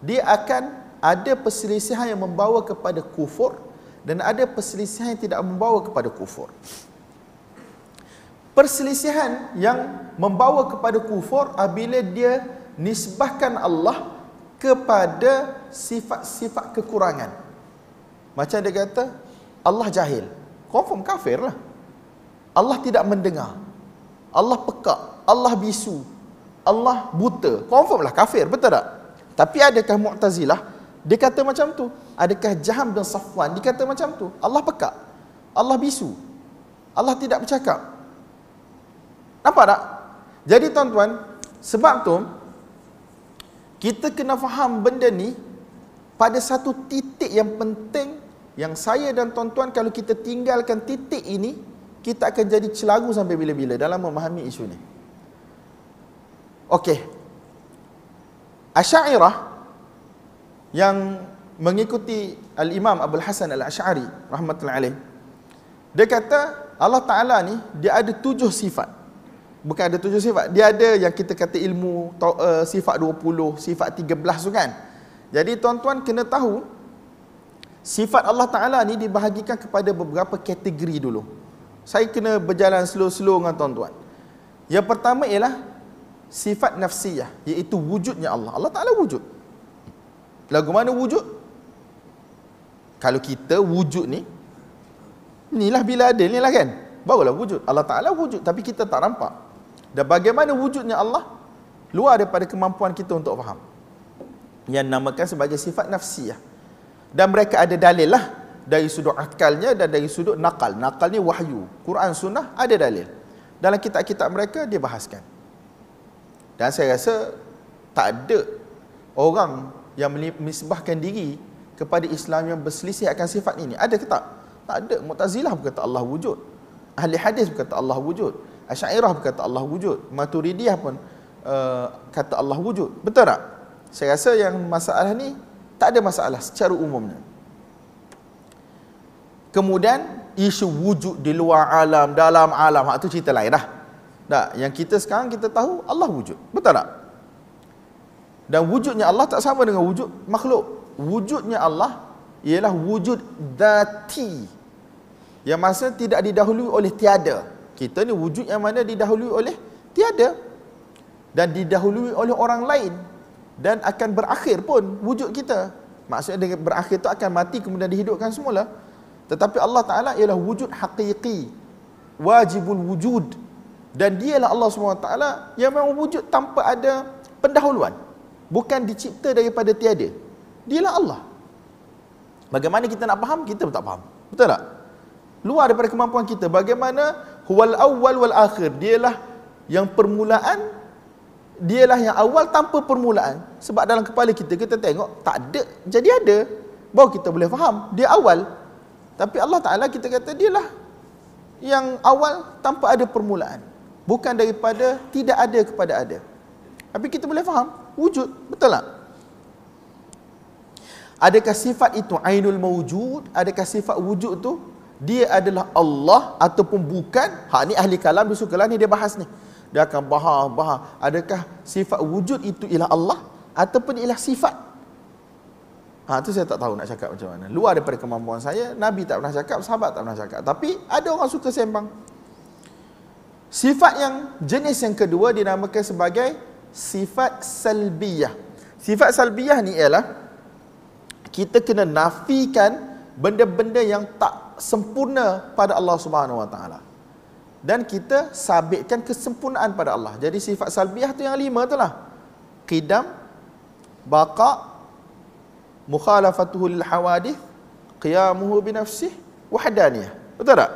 dia akan ada perselisihan yang membawa kepada kufur, dan ada perselisihan yang tidak membawa kepada kufur perselisihan yang membawa kepada kufur apabila dia nisbahkan Allah kepada sifat-sifat kekurangan. Macam dia kata, Allah jahil. Confirm kafir lah. Allah tidak mendengar. Allah pekak. Allah bisu. Allah buta. Confirm lah kafir, betul tak? Tapi adakah Mu'tazilah? Dia kata macam tu. Adakah Jaham dan Safwan? Dia kata macam tu. Allah pekak. Allah bisu. Allah tidak bercakap. Nampak tak? Jadi tuan-tuan, sebab tu kita kena faham benda ni pada satu titik yang penting yang saya dan tuan-tuan kalau kita tinggalkan titik ini, kita akan jadi celagu sampai bila-bila dalam memahami isu ni. Okey. Asy'ariyah yang mengikuti Al-Imam Abdul Hasan Al-Asy'ari rahmatullahi alaih. Dia kata Allah Taala ni dia ada tujuh sifat bukan ada tujuh sifat. Dia ada yang kita kata ilmu, to, uh, eh, sifat 20, sifat 13 tu kan. Jadi tuan-tuan kena tahu sifat Allah Taala ni dibahagikan kepada beberapa kategori dulu. Saya kena berjalan slow-slow dengan tuan-tuan. Yang pertama ialah sifat nafsiyah iaitu wujudnya Allah. Allah Taala wujud. Lagu mana wujud? Kalau kita wujud ni inilah bila ada inilah kan. Barulah wujud. Allah Ta'ala wujud tapi kita tak nampak dan bagaimana wujudnya Allah luar daripada kemampuan kita untuk faham yang namakan sebagai sifat nafsiyah dan mereka ada dalil lah dari sudut akalnya dan dari sudut nakal nakal ni wahyu Quran sunnah ada dalil dalam kitab-kitab mereka dia bahaskan dan saya rasa tak ada orang yang menisbahkan diri kepada Islam yang berselisih akan sifat ini ada ke tak tak ada mutazilah berkata Allah wujud ahli hadis berkata Allah wujud Asy'ariyah berkata Allah wujud. Maturidiyah pun uh, kata Allah wujud. Betul tak? Saya rasa yang masalah ni tak ada masalah secara umumnya. Kemudian isu wujud di luar alam, dalam alam, itu cerita lain dah. Tak, yang kita sekarang kita tahu Allah wujud. Betul tak? Dan wujudnya Allah tak sama dengan wujud makhluk. Wujudnya Allah ialah wujud dati. Yang masa tidak didahului oleh tiada kita ni wujud yang mana didahului oleh tiada dan didahului oleh orang lain dan akan berakhir pun wujud kita maksudnya dengan berakhir tu akan mati kemudian dihidupkan semula tetapi Allah Taala ialah wujud hakiki wajibul wujud dan dialah Allah SWT yang memang wujud tanpa ada pendahuluan bukan dicipta daripada tiada dia lah Allah bagaimana kita nak faham kita pun tak faham betul tak luar daripada kemampuan kita bagaimana huwal awal wal akhir dialah yang permulaan dialah yang awal tanpa permulaan sebab dalam kepala kita kita tengok tak ada jadi ada baru kita boleh faham dia awal tapi Allah Taala kita kata dialah yang awal tanpa ada permulaan bukan daripada tidak ada kepada ada tapi kita boleh faham wujud betul tak adakah sifat itu ainul mawjud adakah sifat wujud tu dia adalah Allah ataupun bukan. Ha ni ahli kalam dia sukalah ni dia bahas ni. Dia akan bahas-bahas adakah sifat wujud itu ialah Allah ataupun ialah sifat Ha, tu saya tak tahu nak cakap macam mana. Luar daripada kemampuan saya, Nabi tak pernah cakap, sahabat tak pernah cakap. Tapi ada orang suka sembang. Sifat yang jenis yang kedua dinamakan sebagai sifat salbiyah. Sifat salbiyah ni ialah kita kena nafikan benda-benda yang tak sempurna pada Allah Subhanahu Wa Taala. Dan kita sabitkan kesempurnaan pada Allah. Jadi sifat salbiah tu yang lima tu lah. Qidam, baqa, mukhalafatuhu lil hawadith, qiyamuhu binafsih, wahdaniyah. Betul tak?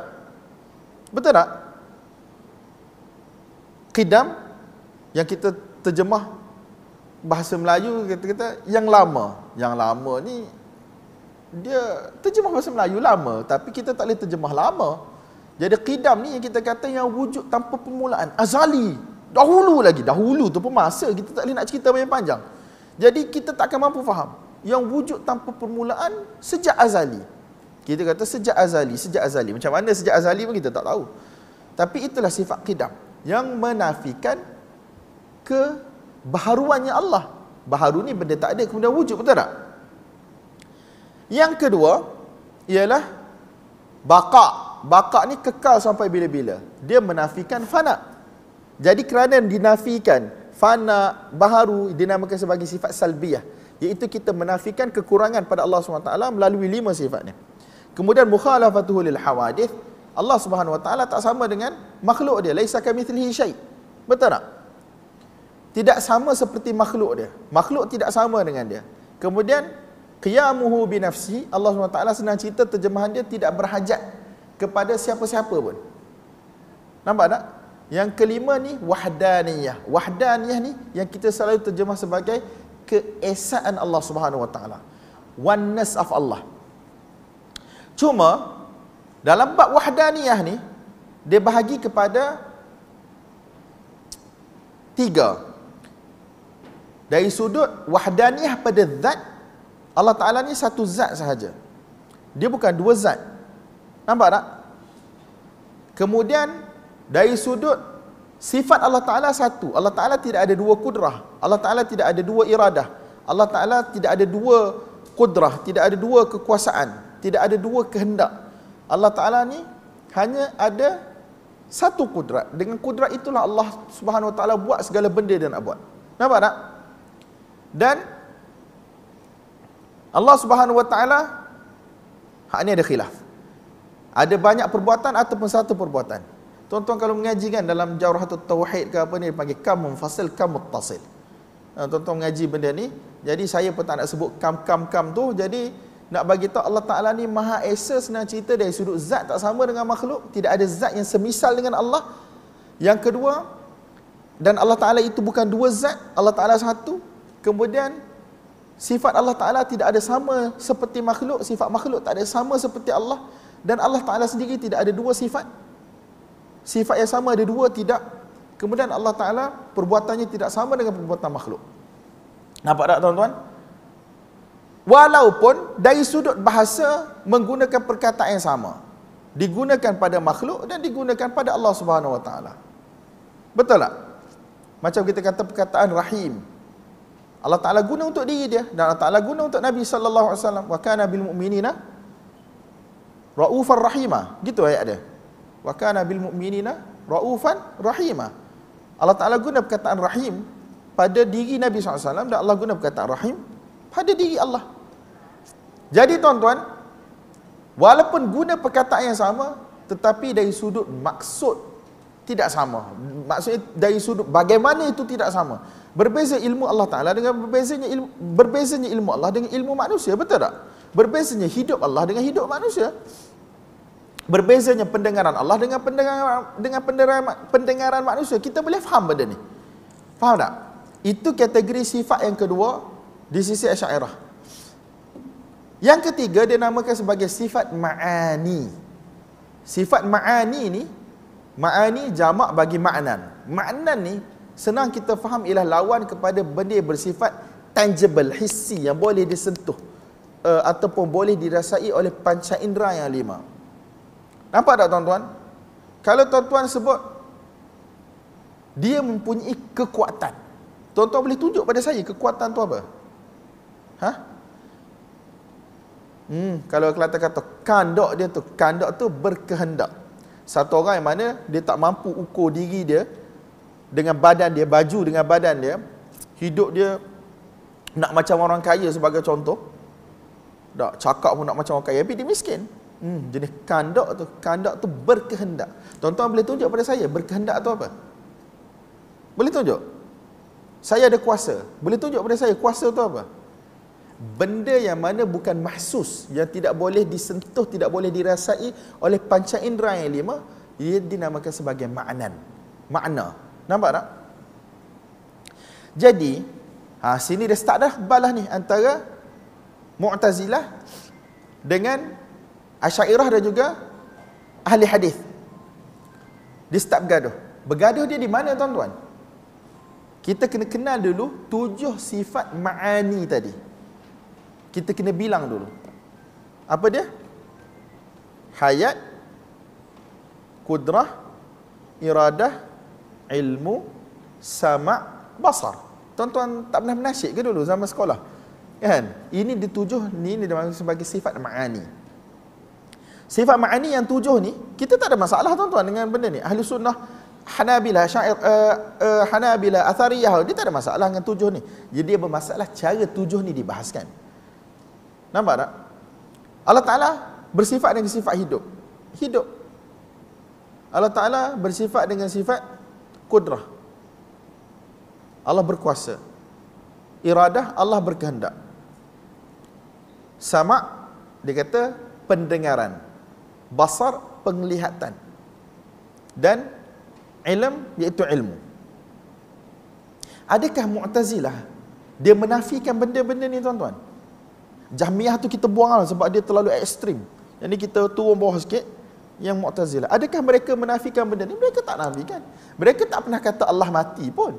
Betul tak? Qidam yang kita terjemah bahasa Melayu kita kata yang lama. Yang lama ni dia terjemah bahasa Melayu lama tapi kita tak boleh terjemah lama jadi qidam ni yang kita kata yang wujud tanpa permulaan azali dahulu lagi dahulu tu pun masa kita tak boleh nak cerita banyak panjang jadi kita takkan mampu faham yang wujud tanpa permulaan sejak azali kita kata sejak azali sejak azali macam mana sejak azali pun kita tak tahu tapi itulah sifat qidam yang menafikan kebaharuannya Allah baharu ni benda tak ada kemudian wujud betul tak yang kedua ialah baqa. Baqa ni kekal sampai bila-bila. Dia menafikan fana. Jadi kerana dinafikan fana baharu dinamakan sebagai sifat salbiyah iaitu kita menafikan kekurangan pada Allah SWT melalui lima sifatnya. Kemudian mukhalafatuhu lil hawadith Allah Subhanahu Wa Taala tak sama dengan makhluk dia laisa kamithlihi syai. Betul tak? Tidak sama seperti makhluk dia. Makhluk tidak sama dengan dia. Kemudian qiyamuhu bi nafsi Allah SWT senang cerita terjemahan dia tidak berhajat kepada siapa-siapa pun nampak tak yang kelima ni wahdaniyah wahdaniyah ni yang kita selalu terjemah sebagai keesaan Allah Subhanahu wa taala oneness of Allah cuma dalam bab wahdaniyah ni dia bahagi kepada tiga dari sudut wahdaniyah pada zat Allah Ta'ala ni satu zat sahaja Dia bukan dua zat Nampak tak? Kemudian dari sudut Sifat Allah Ta'ala satu Allah Ta'ala tidak ada dua kudrah Allah Ta'ala tidak ada dua iradah Allah Ta'ala tidak ada dua kudrah Tidak ada dua kekuasaan Tidak ada dua kehendak Allah Ta'ala ni hanya ada satu kudrat. Dengan kudrat itulah Allah Subhanahu Wa Taala buat segala benda dia nak buat. Nampak tak? Dan Allah Subhanahu Wa Taala hak ni ada khilaf. Ada banyak perbuatan ataupun satu perbuatan. Tonton kalau mengaji kan dalam jawrahatul tauhid ke apa ni dipanggil kam munfasil kam muttasil. Eh, tuan-tuan mengaji benda ni, jadi saya pun tak nak sebut kam kam kam tu. Jadi nak bagi tahu Allah Taala ni Maha Esa senang cerita dari sudut zat tak sama dengan makhluk, tidak ada zat yang semisal dengan Allah. Yang kedua dan Allah Taala itu bukan dua zat, Allah Taala satu. Kemudian sifat Allah Ta'ala tidak ada sama seperti makhluk, sifat makhluk tak ada sama seperti Allah dan Allah Ta'ala sendiri tidak ada dua sifat sifat yang sama ada dua, tidak kemudian Allah Ta'ala perbuatannya tidak sama dengan perbuatan makhluk nampak tak tuan-tuan? walaupun dari sudut bahasa menggunakan perkataan yang sama digunakan pada makhluk dan digunakan pada Allah Subhanahu Wa Ta'ala betul tak? macam kita kata perkataan rahim Allah Taala guna untuk diri dia dan Allah Taala guna untuk Nabi sallallahu alaihi wasallam wa kana bil mu'minina raufan rahima gitu ayat dia wa kana bil mu'minina raufan rahima Allah Taala guna perkataan rahim pada diri Nabi sallallahu alaihi wasallam dan Allah guna perkataan rahim pada diri Allah jadi tuan-tuan walaupun guna perkataan yang sama tetapi dari sudut maksud tidak sama. Maksudnya dari sudut bagaimana itu tidak sama. Berbeza ilmu Allah Taala dengan berbezanya ilmu berbezanya ilmu Allah dengan ilmu manusia, betul tak? Berbezanya hidup Allah dengan hidup manusia. Berbezanya pendengaran Allah dengan pendengaran dengan pendengaran, pendengaran manusia. Kita boleh faham benda ni. Faham tak? Itu kategori sifat yang kedua di sisi Asy'ariyah. Yang ketiga dia namakan sebagai sifat ma'ani. Sifat ma'ani ni Ma'ani jamak bagi maknan. Maknan ni senang kita faham ialah lawan kepada benda bersifat tangible, hissi yang boleh disentuh uh, ataupun boleh dirasai oleh panca indera yang lima. Nampak tak tuan-tuan? Kalau tuan-tuan sebut dia mempunyai kekuatan. Tuan-tuan boleh tunjuk pada saya kekuatan tu apa? Ha? Hmm, kalau kelata kata kandak dia tu, kandak tu berkehendak satu orang yang mana dia tak mampu ukur diri dia dengan badan dia, baju dengan badan dia, hidup dia nak macam orang kaya sebagai contoh. Tak, cakap pun nak macam orang kaya, tapi dia miskin. Hmm, jenis kandak tu, kandak tu berkehendak. Tuan-tuan boleh tunjuk pada saya, berkehendak tu apa? Boleh tunjuk? Saya ada kuasa, boleh tunjuk pada saya, kuasa tu apa? Apa? benda yang mana bukan mahsus yang tidak boleh disentuh tidak boleh dirasai oleh panca indera yang lima ia dinamakan sebagai ma'nan makna nampak tak jadi ha, sini dia start dah balah ni antara mu'tazilah dengan asyairah dan juga ahli hadis dia start bergaduh bergaduh dia di mana tuan-tuan kita kena kenal dulu tujuh sifat ma'ani tadi kita kena bilang dulu. Apa dia? Hayat, kudrah, iradah, ilmu, sama' basar. Tuan-tuan tak pernah menasyik ke dulu zaman sekolah? Kan? Ini ditujuh ni ni dimaksud sebagai sifat ma'ani. Sifat ma'ani yang tujuh ni, kita tak ada masalah tuan-tuan dengan benda ni. Ahli sunnah, Hanabilah, syair, uh, eh, uh, eh, Hanabilah, Athariyah, dia tak ada masalah dengan tujuh ni. Jadi dia bermasalah cara tujuh ni dibahaskan. Nampak tak? Allah Ta'ala bersifat dengan sifat hidup. Hidup. Allah Ta'ala bersifat dengan sifat kudrah. Allah berkuasa. Iradah Allah berkehendak. Sama dia kata pendengaran. Basar penglihatan. Dan ilm iaitu ilmu. Adakah Mu'tazilah dia menafikan benda-benda ni tuan-tuan? Jahmiyah tu kita buang lah sebab dia terlalu ekstrim. Jadi kita turun bawah sikit yang Mu'tazilah. Adakah mereka menafikan benda ni? Mereka tak nafikan. Mereka tak pernah kata Allah mati pun.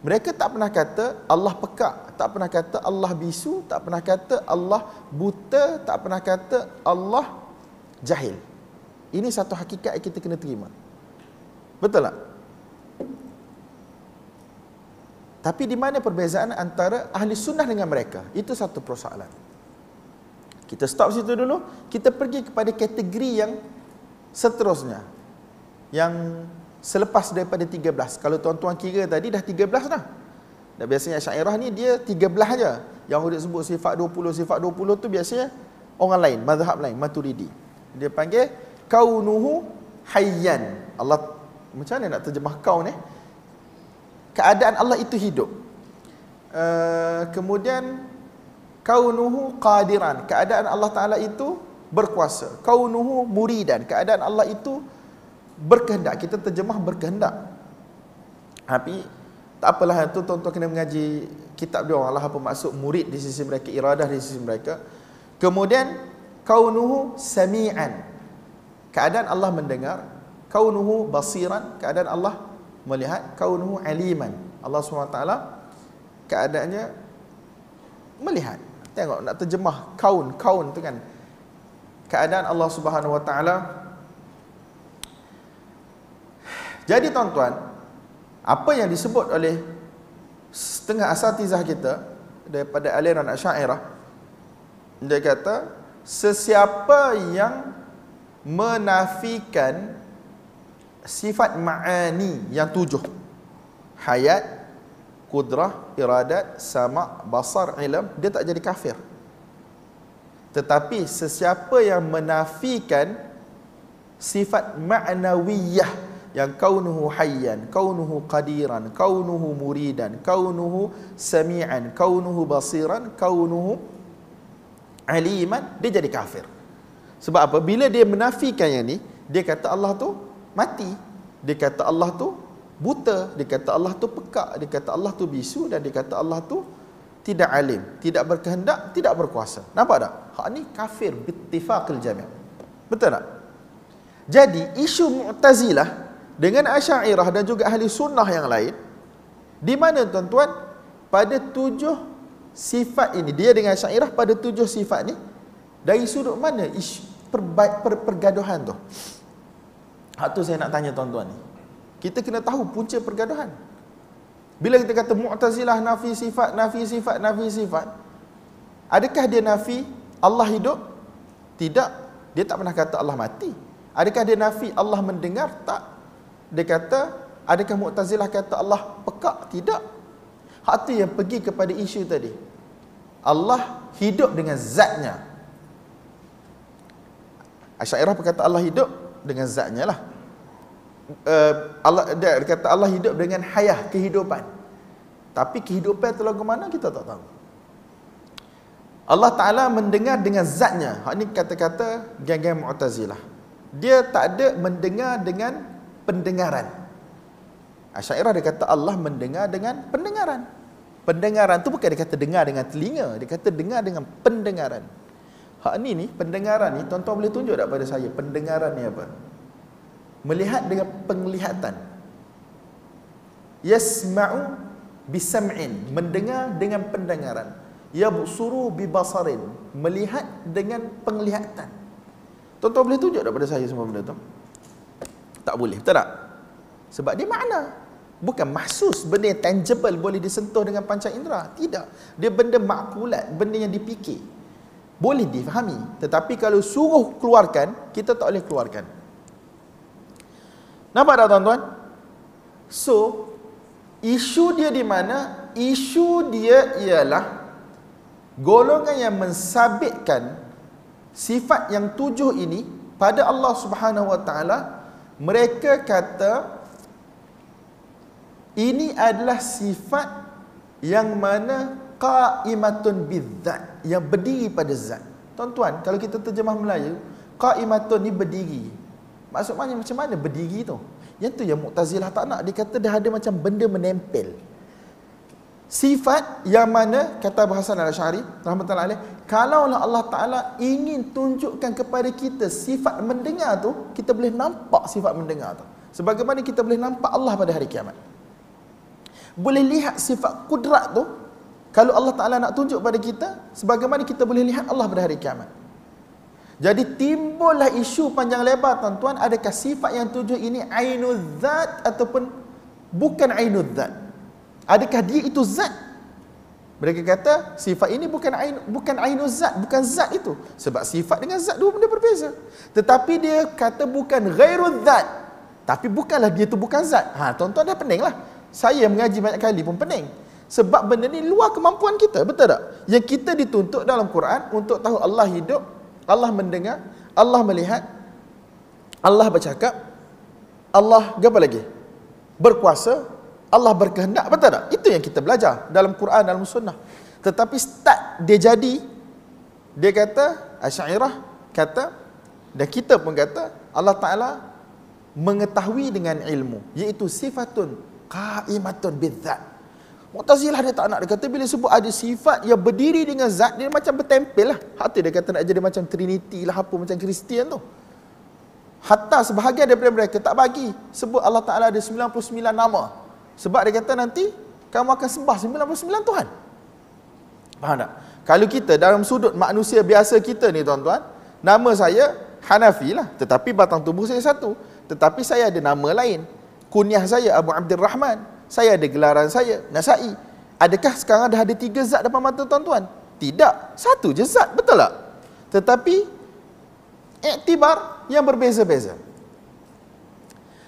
Mereka tak pernah kata Allah pekak, tak pernah kata Allah bisu, tak pernah kata Allah buta, tak pernah kata Allah jahil. Ini satu hakikat yang kita kena terima. Betul tak? Tapi di mana perbezaan antara ahli sunnah dengan mereka? Itu satu persoalan. Kita stop situ dulu. Kita pergi kepada kategori yang seterusnya. Yang selepas daripada 13. Kalau tuan-tuan kira tadi dah 13 dah. Dan biasanya syairah ni dia 13 aja. Yang Hudud sebut sifat 20, sifat 20 tu biasanya orang lain, mazhab lain, maturidi. Dia panggil kaunuhu hayyan. Allah macam mana nak terjemah kaun eh? keadaan Allah itu hidup. Uh, kemudian kaunuhu qadiran, keadaan Allah Taala itu berkuasa. Kaunuhu muridan, keadaan Allah itu berkehendak. Kita terjemah berkehendak. Tapi tak apalah itu tuan-tuan kena mengaji kitab dia Allah apa maksud murid di sisi mereka, iradah di sisi mereka. Kemudian kaunuhu sami'an. Keadaan Allah mendengar, kaunuhu basiran, keadaan Allah melihat kaunuhu aliman. Allah SWT keadaannya melihat. Tengok nak terjemah kaun, kaun tu kan. Keadaan Allah Subhanahu Wa Taala. Jadi tuan-tuan, apa yang disebut oleh setengah asatizah kita daripada aliran Asy'ariyah dia kata sesiapa yang menafikan sifat ma'ani yang tujuh hayat kudrah iradat sama basar ilm dia tak jadi kafir tetapi sesiapa yang menafikan sifat ma'nawiyah yang kaunuhu hayyan kaunuhu qadiran kaunuhu muridan kaunuhu sami'an kaunuhu basiran kaunuhu aliman dia jadi kafir sebab apa bila dia menafikan yang ni dia kata Allah tu mati dia kata Allah tu buta dia kata Allah tu pekak dia kata Allah tu bisu dan dia kata Allah tu tidak alim tidak berkehendak tidak berkuasa nampak tak hak ni kafir bittifaqil jami' betul tak jadi isu mu'tazilah dengan asy'ariyah dan juga ahli sunnah yang lain di mana tuan-tuan pada tujuh sifat ini dia dengan asy'ariyah pada tujuh sifat ni dari sudut mana isu perba- per- pergaduhan tu itu saya nak tanya tuan-tuan ni. Kita kena tahu punca pergaduhan. Bila kita kata Mu'tazilah nafi sifat, nafi sifat, nafi sifat. Adakah dia nafi Allah hidup? Tidak. Dia tak pernah kata Allah mati. Adakah dia nafi Allah mendengar? Tak. Dia kata, adakah Mu'tazilah kata Allah pekak? Tidak. Hati yang pergi kepada isu tadi. Allah hidup dengan zatnya. Asyairah berkata Allah hidup dengan zatnya lah. Uh, Allah dia kata Allah hidup dengan hayah kehidupan. Tapi kehidupan tu lagu mana kita tak tahu. Allah Taala mendengar dengan zatnya. Hak ni kata-kata geng-geng Mu'tazilah. Dia tak ada mendengar dengan pendengaran. Asy'ariyah dia kata Allah mendengar dengan pendengaran. Pendengaran tu bukan dia kata dengar dengan telinga, dia kata dengar dengan pendengaran. Hak ni ni, pendengaran ni, tuan-tuan boleh tunjuk tak pada saya, pendengaran ni apa? Melihat dengan penglihatan. Yasma'u bisam'in, mendengar dengan pendengaran. Ya, Yabsuru bibasarin, melihat dengan penglihatan. Tuan-tuan boleh tunjuk tak pada saya semua benda tu? Tak boleh, betul tak? Sebab dia makna. Bukan mahsus, benda yang tangible boleh disentuh dengan panca indera. Tidak. Dia benda makulat, benda yang dipikir boleh difahami tetapi kalau suruh keluarkan kita tak boleh keluarkan nampak tak tuan-tuan so isu dia di mana isu dia ialah golongan yang mensabitkan sifat yang tujuh ini pada Allah Subhanahu Wa Taala mereka kata ini adalah sifat yang mana qaimatun bizzat yang berdiri pada zat. Tuan-tuan, kalau kita terjemah Melayu, qaimatun ni berdiri. Maksud mana macam mana berdiri tu? Yang tu yang Mu'tazilah tak nak. Dia kata dia ada macam benda menempel. Sifat yang mana kata Abu Hasan Al-Asy'ari rahmatullahi alaih, kalaulah Allah Taala ingin tunjukkan kepada kita sifat mendengar tu, kita boleh nampak sifat mendengar tu. Sebagaimana kita boleh nampak Allah pada hari kiamat. Boleh lihat sifat kudrat tu kalau Allah Ta'ala nak tunjuk pada kita, sebagaimana kita boleh lihat Allah pada hari kiamat. Jadi timbullah isu panjang lebar tuan-tuan, adakah sifat yang tujuh ini ainu zat ataupun bukan ainu zat? Adakah dia itu zat? Mereka kata sifat ini bukan ain bukan ainu zat, bukan zat itu. Sebab sifat dengan zat dua benda berbeza. Tetapi dia kata bukan ghairu zat. Tapi bukanlah dia itu bukan zat. Ha, tuan-tuan dah peninglah. Saya mengaji banyak kali pun pening. Sebab benda ni luar kemampuan kita, betul tak? Yang kita dituntut dalam Quran untuk tahu Allah hidup, Allah mendengar, Allah melihat, Allah bercakap, Allah apa lagi? Berkuasa, Allah berkehendak, betul tak? Itu yang kita belajar dalam Quran, dalam sunnah. Tetapi start dia jadi, dia kata, Asyairah kata, dan kita pun kata, Allah Ta'ala mengetahui dengan ilmu. Iaitu sifatun qa'imatun bidzat. Mu'tazilah dia tak nak. Dia kata bila sebut ada sifat yang berdiri dengan zat, dia macam bertempel lah. hatta dia kata nak jadi macam Trinity lah apa, macam Kristian tu. Hatta sebahagian daripada mereka tak bagi sebut Allah Ta'ala ada 99 nama. Sebab dia kata nanti kamu akan sembah 99 Tuhan. Faham tak? Kalau kita dalam sudut manusia biasa kita ni tuan-tuan, nama saya Hanafi lah. Tetapi batang tubuh saya satu. Tetapi saya ada nama lain. Kunyah saya Abu Abdul Rahman saya ada gelaran saya, Nasai. Adakah sekarang dah ada tiga zat depan mata tuan-tuan? Tidak. Satu je zat, betul tak? Tetapi, iktibar yang berbeza-beza.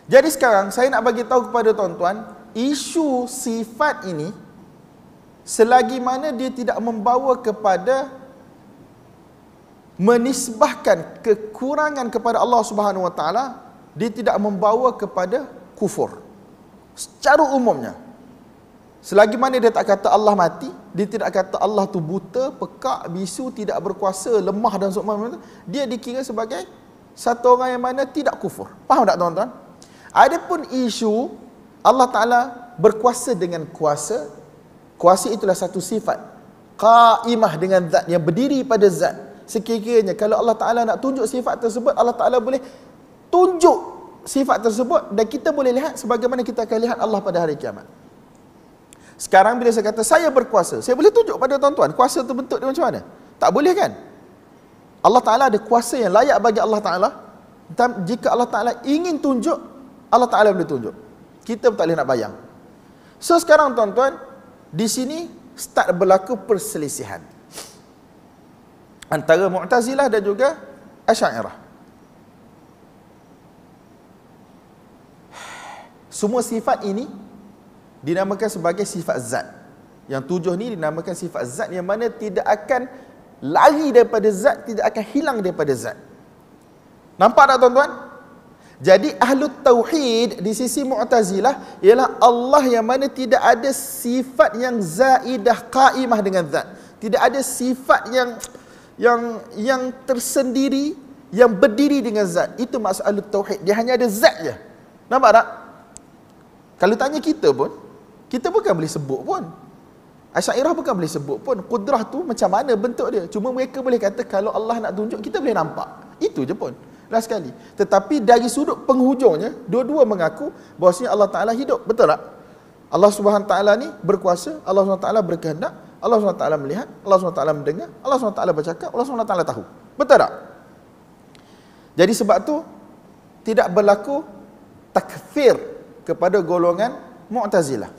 Jadi sekarang saya nak bagi tahu kepada tuan-tuan, isu sifat ini selagi mana dia tidak membawa kepada menisbahkan kekurangan kepada Allah Subhanahu Wa Taala, dia tidak membawa kepada kufur secara umumnya selagi mana dia tak kata Allah mati dia tidak kata Allah tu buta pekak bisu tidak berkuasa lemah dan sebagainya dia dikira sebagai satu orang yang mana tidak kufur faham tak tuan-tuan adapun isu Allah taala berkuasa dengan kuasa kuasa itulah satu sifat Kaimah dengan zat yang berdiri pada zat sekiranya kalau Allah taala nak tunjuk sifat tersebut Allah taala boleh tunjuk sifat tersebut dan kita boleh lihat sebagaimana kita akan lihat Allah pada hari kiamat. Sekarang bila saya kata saya berkuasa, saya boleh tunjuk pada tuan-tuan kuasa itu bentuk dia macam mana? Tak boleh kan? Allah Taala ada kuasa yang layak bagi Allah Taala. Dan jika Allah Taala ingin tunjuk, Allah Taala boleh tunjuk. Kita pun tak boleh nak bayang. So sekarang tuan-tuan, di sini start berlaku perselisihan antara Mu'tazilah dan juga Asy'ariyah. Semua sifat ini dinamakan sebagai sifat zat. Yang tujuh ni dinamakan sifat zat yang mana tidak akan lari daripada zat, tidak akan hilang daripada zat. Nampak tak tuan-tuan? Jadi ahlu tauhid di sisi Mu'tazilah ialah Allah yang mana tidak ada sifat yang zaidah qaimah dengan zat. Tidak ada sifat yang yang yang tersendiri yang berdiri dengan zat. Itu maksud ahlu tauhid. Dia hanya ada zat je. Nampak tak? Kalau tanya kita pun, kita bukan boleh sebut pun. Asyairah bukan boleh sebut pun. Kudrah tu macam mana bentuk dia. Cuma mereka boleh kata kalau Allah nak tunjuk, kita boleh nampak. Itu je pun. Last sekali. Tetapi dari sudut penghujungnya, dua-dua mengaku bahawasanya Allah Ta'ala hidup. Betul tak? Allah Subhanahu Ta'ala ni berkuasa, Allah Subhanahu Ta'ala berkehendak, Allah Subhanahu Ta'ala melihat, Allah Subhanahu Ta'ala mendengar, Allah Subhanahu Ta'ala bercakap, Allah Subhanahu Ta'ala tahu. Betul tak? Jadi sebab tu tidak berlaku takfir kepada golongan Mu'tazilah.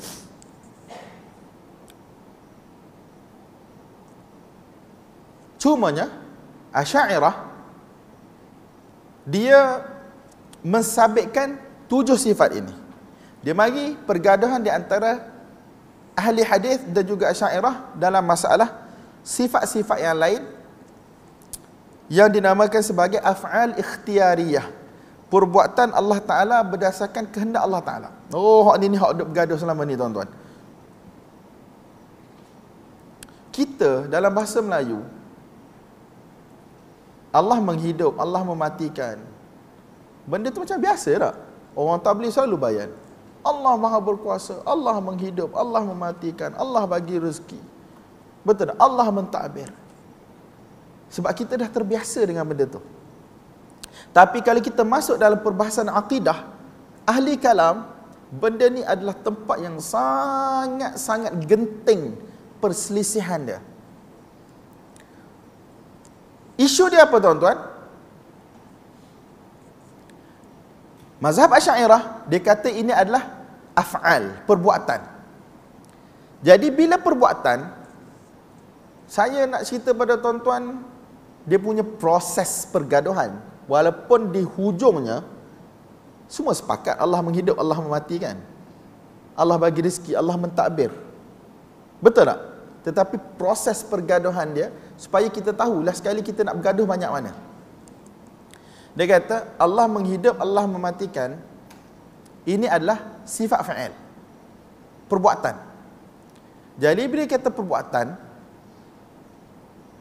Cumanya Asy'ariyah dia mensabitkan tujuh sifat ini. Dia mari pergaduhan di antara ahli hadis dan juga Asy'ariyah dalam masalah sifat-sifat yang lain yang dinamakan sebagai af'al ikhtiyariyah perbuatan Allah Ta'ala berdasarkan kehendak Allah Ta'ala. Oh, hak ni ni hak duduk bergaduh selama ni tuan-tuan. Kita dalam bahasa Melayu, Allah menghidup, Allah mematikan. Benda tu macam biasa tak? Orang tabli selalu bayan. Allah maha berkuasa, Allah menghidup, Allah mematikan, Allah bagi rezeki. Betul tak? Allah mentadbir. Sebab kita dah terbiasa dengan benda tu. Tapi kalau kita masuk dalam perbahasan akidah, ahli kalam, benda ni adalah tempat yang sangat-sangat genting perselisihan dia. Isu dia apa tuan-tuan? Mazhab Asy'ariyah dia kata ini adalah af'al, perbuatan. Jadi bila perbuatan saya nak cerita pada tuan-tuan dia punya proses pergaduhan walaupun di hujungnya semua sepakat Allah menghidup Allah mematikan Allah bagi rezeki Allah mentadbir betul tak tetapi proses pergaduhan dia supaya kita tahu lah sekali kita nak bergaduh banyak mana dia kata Allah menghidup Allah mematikan ini adalah sifat fa'il perbuatan jadi bila kata perbuatan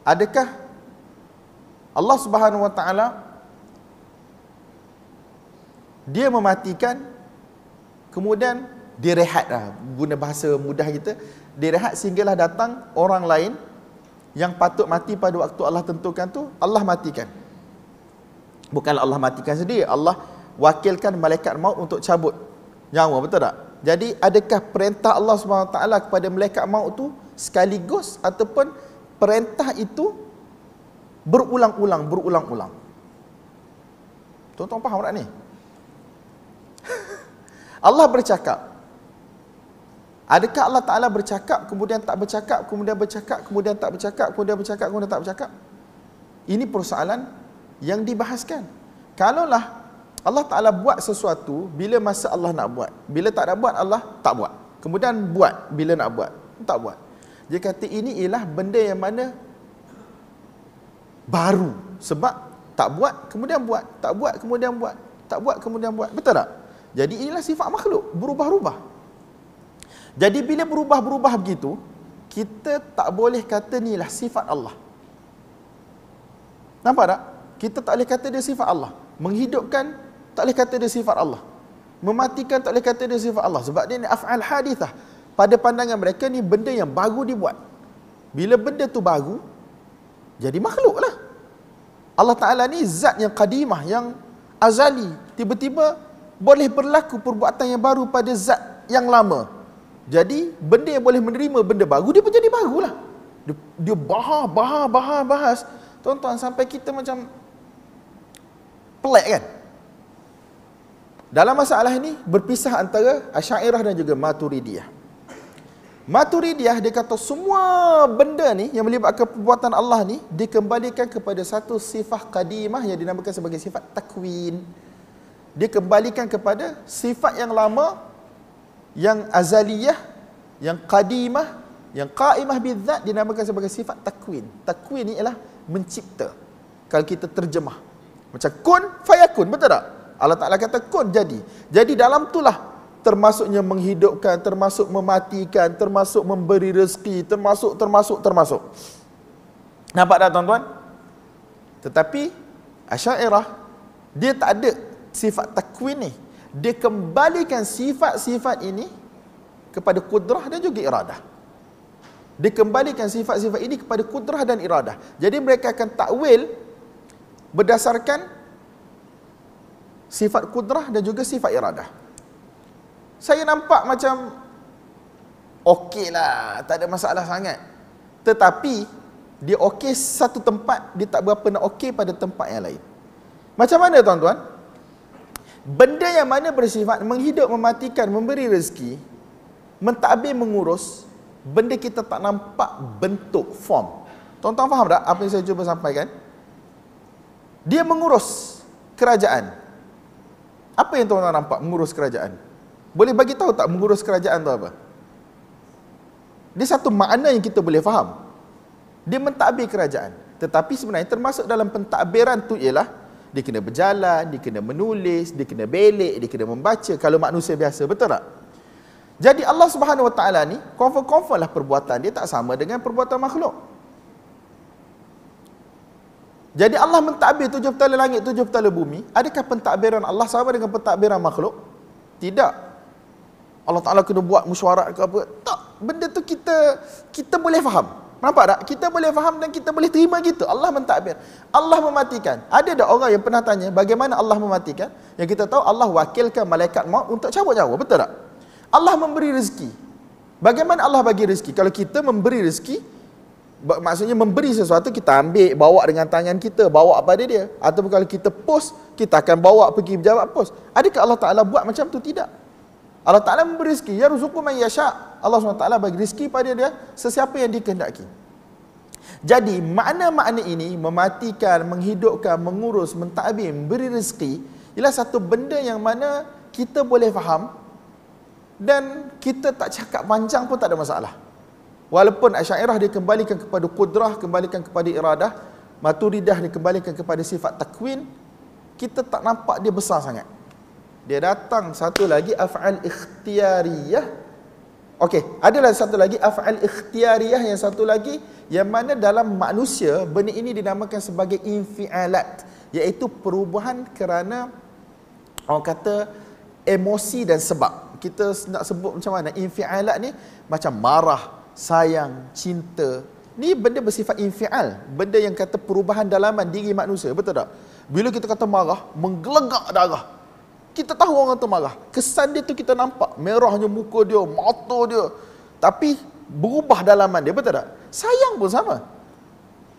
adakah Allah Subhanahu Wa Taala dia mematikan kemudian dia rehatlah guna bahasa mudah kita direhat. rehat sehinggalah datang orang lain yang patut mati pada waktu Allah tentukan tu Allah matikan bukan Allah matikan sendiri Allah wakilkan malaikat maut untuk cabut nyawa betul tak jadi adakah perintah Allah SWT kepada malaikat maut tu sekaligus ataupun perintah itu berulang-ulang berulang-ulang Tuan-tuan faham tak ni? Allah bercakap. Adakah Allah Ta'ala bercakap, kemudian tak bercakap, kemudian bercakap, kemudian tak bercakap, kemudian bercakap, kemudian tak bercakap? Ini persoalan yang dibahaskan. Kalaulah Allah Ta'ala buat sesuatu, bila masa Allah nak buat. Bila tak nak buat, Allah tak buat. Kemudian buat bila nak buat. Tak buat. Dia kata ini ialah benda yang mana baru. Sebab tak buat, kemudian buat. Tak buat, kemudian buat. Tak buat, kemudian buat. Betul tak? Jadi inilah sifat makhluk, berubah-ubah. Jadi bila berubah-ubah begitu, kita tak boleh kata inilah sifat Allah. Nampak tak? Kita tak boleh kata dia sifat Allah. Menghidupkan, tak boleh kata dia sifat Allah. Mematikan, tak boleh kata dia sifat Allah. Sebab dia ni af'al hadithah. Pada pandangan mereka ni benda yang baru dibuat. Bila benda tu baru, jadi makhluk lah. Allah Ta'ala ni zat yang kadimah, yang azali. Tiba-tiba boleh berlaku perbuatan yang baru pada zat yang lama. Jadi benda yang boleh menerima benda baru dia menjadi barulah. Dia, dia bahar, bahar, bahar, bahas. Tuan-tuan sampai kita macam pelik kan? Dalam masalah ini berpisah antara Asyairah dan juga Maturidiyah. Maturidiyah dia kata semua benda ni yang melibatkan perbuatan Allah ni dikembalikan kepada satu sifat kadimah yang dinamakan sebagai sifat takwin dia kembalikan kepada sifat yang lama yang azaliyah yang qadimah yang qaimah bizzat dinamakan sebagai sifat takwin takwin ni ialah mencipta kalau kita terjemah macam kun fayakun betul tak Allah Taala kata kun jadi jadi dalam itulah termasuknya menghidupkan termasuk mematikan termasuk memberi rezeki termasuk termasuk termasuk nampak tak tuan-tuan tetapi Asyairah dia tak ada sifat takwin ni dia kembalikan sifat-sifat ini kepada kudrah dan juga iradah dia kembalikan sifat-sifat ini kepada kudrah dan iradah jadi mereka akan takwil berdasarkan sifat kudrah dan juga sifat iradah saya nampak macam okey lah tak ada masalah sangat tetapi dia okey satu tempat dia tak berapa nak okey pada tempat yang lain macam mana tuan-tuan Benda yang mana bersifat menghidup, mematikan, memberi rezeki, mentadbir, mengurus, benda kita tak nampak bentuk, form. Tuan-tuan faham tak apa yang saya cuba sampaikan? Dia mengurus kerajaan. Apa yang tuan-tuan nampak mengurus kerajaan? Boleh bagi tahu tak mengurus kerajaan tu apa? Dia satu makna yang kita boleh faham. Dia mentadbir kerajaan. Tetapi sebenarnya termasuk dalam pentadbiran tu ialah dia kena berjalan, dia kena menulis, dia kena belik, dia kena membaca kalau manusia biasa, betul tak? Jadi Allah Subhanahu Wa Taala ni confirm-confirm lah perbuatan dia tak sama dengan perbuatan makhluk. Jadi Allah mentadbir tujuh petala langit, tujuh petala bumi, adakah pentadbiran Allah sama dengan pentadbiran makhluk? Tidak. Allah Taala kena buat mesyuarat ke apa? Tak. Benda tu kita kita boleh faham. Nampak tak? Kita boleh faham dan kita boleh terima gitu. Allah mentadbir. Allah mematikan. Ada dah orang yang pernah tanya bagaimana Allah mematikan? Yang kita tahu Allah wakilkan malaikat maut untuk cabut nyawa. Betul tak? Allah memberi rezeki. Bagaimana Allah bagi rezeki? Kalau kita memberi rezeki, maksudnya memberi sesuatu kita ambil bawa dengan tangan kita bawa pada dia Atau kalau kita post kita akan bawa pergi pejabat post adakah Allah Taala buat macam tu tidak Allah Ta'ala memberi rezeki. Ya ruzuku man yasha' Allah SWT bagi rezeki pada dia sesiapa yang dikehendaki. Jadi makna-makna ini mematikan, menghidupkan, mengurus, mentadbir, memberi rezeki ialah satu benda yang mana kita boleh faham dan kita tak cakap panjang pun tak ada masalah. Walaupun Asyairah dikembalikan kepada kudrah, kembalikan kepada iradah, Maturidah dikembalikan kepada sifat takwin, kita tak nampak dia besar sangat dia datang satu lagi af'al ikhtiyariyah okey ada lagi satu lagi af'al ikhtiyariyah yang satu lagi yang mana dalam manusia benda ini dinamakan sebagai infialat iaitu perubahan kerana orang kata emosi dan sebab kita nak sebut macam mana infialat ni macam marah sayang cinta ni benda bersifat infial benda yang kata perubahan dalaman diri manusia betul tak bila kita kata marah menggelegak darah kita tahu orang tu marah. Kesan dia tu kita nampak. Merahnya muka dia, mata dia. Tapi berubah dalaman dia, betul tak? Sayang pun sama.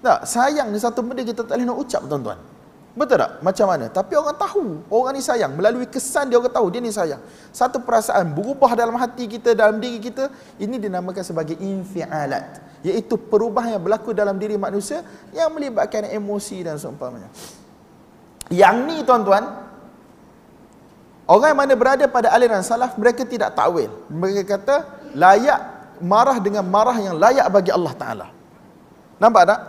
Tak, sayang ni satu benda kita tak boleh nak ucap, tuan-tuan. Betul tak? Macam mana? Tapi orang tahu orang ni sayang. Melalui kesan dia orang tahu dia ni sayang. Satu perasaan berubah dalam hati kita, dalam diri kita, ini dinamakan sebagai infialat. Iaitu perubahan yang berlaku dalam diri manusia yang melibatkan emosi dan seumpamanya. Yang ni tuan-tuan, Orang yang mana berada pada aliran salaf mereka tidak takwil. Mereka kata layak marah dengan marah yang layak bagi Allah Taala. Nampak tak?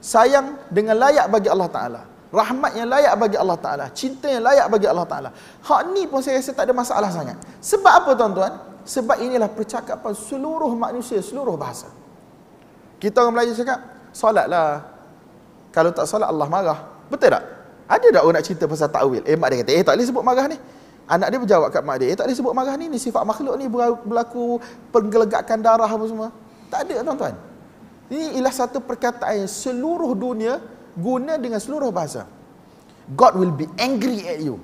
Sayang dengan layak bagi Allah Taala. Rahmat yang layak bagi Allah Taala, cinta yang layak bagi Allah Taala. Hak ni pun saya rasa tak ada masalah sangat. Sebab apa tuan-tuan? Sebab inilah percakapan seluruh manusia, seluruh bahasa. Kita orang Melayu cakap, solatlah. Kalau tak solat Allah marah. Betul tak? Ada tak orang nak cerita pasal takwil? Eh mak dia kata, "Eh tak boleh sebut marah ni." Anak dia berjawab kat mak dia, eh, tak ada sebut marah ni, ni sifat makhluk ni berlaku penggelegakan darah apa semua. Tak ada tuan-tuan. Ini ialah satu perkataan yang seluruh dunia guna dengan seluruh bahasa. God will be angry at you.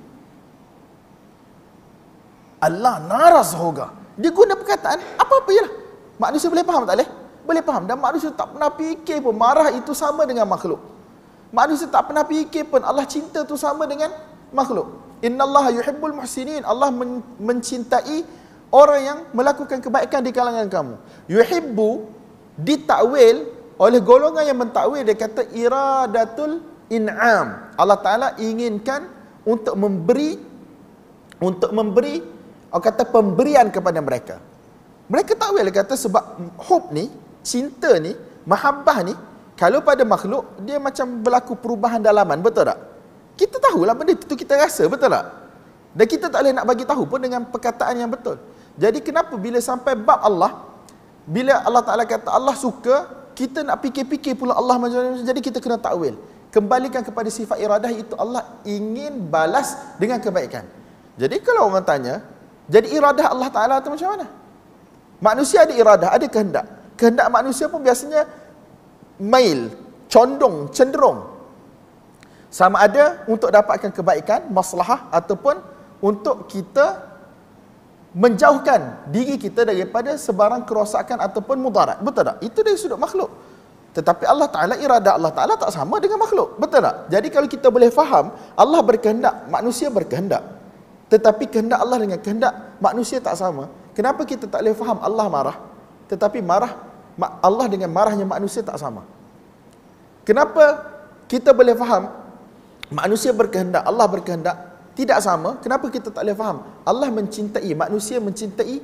Allah naras hoga. Dia guna perkataan, apa-apa ialah. Manusia boleh faham tak boleh? Boleh faham. Dan manusia tak pernah fikir pun marah itu sama dengan makhluk. Manusia tak pernah fikir pun Allah cinta tu sama dengan makhluk. Innallaha yuhibbul muhsinin. Allah mencintai orang yang melakukan kebaikan di kalangan kamu. Yuhibbu ditakwil oleh golongan yang mentakwil dia kata iradatul in'am. Allah Taala inginkan untuk memberi untuk memberi orang kata pemberian kepada mereka. Mereka takwil dia kata sebab hub ni, cinta ni, mahabbah ni kalau pada makhluk dia macam berlaku perubahan dalaman, betul tak? kita tahulah benda itu kita rasa betul tak dan kita tak boleh nak bagi tahu pun dengan perkataan yang betul jadi kenapa bila sampai bab Allah bila Allah Taala kata Allah suka kita nak fikir-fikir pula Allah macam mana jadi kita kena takwil kembalikan kepada sifat iradah itu Allah ingin balas dengan kebaikan jadi kalau orang tanya jadi iradah Allah Taala itu macam mana manusia ada iradah ada kehendak kehendak manusia pun biasanya mail condong cenderung sama ada untuk dapatkan kebaikan, masalah ataupun untuk kita menjauhkan diri kita daripada sebarang kerosakan ataupun mudarat. Betul tak? Itu dari sudut makhluk. Tetapi Allah Ta'ala irada Allah Ta'ala tak sama dengan makhluk. Betul tak? Jadi kalau kita boleh faham, Allah berkehendak, manusia berkehendak. Tetapi kehendak Allah dengan kehendak manusia tak sama. Kenapa kita tak boleh faham Allah marah? Tetapi marah Allah dengan marahnya manusia tak sama. Kenapa kita boleh faham manusia berkehendak, Allah berkehendak, tidak sama. Kenapa kita tak boleh faham? Allah mencintai, manusia mencintai,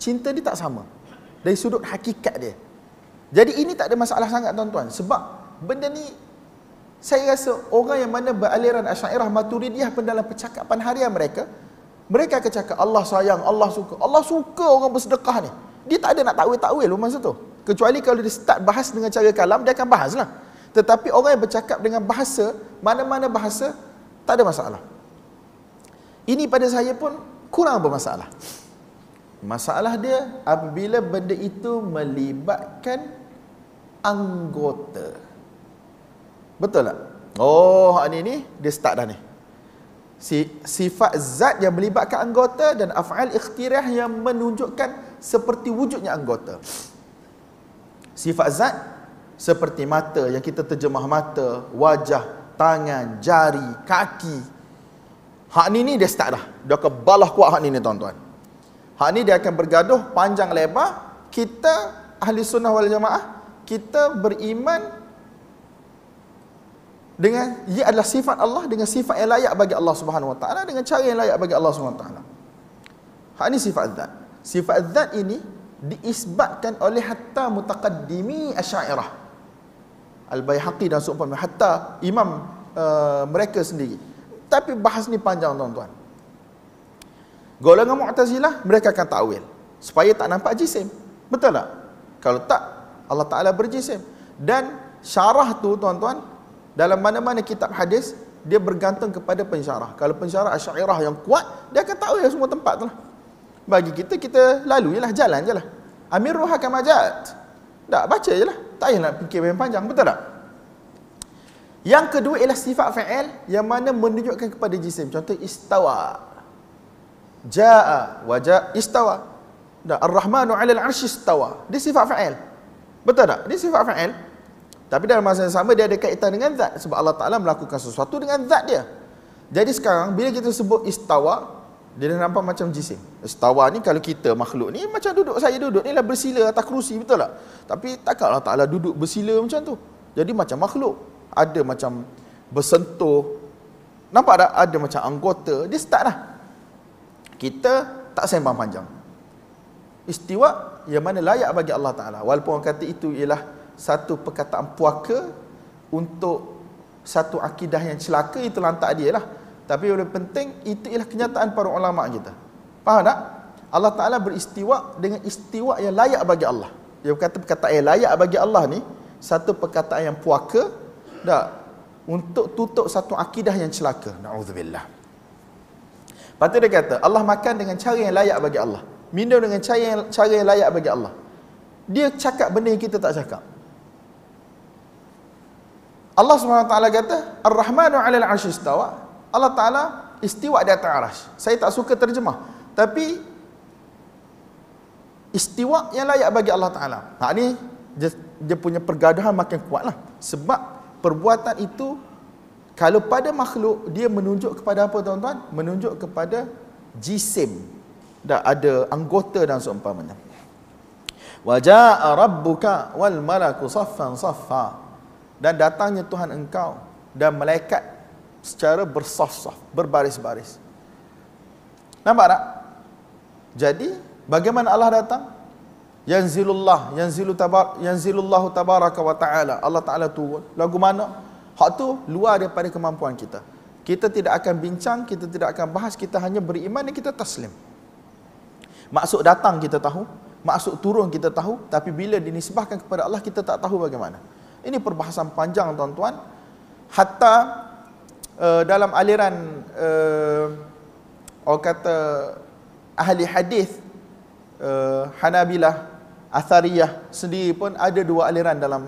cinta dia tak sama. Dari sudut hakikat dia. Jadi ini tak ada masalah sangat tuan-tuan. Sebab benda ni, saya rasa orang yang mana beraliran asyairah maturidiyah pun dalam percakapan harian mereka, mereka akan cakap Allah sayang, Allah suka. Allah suka orang bersedekah ni. Dia tak ada nak takwil-takwil masa tu. Kecuali kalau dia start bahas dengan cara kalam, dia akan bahas lah. Tetapi orang yang bercakap dengan bahasa, mana-mana bahasa, tak ada masalah. Ini pada saya pun kurang bermasalah. Masalah dia apabila benda itu melibatkan anggota. Betul tak? Oh, ini ni dia start dah ni. Si, sifat zat yang melibatkan anggota dan af'al ikhtirah yang menunjukkan seperti wujudnya anggota. Sifat zat seperti mata yang kita terjemah mata, wajah, tangan, jari, kaki. Hak ni ni dia start dah. Dia akan balah kuat hak ni ni tuan-tuan. Hak ni dia akan bergaduh panjang lebar. Kita ahli sunnah wal jamaah, kita beriman dengan ia adalah sifat Allah dengan sifat yang layak bagi Allah Subhanahu Wa Taala dengan cara yang layak bagi Allah Subhanahu Wa Taala. Hak ni sifat zat. Sifat zat ini diisbatkan oleh hatta mutaqaddimi asy'ariyah. Al-Bayhaqi dan seumpama hatta imam uh, mereka sendiri. Tapi bahas ni panjang tuan-tuan. Golongan Mu'tazilah mereka akan takwil supaya tak nampak jisim. Betul tak? Kalau tak Allah Taala berjisim dan syarah tu tuan-tuan dalam mana-mana kitab hadis dia bergantung kepada pensyarah. Kalau pensyarah Asy'ariyah yang kuat, dia akan tahu yang semua tempat tu lah. Bagi kita kita lalu jelah jalan jelah. Amirul hakamajat. Tak baca jelah. Tak payah nak fikir panjang, betul tak? Yang kedua ialah sifat fa'il yang mana menunjukkan kepada jisim. Contoh istawa. Ja'a wa ja' istawa. Dan Ar-Rahmanu 'alal 'arsy istawa. Ini sifat fa'il. Betul tak? Ini sifat fa'il. Tapi dalam masa yang sama dia ada kaitan dengan zat sebab Allah Taala melakukan sesuatu dengan zat dia. Jadi sekarang bila kita sebut istawa, dia dah nampak macam jisim. Istawa ni kalau kita makhluk ni macam duduk saya duduk ni lah bersila atas kerusi betul tak? Tapi takkanlah Taala duduk bersila macam tu. Jadi macam makhluk. Ada macam bersentuh. Nampak tak? Ada macam anggota. Dia start lah. Kita tak sembang panjang. Istiwa yang mana layak bagi Allah Ta'ala. Walaupun orang kata itu ialah satu perkataan puaka untuk satu akidah yang celaka itu lantak dia lah. Tapi yang lebih penting itu ialah kenyataan para ulama kita. Faham tak? Allah Taala beristiwa dengan istiwa yang layak bagi Allah. Dia berkata perkataan yang layak bagi Allah ni satu perkataan yang puaka Dak untuk tutup satu akidah yang celaka. Nauzubillah. Lepas tu dia kata Allah makan dengan cara yang layak bagi Allah. Minum dengan cara yang, cara yang layak bagi Allah. Dia cakap benda yang kita tak cakap. Allah SWT kata Ar-Rahmanu alal arshistawa Allah Ta'ala istiwa di atas arash. Saya tak suka terjemah. Tapi, istiwa yang layak bagi Allah Ta'ala. Hak ini dia, dia punya pergaduhan makin kuat lah. Sebab perbuatan itu, kalau pada makhluk, dia menunjuk kepada apa tuan-tuan? Menunjuk kepada jisim. Dah ada anggota dan seumpamanya. Waja'a rabbuka wal malaku saffan saffa. Dan datangnya Tuhan engkau dan malaikat secara bersaf-saf, berbaris-baris. Nampak tak? Jadi, bagaimana Allah datang? Yanzilullah, yanzilu tabar, yanzilullah tabaraka wa taala. Allah taala turun. Lagu mana? Hak tu luar daripada kemampuan kita. Kita tidak akan bincang, kita tidak akan bahas, kita hanya beriman dan kita taslim. Maksud datang kita tahu, maksud turun kita tahu, tapi bila dinisbahkan kepada Allah kita tak tahu bagaimana. Ini perbahasan panjang tuan-tuan. Hatta uh, dalam aliran uh, orang kata ahli hadis uh, Hanabilah Athariyah sendiri pun ada dua aliran dalam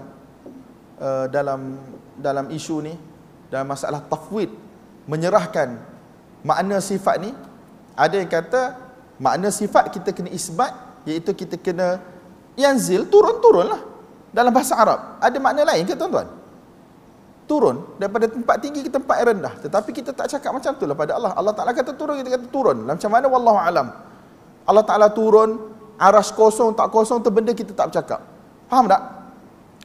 uh, dalam dalam isu ni dalam masalah tafwid menyerahkan makna sifat ni ada yang kata makna sifat kita kena isbat iaitu kita kena yanzil turun-turunlah dalam bahasa Arab ada makna lain ke tuan-tuan turun daripada tempat tinggi ke tempat rendah tetapi kita tak cakap macam tu lah pada Allah Allah Taala kata turun kita kata turun lah, macam mana wallahu alam Allah Taala turun aras kosong tak kosong tu benda kita tak bercakap faham tak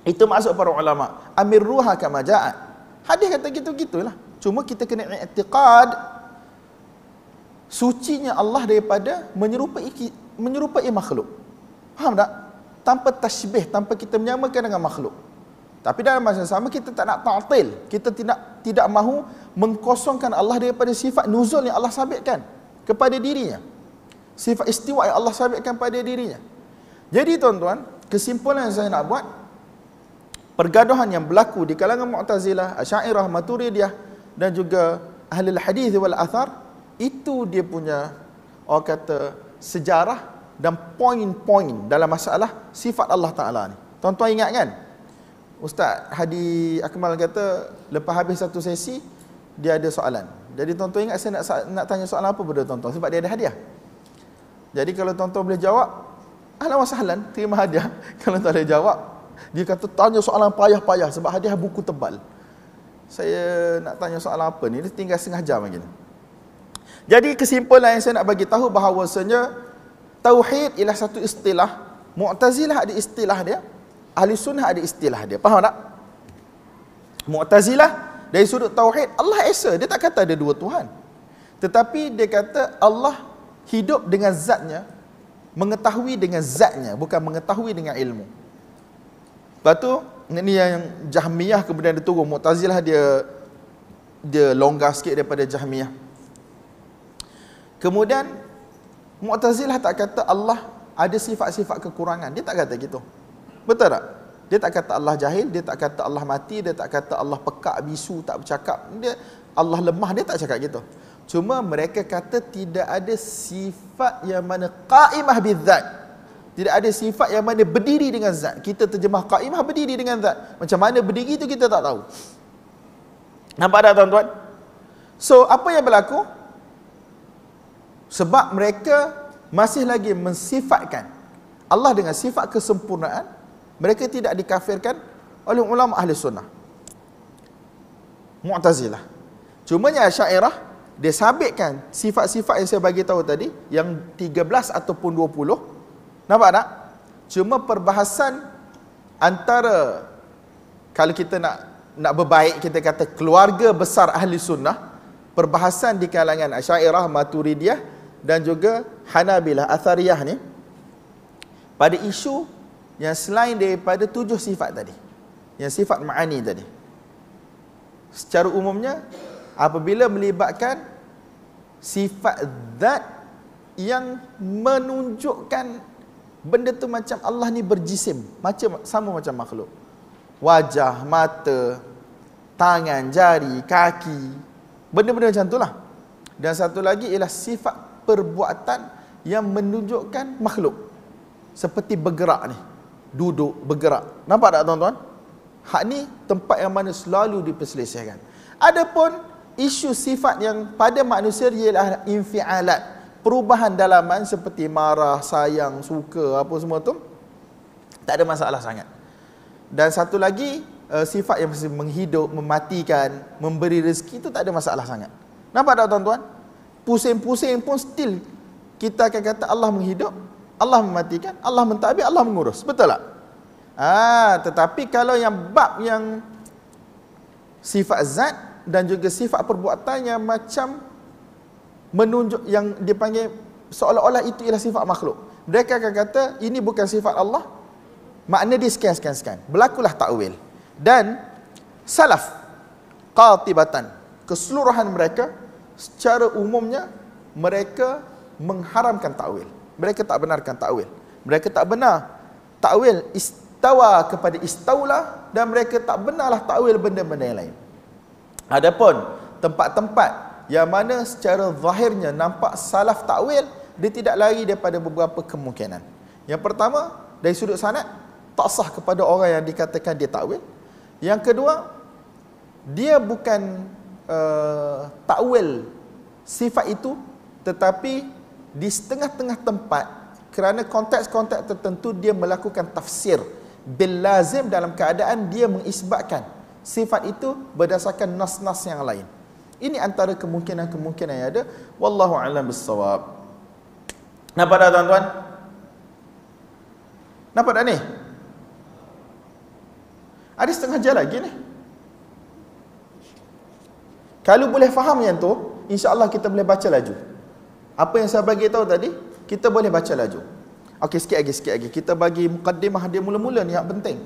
itu maksud para ulama amir ruha kama jaat hadis kata gitu gitulah cuma kita kena i'tiqad sucinya Allah daripada menyerupai menyerupai makhluk faham tak tanpa tashbih tanpa kita menyamakan dengan makhluk tapi dalam masa yang sama kita tak nak ta'til. Kita tidak tidak mahu mengkosongkan Allah daripada sifat nuzul yang Allah sabitkan kepada dirinya. Sifat istiwa yang Allah sabitkan pada dirinya. Jadi tuan-tuan, kesimpulan yang saya nak buat pergaduhan yang berlaku di kalangan Mu'tazilah, Asy'ariyah, Maturidiyah dan juga ahli hadis wal athar itu dia punya orang kata sejarah dan poin-poin dalam masalah sifat Allah Taala ni. Tuan-tuan ingat kan? Ustaz Hadi Akmal kata lepas habis satu sesi dia ada soalan. Jadi tuan-tuan ingat saya nak nak tanya soalan apa pada tuan-tuan sebab dia ada hadiah. Jadi kalau tuan-tuan boleh jawab ahlan wasahlan terima hadiah. Kalau tak boleh jawab dia kata tanya soalan payah-payah sebab hadiah buku tebal. Saya nak tanya soalan apa ni? Dia tinggal setengah jam lagi Jadi kesimpulan yang saya nak bagi tahu bahawasanya tauhid ialah satu istilah Mu'tazilah ada istilah dia ahli sunnah ada istilah dia. Faham tak? Mu'tazilah dari sudut tauhid Allah Esa, dia tak kata ada dua Tuhan. Tetapi dia kata Allah hidup dengan zatnya, mengetahui dengan zatnya, bukan mengetahui dengan ilmu. Lepas tu, ini yang Jahmiyah kemudian dia turun. Mu'tazilah dia dia longgar sikit daripada Jahmiyah. Kemudian, Mu'tazilah tak kata Allah ada sifat-sifat kekurangan. Dia tak kata gitu. Betul tak? Dia tak kata Allah jahil, dia tak kata Allah mati, dia tak kata Allah pekak, bisu, tak bercakap. Dia, Allah lemah, dia tak cakap gitu. Cuma mereka kata tidak ada sifat yang mana qa'imah bizzat. Tidak ada sifat yang mana berdiri dengan zat. Kita terjemah qa'imah berdiri dengan zat. Macam mana berdiri itu kita tak tahu. Nampak tak tuan-tuan? So, apa yang berlaku? Sebab mereka masih lagi mensifatkan Allah dengan sifat kesempurnaan mereka tidak dikafirkan oleh ulama ahli sunnah. Mu'tazilah. Cuma yang Syairah dia sabitkan sifat-sifat yang saya bagi tahu tadi yang 13 ataupun 20. Nampak tak? Cuma perbahasan antara kalau kita nak nak berbaik kita kata keluarga besar ahli sunnah perbahasan di kalangan Asy'ariyah, Maturidiyah dan juga Hanabilah, Athariyah ni pada isu yang selain daripada tujuh sifat tadi yang sifat ma'ani tadi secara umumnya apabila melibatkan sifat zat yang menunjukkan benda tu macam Allah ni berjisim macam sama macam makhluk wajah mata tangan jari kaki benda-benda macam itulah dan satu lagi ialah sifat perbuatan yang menunjukkan makhluk seperti bergerak ni duduk, bergerak. Nampak tak tuan-tuan? Hak ni tempat yang mana selalu diperselisihkan. Adapun isu sifat yang pada manusia ialah infialat. Perubahan dalaman seperti marah, sayang, suka, apa semua tu. Tak ada masalah sangat. Dan satu lagi, eh, sifat yang mesti menghidup, mematikan, memberi rezeki tu tak ada masalah sangat. Nampak tak tuan-tuan? Pusing-pusing pun still kita akan kata Allah menghidup, Allah mematikan, Allah mentadbir, Allah mengurus. Betul tak? Ah, tetapi kalau yang bab yang sifat zat dan juga sifat perbuatannya macam menunjuk yang dipanggil seolah-olah itu ialah sifat makhluk. Mereka akan kata ini bukan sifat Allah. Maknanya di scan scan scan. Berlakulah takwil. Dan salaf qatibatan keseluruhan mereka secara umumnya mereka mengharamkan ta'wil. Mereka tak benarkan takwil. Mereka tak benar takwil istawa kepada istaulah dan mereka tak benarlah takwil benda-benda yang lain. Adapun tempat-tempat yang mana secara zahirnya nampak salaf takwil, dia tidak lari daripada beberapa kemungkinan. Yang pertama, dari sudut sanat, tak sah kepada orang yang dikatakan dia takwil. Yang kedua, dia bukan uh, eh, ta'wil sifat itu tetapi di setengah-tengah tempat kerana konteks-konteks tertentu dia melakukan tafsir bil lazim dalam keadaan dia mengisbatkan sifat itu berdasarkan nas-nas yang lain. Ini antara kemungkinan-kemungkinan yang ada wallahu alam bisawab. Nampak dah tuan-tuan? Nampak dah ni? Ada setengah jalan lagi ni. Kalau boleh faham yang tu, insya-Allah kita boleh baca laju. Apa yang saya bagi tahu tadi, kita boleh baca laju. Okey, sikit lagi, sikit lagi. Kita bagi mukaddimah dia mula-mula ni yang penting.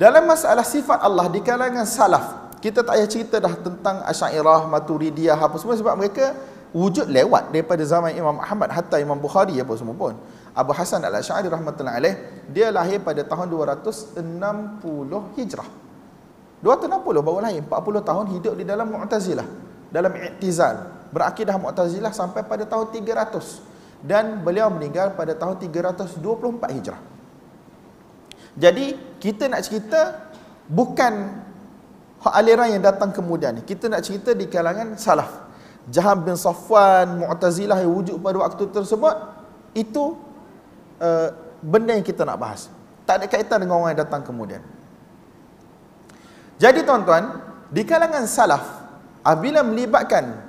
Dalam masalah sifat Allah di kalangan salaf, kita tak payah cerita dah tentang Asyairah, Maturidiyah, apa semua sebab mereka wujud lewat daripada zaman Imam Ahmad hatta Imam Bukhari apa semua pun. Abu Hasan Al-Asy'ari rahmatullah alaih, dia lahir pada tahun 260 Hijrah. 260 baru lahir, 40 tahun hidup di dalam Mu'tazilah, dalam i'tizal, berakidah Mu'tazilah sampai pada tahun 300 dan beliau meninggal pada tahun 324 Hijrah. Jadi kita nak cerita bukan hak aliran yang datang kemudian ni. Kita nak cerita di kalangan salaf. Jahan bin Safwan, Mu'tazilah yang wujud pada waktu tersebut itu uh, benda yang kita nak bahas. Tak ada kaitan dengan orang yang datang kemudian. Jadi tuan-tuan, di kalangan salaf, apabila melibatkan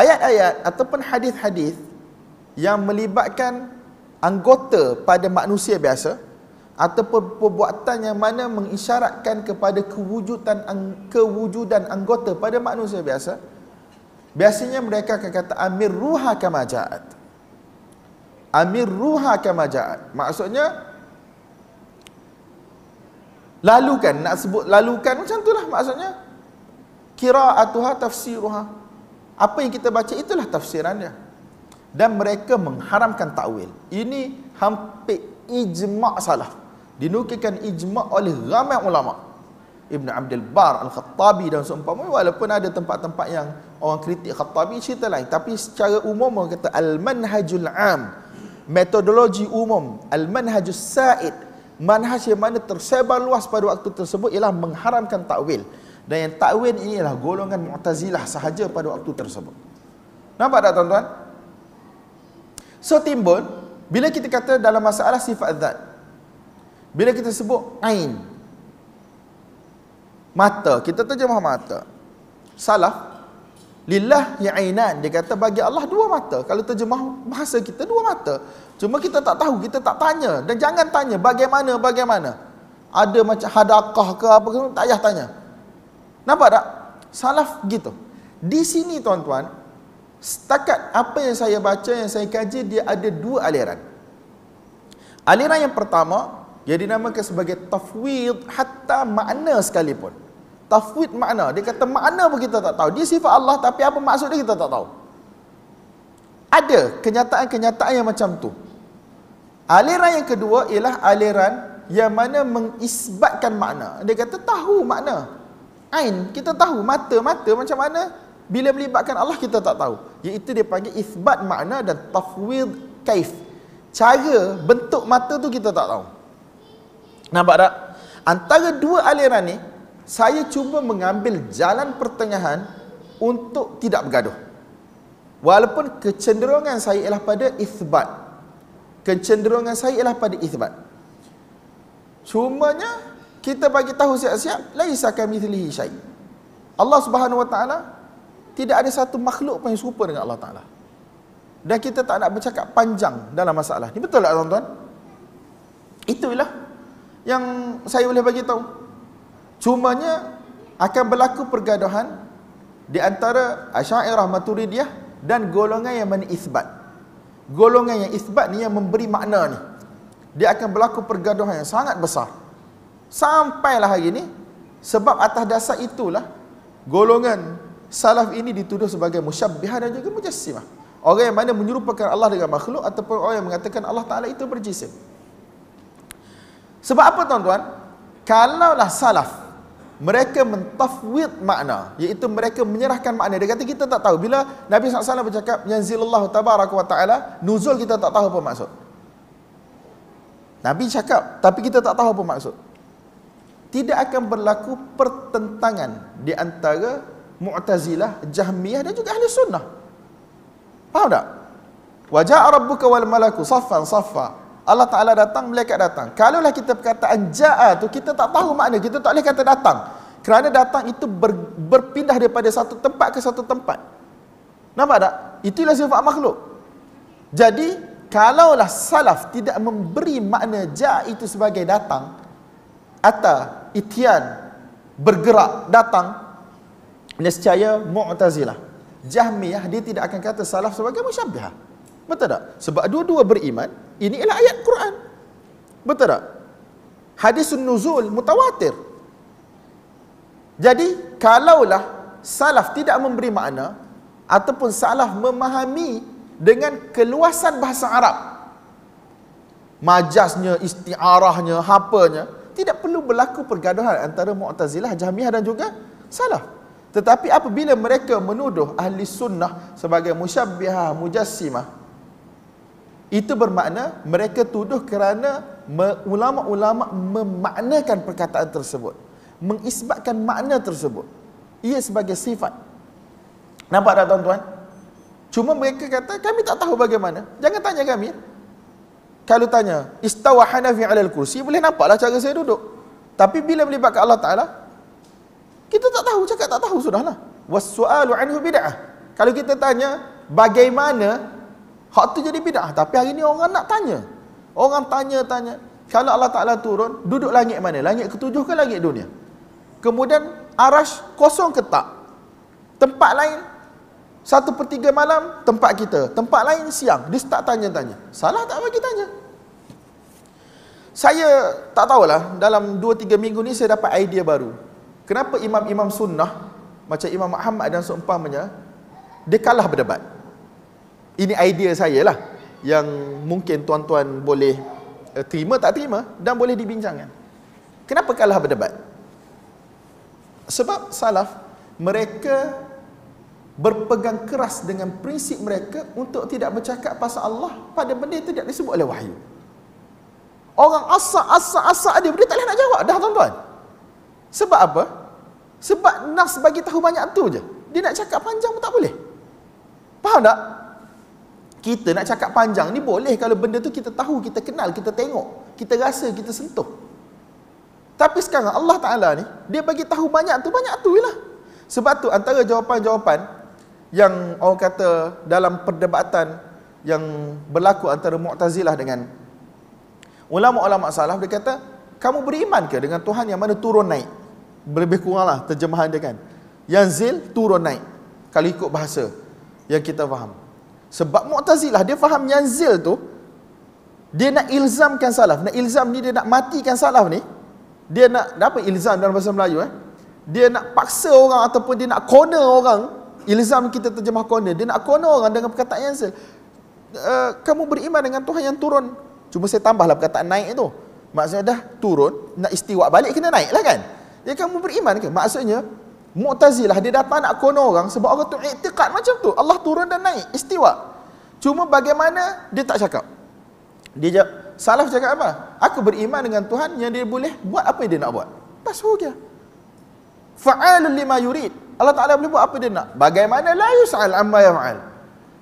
ayat-ayat ataupun hadis-hadis yang melibatkan anggota pada manusia biasa ataupun perbuatan yang mana mengisyaratkan kepada kewujudan kewujudan anggota pada manusia biasa biasanya mereka akan kata amir ruha kama ja'at amir ruha kama ja'at maksudnya lalukan nak sebut lalukan macam itulah maksudnya kira'atuha tafsiruha apa yang kita baca itulah tafsirannya. Dan mereka mengharamkan takwil. Ini hampir ijma' salah. dinukikan ijma' oleh ramai ulama'. Ibn Abdul Bar Al-Khattabi dan seumpamanya walaupun ada tempat-tempat yang orang kritik Khattabi cerita lain tapi secara umum orang kata al-manhajul am metodologi umum al manhajul sa'id manhaj yang mana tersebar luas pada waktu tersebut ialah mengharamkan takwil dan yang ini adalah golongan mu'tazilah sahaja pada waktu tersebut. Nampak tak tuan-tuan? So timbul, bila kita kata dalam masalah sifat zat, bila kita sebut ain, mata, kita terjemah mata. Salah, lillah ya'inan, ya dia kata bagi Allah dua mata. Kalau terjemah bahasa kita, dua mata. Cuma kita tak tahu, kita tak tanya. Dan jangan tanya bagaimana, bagaimana. Ada macam hadakah ke apa ke, tak payah tanya. Nampak tak? Salaf gitu. Di sini tuan-tuan, setakat apa yang saya baca, yang saya kaji, dia ada dua aliran. Aliran yang pertama, dia dinamakan sebagai tafwid hatta makna sekalipun. Tafwid makna. Dia kata makna pun kita tak tahu. Dia sifat Allah tapi apa maksud dia kita tak tahu. Ada kenyataan-kenyataan yang macam tu. Aliran yang kedua ialah aliran yang mana mengisbatkan makna. Dia kata tahu makna. Ain, kita tahu mata-mata macam mana bila melibatkan Allah kita tak tahu. Iaitu dia panggil isbat makna dan tafwid kaif. Cara bentuk mata tu kita tak tahu. Nampak tak? Antara dua aliran ni, saya cuba mengambil jalan pertengahan untuk tidak bergaduh. Walaupun kecenderungan saya ialah pada isbat. Kecenderungan saya ialah pada isbat. Cumanya kita bagi tahu siap-siap laisa kami mithlihi syai Allah Subhanahu wa taala tidak ada satu makhluk pun yang serupa dengan Allah taala dan kita tak nak bercakap panjang dalam masalah ni betul tak tuan-tuan itulah yang saya boleh bagi tahu cumanya akan berlaku pergaduhan di antara Asy'ariyah Maturidiyah dan golongan yang menisbat golongan yang isbat ni yang memberi makna ni dia akan berlaku pergaduhan yang sangat besar Sampailah hari ini Sebab atas dasar itulah Golongan salaf ini dituduh sebagai musyabbihah dan juga mujassimah Orang yang mana menyerupakan Allah dengan makhluk Ataupun orang yang mengatakan Allah Ta'ala itu berjisim Sebab apa tuan-tuan? Kalaulah salaf mereka mentafwid makna iaitu mereka menyerahkan makna dia kata kita tak tahu bila Nabi SAW bercakap yanzilullah tabaraka wa ta'ala nuzul kita tak tahu apa maksud Nabi cakap tapi kita tak tahu apa maksud tidak akan berlaku pertentangan di antara Mu'tazilah, Jahmiyah dan juga Ahli Sunnah. Faham tak? Waja'a rabbuka wal malaku saffan safa. Allah Ta'ala datang, mereka datang. Kalaulah kita perkataan ja'a tu, kita tak tahu makna. Kita tak boleh kata datang. Kerana datang itu ber, berpindah daripada satu tempat ke satu tempat. Nampak tak? Itulah sifat makhluk. Jadi, kalaulah salaf tidak memberi makna ja'a itu sebagai datang, hatta itian bergerak datang nescaya mu'tazilah jahmiyah dia tidak akan kata salaf sebagai musyabbihah betul tak sebab dua-dua beriman ini ialah ayat Quran betul tak hadis nuzul mutawatir jadi kalaulah salaf tidak memberi makna ataupun salaf memahami dengan keluasan bahasa Arab majasnya, istiarahnya, hapanya tidak perlu berlaku pergaduhan antara Mu'tazilah, Jahmiyah dan juga salah. Tetapi apabila mereka menuduh ahli sunnah sebagai musyabbihah, mujassimah, itu bermakna mereka tuduh kerana ulama-ulama memaknakan perkataan tersebut. Mengisbatkan makna tersebut. Ia sebagai sifat. Nampak tak tuan-tuan? Cuma mereka kata kami tak tahu bagaimana. Jangan tanya kami kalau tanya istawa hanafi alal kursi boleh nampaklah cara saya duduk tapi bila melibatkan Allah Ta'ala kita tak tahu cakap tak tahu sudahlah was wassualu anhu bid'ah kalau kita tanya bagaimana hak tu jadi bid'ah tapi hari ni orang nak tanya orang tanya-tanya kalau Allah Ta'ala turun duduk langit mana langit ketujuh ke langit dunia kemudian arash kosong ke tak tempat lain satu per tiga malam, tempat kita. Tempat lain, siang. Dia tak tanya-tanya. Salah tak bagi tanya? Saya tak tahulah, dalam dua tiga minggu ni saya dapat idea baru. Kenapa imam-imam sunnah, macam Imam Muhammad dan seumpamanya, dia kalah berdebat. Ini idea saya lah. Yang mungkin tuan-tuan boleh eh, terima, tak terima. Dan boleh dibincangkan. Kenapa kalah berdebat? Sebab salaf, mereka berpegang keras dengan prinsip mereka untuk tidak bercakap pasal Allah pada benda yang tidak disebut oleh wahyu. Orang asak, asak, asak dia, dia tak boleh nak jawab dah tuan-tuan. Sebab apa? Sebab Nas bagi tahu banyak tu je. Dia nak cakap panjang pun tak boleh. Faham tak? Kita nak cakap panjang ni boleh kalau benda tu kita tahu, kita kenal, kita tengok, kita rasa, kita sentuh. Tapi sekarang Allah Taala ni dia bagi tahu banyak tu banyak tu lah. Sebab tu antara jawapan-jawapan yang orang kata dalam perdebatan yang berlaku antara Mu'tazilah dengan ulama-ulama salaf dia kata kamu beriman ke dengan Tuhan yang mana turun naik lebih kuranglah terjemahan dia kan yang zil turun naik kalau ikut bahasa yang kita faham sebab Mu'tazilah dia faham yang zil tu dia nak ilzamkan salaf nak ilzam ni dia nak matikan salaf ni dia nak apa ilzam dalam bahasa Melayu eh dia nak paksa orang ataupun dia nak corner orang ilzam kita terjemah corner dia nak corner orang dengan perkataan yang uh, kamu beriman dengan Tuhan yang turun cuma saya tambahlah perkataan naik itu. maksudnya dah turun nak istiwa balik kena naik lah kan ya kamu beriman ke maksudnya mu'tazilah dia datang nak corner orang sebab orang tu iktiqat macam tu Allah turun dan naik istiwa cuma bagaimana dia tak cakap dia jawab, salaf cakap apa aku beriman dengan Tuhan yang dia boleh buat apa yang dia nak buat pasuh dia okay fa'alul lima yurid. Allah Ta'ala boleh buat apa dia nak. Bagaimana la yus'al amma yaf'al.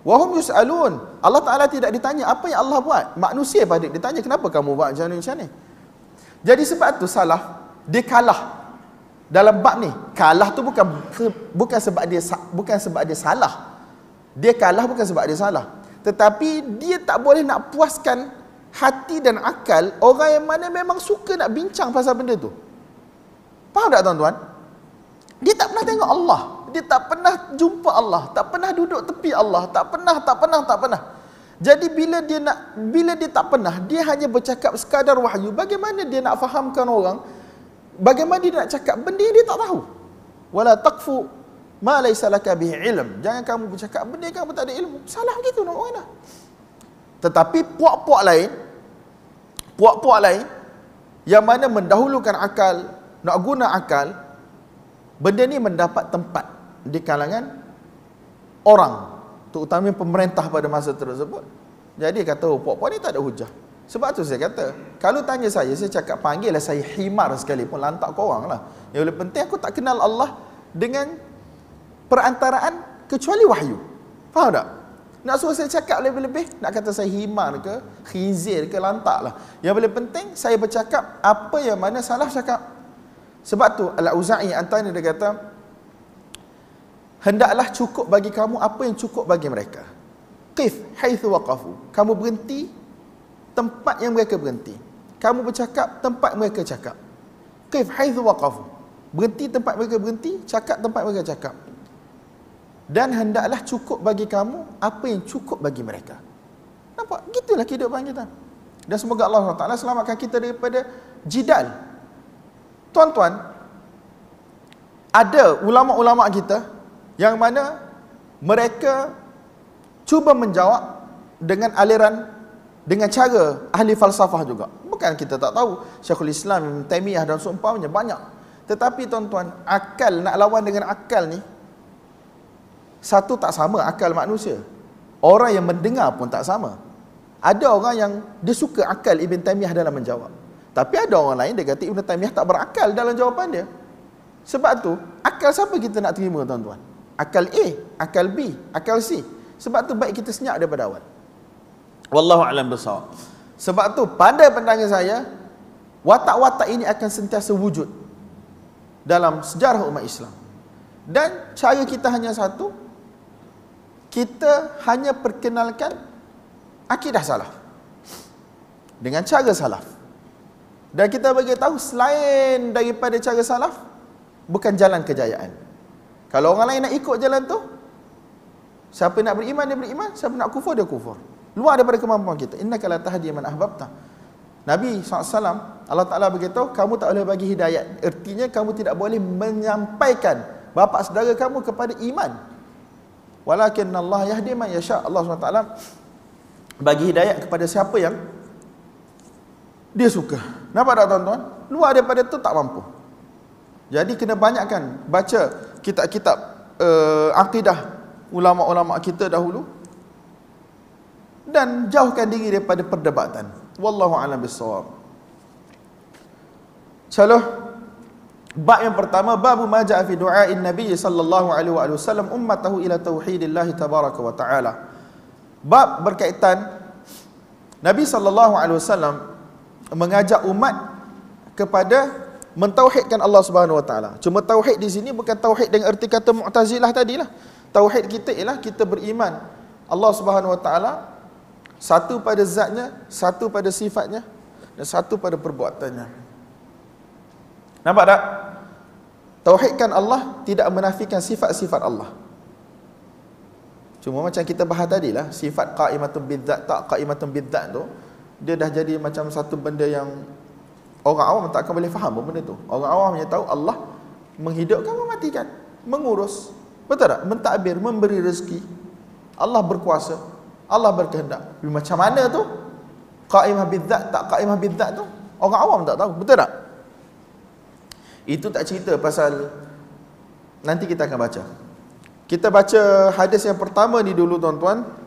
Wahum yus'alun. Allah Ta'ala tidak ditanya apa yang Allah buat. Manusia pada dia tanya kenapa kamu buat macam ni macam ni. Jadi sebab tu salah. Dia kalah. Dalam bab ni. Kalah tu bukan bukan sebab dia bukan sebab dia salah. Dia kalah bukan sebab dia salah. Tetapi dia tak boleh nak puaskan hati dan akal orang yang mana memang suka nak bincang pasal benda tu. Faham tak tuan-tuan? dia tak pernah tengok Allah dia tak pernah jumpa Allah tak pernah duduk tepi Allah tak pernah tak pernah tak pernah jadi bila dia nak bila dia tak pernah dia hanya bercakap sekadar wahyu bagaimana dia nak fahamkan orang bagaimana dia nak cakap benda yang dia tak tahu wala taqfu ma laysa laka bihi ilm jangan kamu bercakap benda kamu tak ada ilmu salah gitu nak orang dah tetapi puak-puak lain puak-puak lain yang mana mendahulukan akal nak guna akal benda ni mendapat tempat di kalangan orang terutamanya pemerintah pada masa tersebut jadi kata oh, puak-puak ni tak ada hujah sebab tu saya kata kalau tanya saya saya cakap panggil lah saya himar sekalipun lantak korang lah yang lebih penting aku tak kenal Allah dengan perantaraan kecuali wahyu faham tak? nak suruh saya cakap lebih-lebih nak kata saya himar ke khizir ke lantak lah yang paling penting saya bercakap apa yang mana salah cakap sebab tu Al-Auza'i antara dia kata hendaklah cukup bagi kamu apa yang cukup bagi mereka. Qif haitsu waqafu. Kamu berhenti tempat yang mereka berhenti. Kamu bercakap tempat mereka cakap. Qif haitsu waqafu. Berhenti tempat mereka berhenti, cakap tempat mereka cakap. Dan hendaklah cukup bagi kamu apa yang cukup bagi mereka. Nampak? Gitulah kehidupan kita. Dan semoga Allah SWT selamatkan kita daripada jidal. Tuan-tuan, ada ulama-ulama kita yang mana mereka cuba menjawab dengan aliran dengan cara ahli falsafah juga. Bukan kita tak tahu Syekhul Islam Ibn Taimiyah dan seumpamanya banyak. Tetapi tuan-tuan, akal nak lawan dengan akal ni satu tak sama akal manusia. Orang yang mendengar pun tak sama. Ada orang yang dia akal Ibn Taimiyah dalam menjawab. Tapi ada orang lain dia kata Ibn Taymiyah tak berakal dalam jawapan dia. Sebab tu, akal siapa kita nak terima tuan-tuan? Akal A, akal B, akal C. Sebab tu baik kita senyap daripada awal. Wallahu alam besar. Sebab tu pada pandangan saya, watak-watak ini akan sentiasa wujud dalam sejarah umat Islam. Dan cara kita hanya satu, kita hanya perkenalkan akidah salaf. Dengan cara salaf. Dan kita bagi tahu selain daripada cara salaf bukan jalan kejayaan. Kalau orang lain nak ikut jalan tu siapa nak beriman dia beriman, siapa nak kufur dia kufur. Luar daripada kemampuan kita. Inna la tahdi man ahbabta. Nabi SAW, Allah Ta'ala beritahu, kamu tak boleh bagi hidayat. Ertinya, kamu tidak boleh menyampaikan bapa saudara kamu kepada iman. Walakin Allah yahdi man yasha' Allah SWT bagi hidayat kepada siapa yang dia suka. Nampak tak tuan-tuan? Luar daripada itu tak mampu. Jadi kena banyakkan baca kitab-kitab uh, akidah ulama-ulama kita dahulu dan jauhkan diri daripada perdebatan. Wallahu a'lam bissawab. Salah bab yang pertama babu maja fi du'a nabi sallallahu alaihi Wasallam ummatahu ila tauhidillah tabaraka wa taala. Bab berkaitan Nabi sallallahu alaihi wasallam mengajak umat kepada mentauhidkan Allah Subhanahu Wa Taala. Cuma tauhid di sini bukan tauhid dengan erti kata Mu'tazilah lah. Tauhid kita ialah kita beriman Allah Subhanahu Wa Taala satu pada zatnya, satu pada sifatnya dan satu pada perbuatannya. Nampak tak? Tauhidkan Allah tidak menafikan sifat-sifat Allah. Cuma macam kita bahas tadi lah, sifat qaimatun bidzat tak qaimatun bidzat tu dia dah jadi macam satu benda yang orang awam tak akan boleh faham pun benda tu. Orang awam hanya tahu Allah menghidupkan, mematikan, mengurus. Betul tak? Mentadbir, memberi rezeki. Allah berkuasa, Allah berkehendak. Tapi macam mana tu? Qaimah bidzat tak qaimah bidzat tu? Orang awam tak tahu, betul tak? Itu tak cerita pasal nanti kita akan baca. Kita baca hadis yang pertama ni dulu tuan-tuan.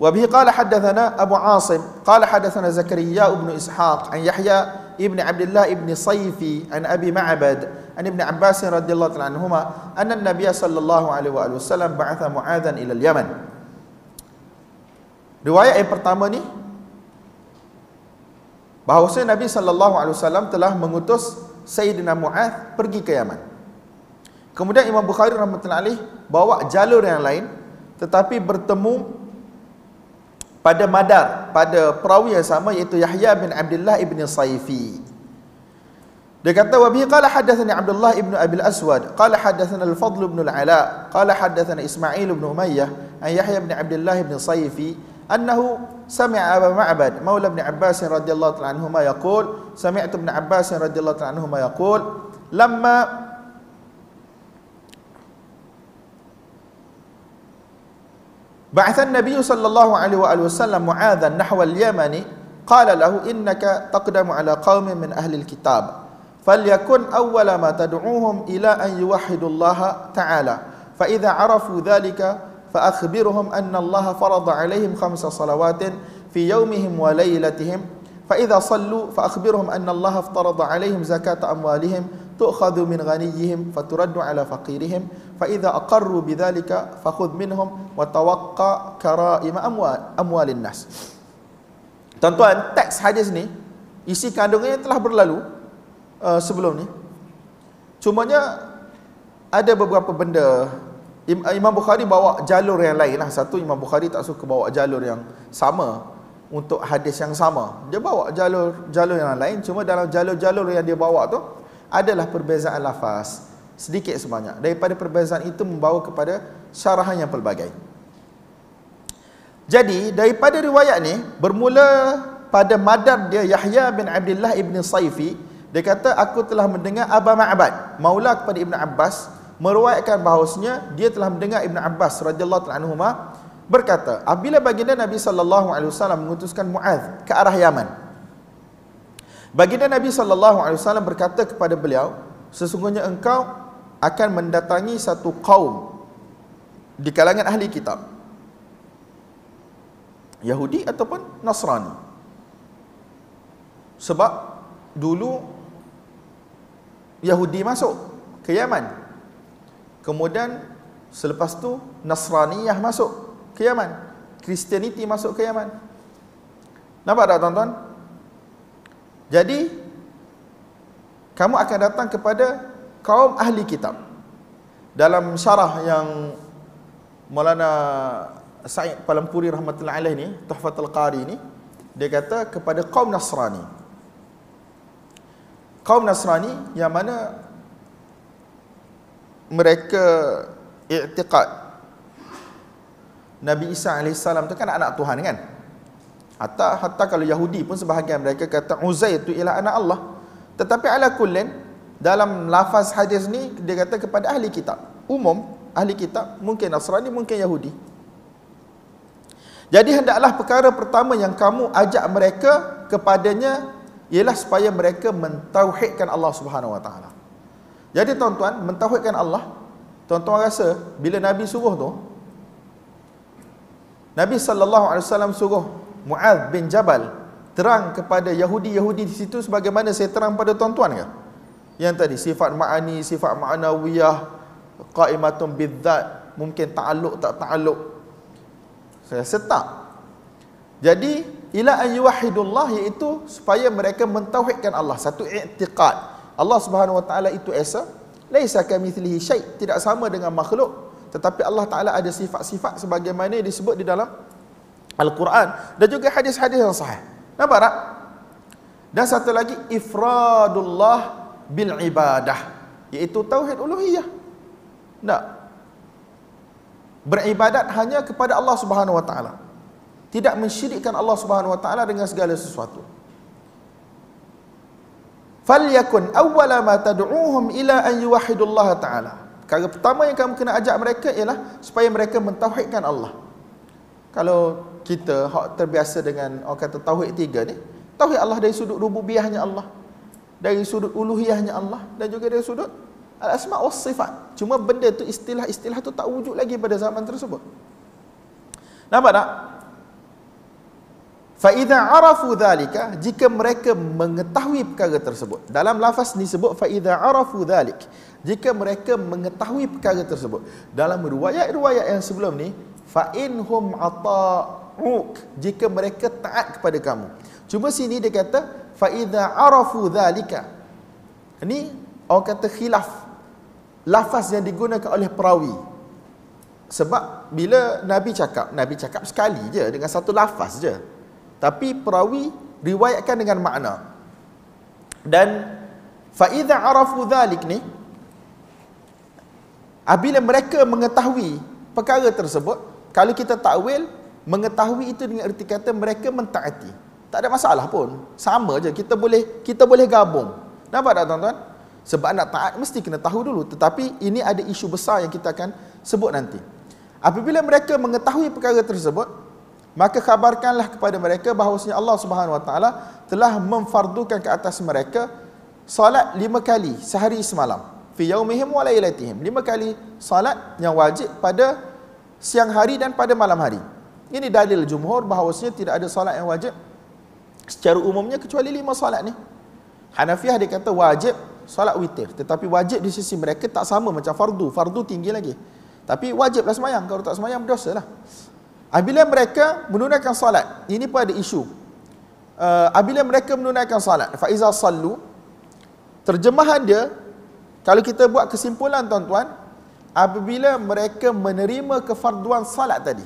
وبه قال حدثنا أبو عاصم قال حدثنا زكريا بن إسحاق عن يحيى ابن عبد الله ابن صيفي عن أبي معبد عن ابن عباس رضي الله تعالى عنهما أن النبي صلى الله عليه وآله وسلم بعث معاذا إلى اليمن Riwayat yang pertama ni bahawasanya Nabi sallallahu alaihi wasallam telah mengutus Sayyidina Muaz pergi ke Yaman. Kemudian Imam Bukhari rahmatullahi alaih bawa jalur yang lain tetapi bertemu pada madar pada perawi yang sama iaitu Yahya bin Abdullah ibn Saifi dia kata wa bihi qala hadathani Abdullah ibn Abi al-Aswad qala hadathana al-Fadl ibn al-Ala qala hadathana Ismail ibn Umayyah an Yahya bin Abdullah ibn Saifi annahu sami'a Abu Ma'bad maula ibn Abbas radhiyallahu ta'ala anhu ma yaqul sami'tu ibn Abbas radhiyallahu ta'ala anhu ma yaqul lamma بعث النبي صلى الله عليه وآله وسلم معاذا نحو اليمن قال له إنك تقدم على قوم من أهل الكتاب فليكن أول ما تدعوهم إلى أن يوحدوا الله تعالى فإذا عرفوا ذلك فأخبرهم أن الله فرض عليهم خمس صلوات في يومهم وليلتهم فإذا صلوا فأخبرهم أن الله افترض عليهم زكاة أموالهم تؤخذ من غنيهم فترد على فقيرهم fa idza aqarru bidzalika fa khudh minhum wa tawaqqa karaim amwal amwalin nas tuan-tuan teks hadis ni isi kandungannya telah berlalu uh, sebelum ni cumanya ada beberapa benda Imam Bukhari bawa jalur yang lain lah Satu Imam Bukhari tak suka bawa jalur yang sama Untuk hadis yang sama Dia bawa jalur jalur yang lain Cuma dalam jalur-jalur yang dia bawa tu Adalah perbezaan lafaz sedikit sebanyak daripada perbezaan itu membawa kepada syarahan yang pelbagai jadi daripada riwayat ni bermula pada madar dia Yahya bin Abdullah ibn Saifi dia kata aku telah mendengar Abu Ma'bad maula kepada Ibn Abbas meruayatkan bahawasanya dia telah mendengar Ibn Abbas radhiyallahu anhu berkata apabila baginda Nabi sallallahu alaihi wasallam mengutuskan Muaz ke arah Yaman baginda Nabi sallallahu alaihi wasallam berkata kepada beliau sesungguhnya engkau akan mendatangi satu kaum di kalangan ahli kitab Yahudi ataupun Nasrani sebab dulu Yahudi masuk ke Yaman kemudian selepas tu Nasraniyah masuk ke Yaman Kristianiti masuk ke Yaman nampak tak tuan-tuan jadi kamu akan datang kepada kaum ahli kitab dalam syarah yang Maulana Said Palampuri rahmatullah alaih ni Tuhfatul Qari ni dia kata kepada kaum Nasrani kaum Nasrani yang mana mereka i'tiqad Nabi Isa AS tu kan anak Tuhan kan hatta, hatta kalau Yahudi pun sebahagian mereka kata Uzair tu ialah anak Allah tetapi ala kullin dalam lafaz hadis ni dia kata kepada ahli kitab umum ahli kitab mungkin Nasrani mungkin Yahudi jadi hendaklah perkara pertama yang kamu ajak mereka kepadanya ialah supaya mereka mentauhidkan Allah Subhanahu Wa Taala. Jadi tuan-tuan, mentauhidkan Allah, tuan-tuan rasa bila Nabi suruh tu Nabi sallallahu alaihi wasallam suruh Muaz bin Jabal terang kepada Yahudi-Yahudi di situ sebagaimana saya terang pada tuan-tuan ke? Ya? yang tadi sifat ma'ani sifat ma'nawiyah qaimatun bidzat mungkin ta'alluq tak ta'alluq saya setak. tak jadi ila an yuwahhidullah iaitu supaya mereka mentauhidkan Allah satu i'tiqad Allah Subhanahu wa taala itu esa laisa kamithlihi syai tidak sama dengan makhluk tetapi Allah taala ada sifat-sifat sebagaimana disebut di dalam Al-Quran dan juga hadis-hadis yang sahih. Nampak tak? Dan satu lagi ifradullah bil ibadah iaitu tauhid uluhiyah tak beribadat hanya kepada Allah Subhanahu wa taala tidak mensyirikkan Allah Subhanahu wa taala dengan segala sesuatu falyakun awwala ma tad'uuhum ila an yuwahhidu Allah taala perkara pertama yang kamu kena ajak mereka ialah supaya mereka mentauhidkan Allah kalau kita hak terbiasa dengan orang kata tauhid tiga ni tauhid Allah dari sudut rububiyahnya Allah dari sudut uluhiyahnya Allah dan juga dari sudut al-asma was sifat. Cuma benda tu istilah-istilah tu tak wujud lagi pada zaman tersebut. Nampak tak? Fa idza arafu dhalika jika mereka mengetahui perkara tersebut. Dalam lafaz ni sebut fa idza arafu dhalik. Jika mereka mengetahui perkara tersebut. Dalam riwayat-riwayat yang sebelum ni fa inhum ata'uk jika mereka taat kepada kamu. Cuma sini dia kata fa iza arafu dhalika. Ini orang kata khilaf lafaz yang digunakan oleh perawi. Sebab bila Nabi cakap, Nabi cakap sekali je dengan satu lafaz je. Tapi perawi riwayatkan dengan makna. Dan fa iza arafu dhalik ni apabila mereka mengetahui perkara tersebut, kalau kita takwil mengetahui itu dengan erti kata mereka mentaati tak ada masalah pun. Sama je kita boleh kita boleh gabung. Nampak tak tuan-tuan? Sebab nak taat mesti kena tahu dulu. Tetapi ini ada isu besar yang kita akan sebut nanti. Apabila mereka mengetahui perkara tersebut, maka khabarkanlah kepada mereka bahawasanya Allah Subhanahu Wa Taala telah memfardukan ke atas mereka salat lima kali sehari semalam. Fi yaumihim wa laylatihim. Lima kali salat yang wajib pada siang hari dan pada malam hari. Ini dalil jumhur bahawasanya tidak ada salat yang wajib secara umumnya kecuali lima solat ni. Hanafiah dia kata wajib solat witir. Tetapi wajib di sisi mereka tak sama macam fardu. Fardu tinggi lagi. Tapi wajiblah semayang. Kalau tak semayang, berdosa lah. Bila mereka menunaikan solat, ini pun ada isu. Uh, bila mereka menunaikan solat, Faiza Sallu, terjemahan dia, kalau kita buat kesimpulan tuan-tuan, apabila mereka menerima kefarduan salat tadi,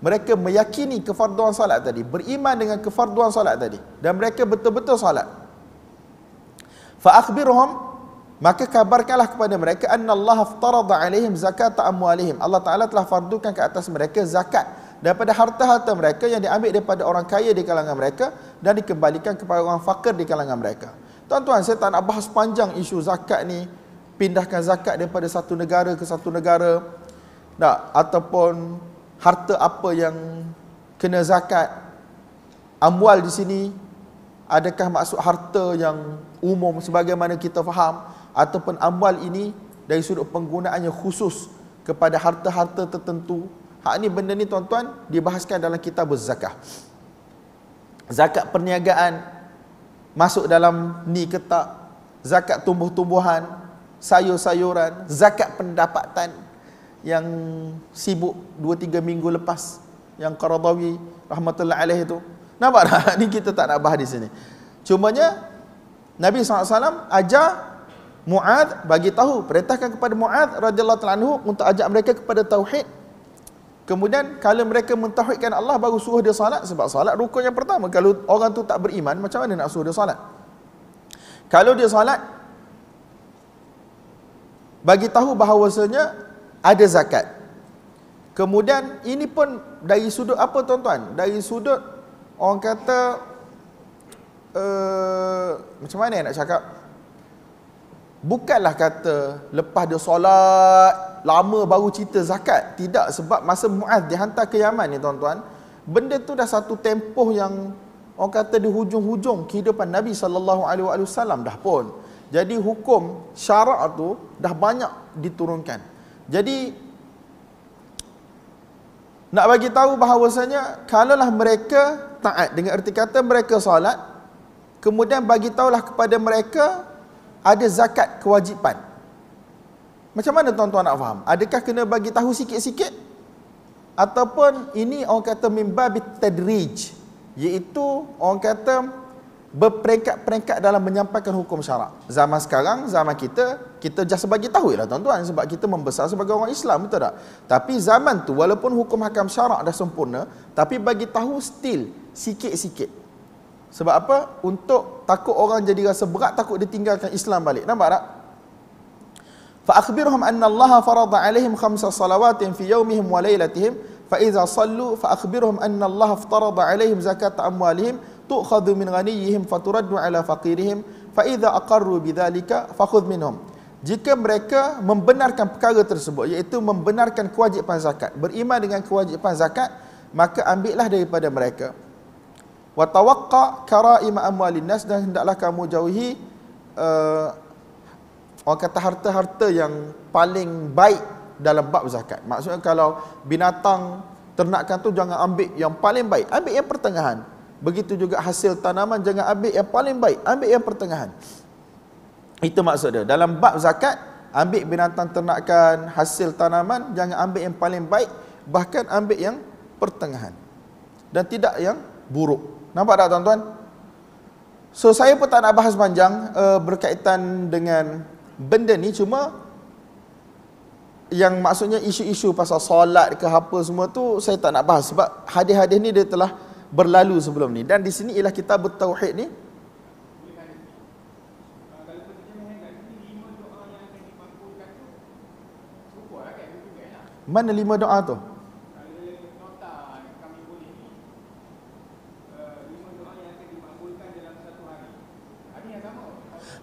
mereka meyakini kefarduan salat tadi beriman dengan kefarduan salat tadi dan mereka betul-betul salat fa akhbirhum maka kabarkanlah kepada mereka annallaha aftarada alaihim zakata amwalihim Allah taala telah fardukan ke atas mereka zakat daripada harta-harta mereka yang diambil daripada orang kaya di kalangan mereka dan dikembalikan kepada orang fakir di kalangan mereka tuan-tuan saya tak nak bahas panjang isu zakat ni pindahkan zakat daripada satu negara ke satu negara tak ataupun harta apa yang kena zakat amwal di sini adakah maksud harta yang umum sebagaimana kita faham ataupun amwal ini dari sudut penggunaannya khusus kepada harta-harta tertentu hak ni benda ni tuan-tuan dibahaskan dalam kitab zakat zakat perniagaan masuk dalam ni ke tak zakat tumbuh-tumbuhan sayur-sayuran zakat pendapatan yang sibuk 2 3 minggu lepas yang Qaradawi rahmatullah alaihi tu. Nampak tak? Ni kita tak nak bahas di sini. Cumanya Nabi SAW ajar Muad bagi tahu perintahkan kepada Muad radhiyallahu anhu untuk ajak mereka kepada tauhid. Kemudian kalau mereka mentauhidkan Allah baru suruh dia salat sebab salat rukun yang pertama. Kalau orang tu tak beriman macam mana nak suruh dia salat? Kalau dia salat bagi tahu bahawasanya ada zakat. Kemudian ini pun dari sudut apa tuan-tuan? Dari sudut orang kata uh, macam mana nak cakap? Bukanlah kata lepas dia solat lama baru cerita zakat. Tidak sebab masa Muaz dihantar ke Yaman ni tuan-tuan, benda tu dah satu tempoh yang orang kata di hujung-hujung kehidupan Nabi sallallahu alaihi wasallam dah pun. Jadi hukum syarak tu dah banyak diturunkan. Jadi nak bagi tahu bahawasanya kalaulah mereka taat dengan erti kata mereka solat kemudian bagi tahulah kepada mereka ada zakat kewajipan. Macam mana tuan-tuan nak faham? Adakah kena bagi tahu sikit-sikit ataupun ini orang kata mimba bitadrij iaitu orang kata berperingkat-peringkat dalam menyampaikan hukum syarak. Zaman sekarang, zaman kita, kita just bagi tahu lah tuan-tuan sebab kita membesar sebagai orang Islam, betul tak? Tapi zaman tu walaupun hukum hakam syarak dah sempurna, tapi bagi tahu still sikit-sikit. Sebab apa? Untuk takut orang jadi rasa berat takut ditinggalkan Islam balik. Nampak tak? Fa أَنَّ اللَّهَ فَرَضَ عَلَيْهِمْ خَمْسَ صَلَوَاتٍ فِي يَوْمِهِمْ وَلَيْلَتِهِمْ فَإِذَا laylatihim fa أَنَّ اللَّهَ fa عَلَيْهِمْ anna Allah tu'khadhu min ghaniyihim faturaddu ala faqirihim fa idza aqarru bidzalika fakhudh minhum jika mereka membenarkan perkara tersebut iaitu membenarkan kewajipan zakat beriman dengan kewajipan zakat maka ambillah daripada mereka wa tawaqqa karaim amwalin nas dan hendaklah kamu jauhi uh, orang kata harta-harta yang paling baik dalam bab zakat maksudnya kalau binatang ternakan tu jangan ambil yang paling baik ambil yang pertengahan Begitu juga hasil tanaman jangan ambil yang paling baik, ambil yang pertengahan. Itu maksud dia. Dalam bab zakat, ambil binatang ternakan, hasil tanaman jangan ambil yang paling baik, bahkan ambil yang pertengahan. Dan tidak yang buruk. Nampak tak tuan-tuan? So saya pun tak nak bahas panjang uh, berkaitan dengan benda ni cuma yang maksudnya isu-isu pasal solat ke apa semua tu saya tak nak bahas sebab hadis-hadis ni dia telah berlalu sebelum ni dan di sini ialah kita bertauhid ni Mana lima doa tu?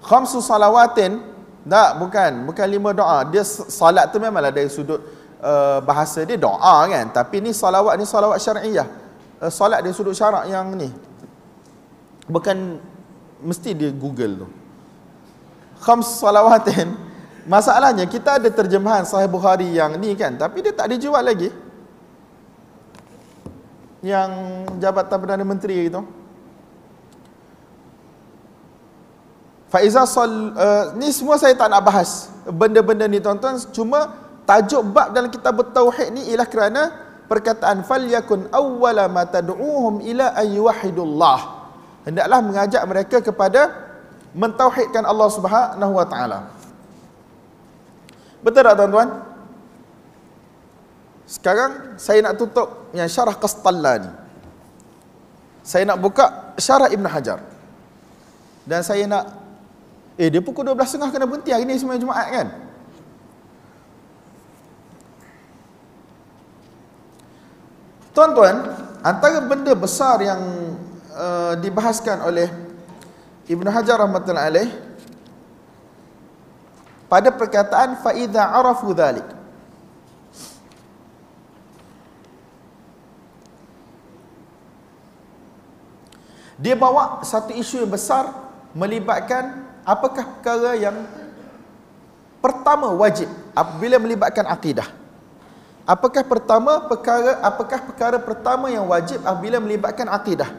Khamsu salawatin Tak, bukan Bukan lima doa Dia salat tu memanglah dari sudut uh, Bahasa dia doa kan Tapi ni salawat ni salawat syariah uh, solat dari sudut syarak yang ni bukan mesti dia google tu khams salawatin masalahnya kita ada terjemahan sahih bukhari yang ni kan tapi dia tak dijual lagi yang jabatan perdana menteri itu Faiza sol uh, ni semua saya tak nak bahas benda-benda ni tuan-tuan cuma tajuk bab dalam kitab tauhid ni ialah kerana perkataan falyakun awwala ma tad'uuhum ila ay wahidullah hendaklah mengajak mereka kepada mentauhidkan Allah Subhanahu wa taala betul tak tuan-tuan sekarang saya nak tutup yang syarah Qastalla saya nak buka syarah Ibn Hajar dan saya nak eh dia pukul 12.30 kena berhenti hari ni semua Jumaat kan Tuan-tuan, antara benda besar yang uh, dibahaskan oleh Ibnu Hajar rahmatullahi alaih pada perkataan fa arafu dhalik. Dia bawa satu isu yang besar melibatkan apakah perkara yang pertama wajib apabila melibatkan akidah. Apakah pertama perkara apakah perkara pertama yang wajib apabila melibatkan akidah?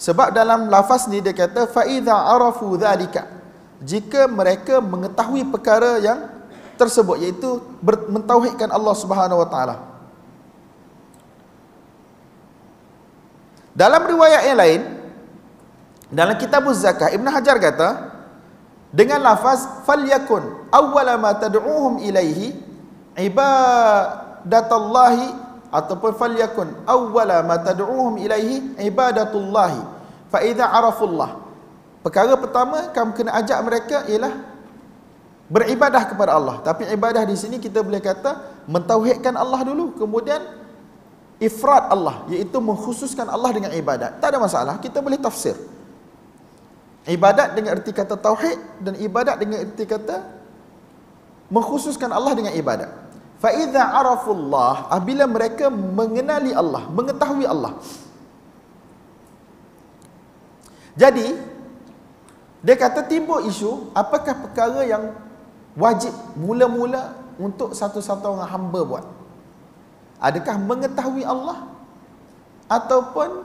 Sebab dalam lafaz ni dia kata fa iza arafu dhalika. Jika mereka mengetahui perkara yang tersebut iaitu ber- mentauhidkan Allah Subhanahu wa taala. Dalam riwayat yang lain dalam kitab Zakah Ibn Hajar kata dengan lafaz falyakun awwala ma tad'uhum ilaihi ibadatullahi ataupun falyakun awwala ma tad'uhum ilaihi ibadatullahi fa idza arafullah perkara pertama kamu kena ajak mereka ialah beribadah kepada Allah tapi ibadah di sini kita boleh kata mentauhidkan Allah dulu kemudian ifrad Allah iaitu mengkhususkan Allah dengan ibadat tak ada masalah kita boleh tafsir ibadat dengan erti kata tauhid dan ibadat dengan erti kata mengkhususkan Allah dengan ibadat Fa iza arafu Allah apabila mereka mengenali Allah, mengetahui Allah. Jadi dia kata timbul isu apakah perkara yang wajib mula-mula untuk satu-satu orang hamba buat? Adakah mengetahui Allah ataupun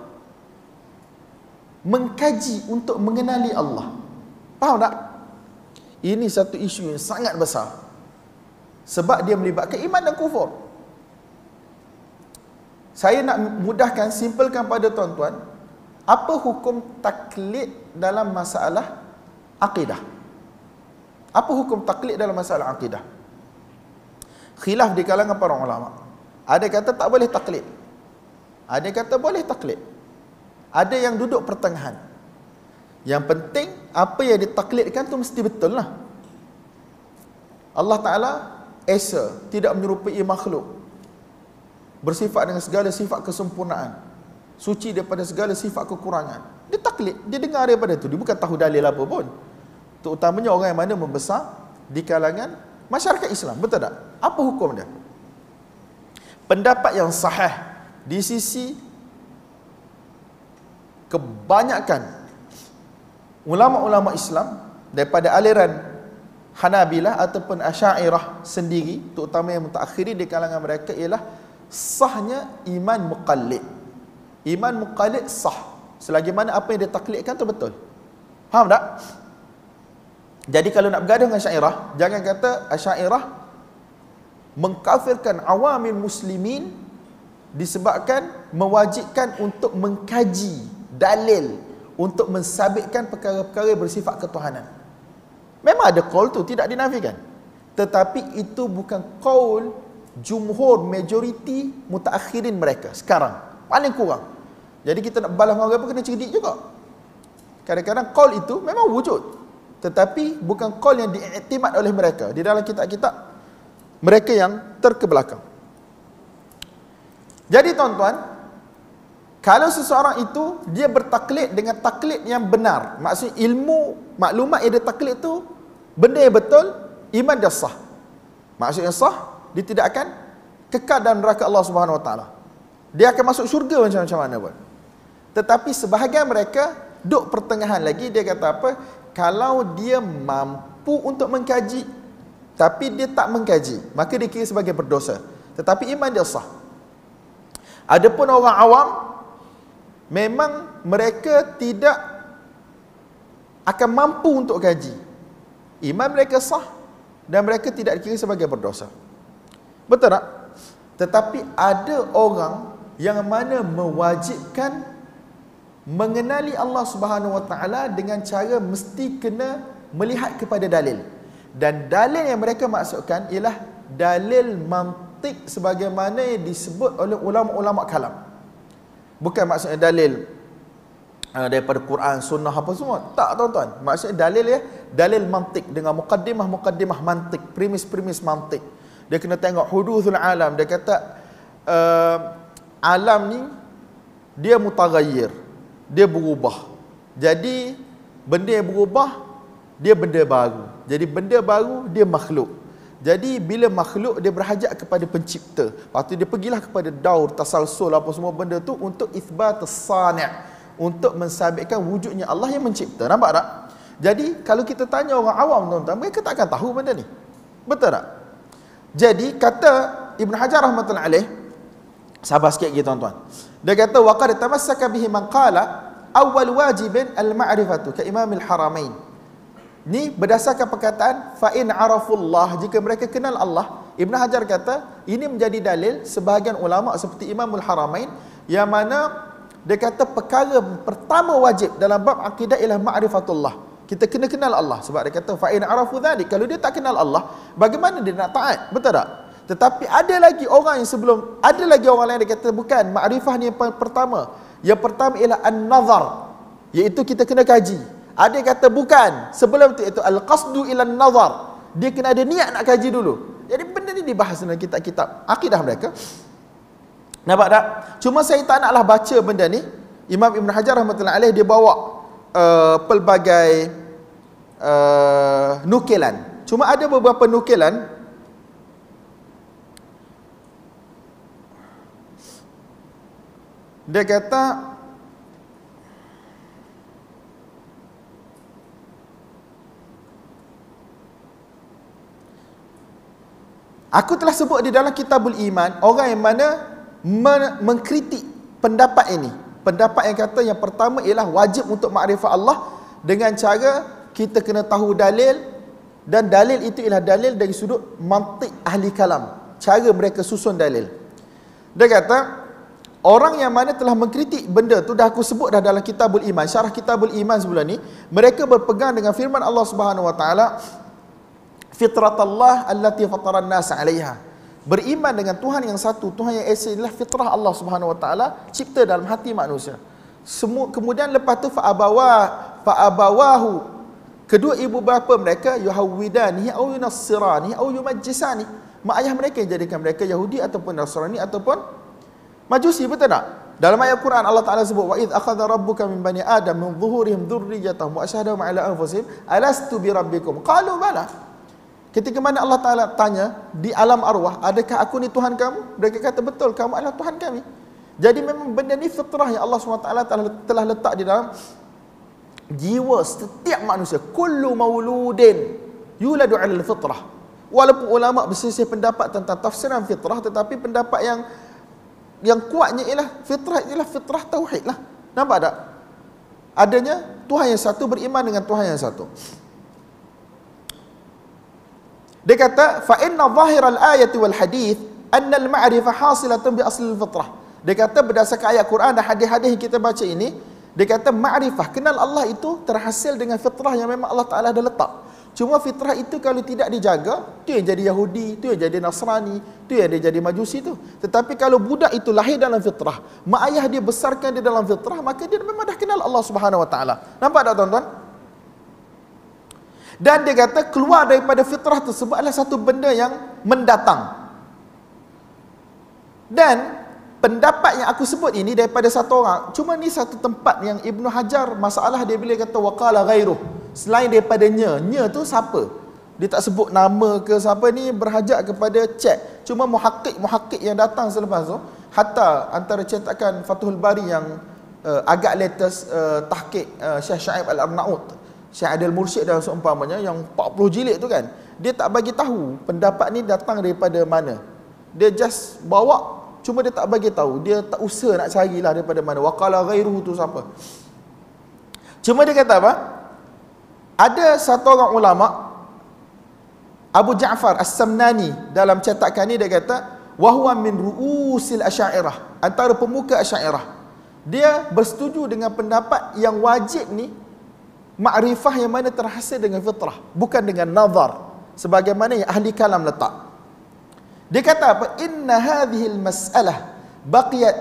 mengkaji untuk mengenali Allah? Faham tak? Ini satu isu yang sangat besar sebab dia melibatkan iman dan kufur saya nak mudahkan simpelkan pada tuan-tuan apa hukum taklid dalam masalah akidah apa hukum taklid dalam masalah akidah khilaf di kalangan para ulama ada kata tak boleh taklid ada kata boleh taklid ada yang duduk pertengahan yang penting apa yang ditaklidkan tu mesti betul lah Allah Ta'ala esa tidak menyerupai makhluk bersifat dengan segala sifat kesempurnaan suci daripada segala sifat kekurangan dia taklid dia dengar daripada tu dia bukan tahu dalil apa pun terutamanya orang yang mana membesar di kalangan masyarakat Islam betul tak apa hukum dia pendapat yang sahih di sisi kebanyakan ulama-ulama Islam daripada aliran Hanabilah ataupun Asyairah sendiri terutama yang mutakhiri di kalangan mereka ialah sahnya iman muqallid. Iman muqallid sah. Selagi mana apa yang dia taklidkan tu betul. Faham tak? Jadi kalau nak bergaduh dengan Asyairah, jangan kata Asyairah mengkafirkan awamin muslimin disebabkan mewajibkan untuk mengkaji dalil untuk mensabitkan perkara-perkara bersifat ketuhanan. Memang ada call tu tidak dinafikan. Tetapi itu bukan call jumhur majoriti mutaakhirin mereka sekarang. Paling kurang. Jadi kita nak balas orang apa kena cerdik juga. Kadang-kadang call itu memang wujud. Tetapi bukan call yang diiktimat oleh mereka. Di dalam kitab-kitab mereka yang terkebelakang. Jadi tuan-tuan, kalau seseorang itu dia bertaklid dengan taklid yang benar, maksud ilmu maklumat yang dia taklid tu benda yang betul, iman dia sah. Maksud yang sah, dia tidak akan kekal dalam neraka Allah Subhanahu Wa Taala. Dia akan masuk syurga macam-macam mana pun. Tetapi sebahagian mereka duk pertengahan lagi dia kata apa? Kalau dia mampu untuk mengkaji tapi dia tak mengkaji, maka dia kira sebagai berdosa. Tetapi iman dia sah. Adapun orang awam, memang mereka tidak akan mampu untuk kaji. Iman mereka sah dan mereka tidak dikira sebagai berdosa. Betul tak? Tetapi ada orang yang mana mewajibkan mengenali Allah Subhanahu Wa Taala dengan cara mesti kena melihat kepada dalil. Dan dalil yang mereka maksudkan ialah dalil mantik sebagaimana disebut oleh ulama-ulama kalam. Bukan maksudnya dalil uh, daripada Quran, Sunnah apa semua. Tak tuan-tuan. Maksudnya dalil ya. Dalil mantik dengan mukaddimah-mukaddimah mantik. Primis-primis mantik. Dia kena tengok hudusul alam. Dia kata uh, alam ni dia mutagayir. Dia berubah. Jadi benda yang berubah dia benda baru. Jadi benda baru dia makhluk. Jadi bila makhluk dia berhajat kepada pencipta, patut dia pergilah kepada daur, tasalsul apa semua benda tu untuk isbat sani' untuk mensabitkan wujudnya Allah yang mencipta. Nampak tak? Jadi kalau kita tanya orang awam tuan-tuan, mereka tak akan tahu benda ni. Betul tak? Jadi kata Ibn Hajar rahmatullahi alaih sabar sikit lagi tuan-tuan. Dia kata waqad tamassaka bihi man qala awwal wajibin al-ma'rifatu ka imamil haramain. Ni berdasarkan perkataan fa'in arafullah jika mereka kenal Allah. Ibn Hajar kata ini menjadi dalil sebahagian ulama seperti Imamul Haramain yang mana dia kata perkara pertama wajib dalam bab akidah ialah ma'rifatullah. Kita kena kenal Allah sebab dia kata fa'in arafu dhalik. Kalau dia tak kenal Allah, bagaimana dia nak taat? Betul tak? Tetapi ada lagi orang yang sebelum, ada lagi orang lain dia kata bukan, ma'rifah ni yang pertama. Yang pertama ialah an-nazar. Iaitu kita kena kaji. Ada kata bukan. Sebelum itu, itu al-qasdu ila nazar. Dia kena ada niat nak kaji dulu. Jadi benda ni dibahas dalam kitab-kitab akidah mereka. Nampak tak? Cuma saya tak naklah baca benda ni. Imam Ibn Hajar rahmatullahi alaih dia bawa uh, pelbagai uh, nukilan. Cuma ada beberapa nukilan dia kata Aku telah sebut di dalam kitabul iman Orang yang mana men- Mengkritik pendapat ini Pendapat yang kata yang pertama ialah Wajib untuk makrifat Allah Dengan cara kita kena tahu dalil Dan dalil itu ialah dalil Dari sudut mantik ahli kalam Cara mereka susun dalil Dia kata Orang yang mana telah mengkritik benda tu dah aku sebut dah dalam kitabul iman, syarah kitabul iman sebelum ni, mereka berpegang dengan firman Allah Subhanahu wa taala, fitratullah allati fataran nas 'alaiha. Beriman dengan Tuhan yang satu, Tuhan yang esa inilah fitrah Allah Subhanahu wa taala cipta dalam hati manusia. Semua kemudian lepas tu fa abawa fa abawahu kedua ibu bapa mereka yuhawidani au yunassirani au yumajjisani mak ayah mereka yang jadikan mereka Yahudi ataupun Nasrani ataupun Majusi betul tak? Dalam ayat Quran Allah Taala sebut wa id akhadha rabbuka min bani adam min dhuhurihim dhurriyyatahum wa ashhadahum ala anfusihim alastu bi rabbikum qalu bala Ketika mana Allah Ta'ala tanya di alam arwah, adakah aku ni Tuhan kamu? Mereka kata betul, kamu adalah Tuhan kami. Jadi memang benda ni fitrah yang Allah SWT telah letak di dalam jiwa setiap manusia. Kullu mauludin yuladu ala fitrah. Walaupun ulama bersisih pendapat tentang tafsiran fitrah, tetapi pendapat yang yang kuatnya ialah fitrah ialah fitrah tauhid lah. Nampak tak? Adanya Tuhan yang satu beriman dengan Tuhan yang satu. Dia kata fa inna zahiral ayati wal hadith anna al ma'rifah hasilatun bi asl al fitrah. Dia kata berdasarkan ayat Quran dan hadis-hadis yang kita baca ini, dia kata ma'rifah kenal Allah itu terhasil dengan fitrah yang memang Allah Taala dah letak. Cuma fitrah itu kalau tidak dijaga, tu yang jadi Yahudi, tu yang jadi Nasrani, tu yang dia jadi Majusi tu. Tetapi kalau budak itu lahir dalam fitrah, mak ayah dia besarkan dia dalam fitrah, maka dia memang dah kenal Allah Subhanahu Wa Taala. Nampak tak tuan-tuan? Dan dia kata keluar daripada fitrah tersebut adalah satu benda yang mendatang. Dan pendapat yang aku sebut ini daripada satu orang, cuma ni satu tempat yang Ibn Hajar masalah dia bila kata waqala ghairuh. Selain daripadanya, nya tu siapa? Dia tak sebut nama ke siapa ni berhajat kepada cek. Cuma muhakik-muhakik yang datang selepas tu. Hatta antara cetakan Fathul Bari yang uh, agak latest uh, eh, tahkik uh, eh, Syekh Syaib Al-Arnaud. Syekh Adil Mursyid dan seumpamanya yang 40 jilid tu kan dia tak bagi tahu pendapat ni datang daripada mana dia just bawa cuma dia tak bagi tahu dia tak usah nak carilah daripada mana waqala ghairuhu tu siapa cuma dia kata apa ada satu orang ulama Abu Jaafar As-Samnani dalam cetakan ni dia kata wa huwa min ru'usil asy'ariyah antara pemuka asy'ariyah dia bersetuju dengan pendapat yang wajib ni Ma'rifah yang mana terhasil dengan fitrah Bukan dengan nazar Sebagaimana yang ahli kalam letak Dia kata apa? Inna hadhil mas'alah Baqiyat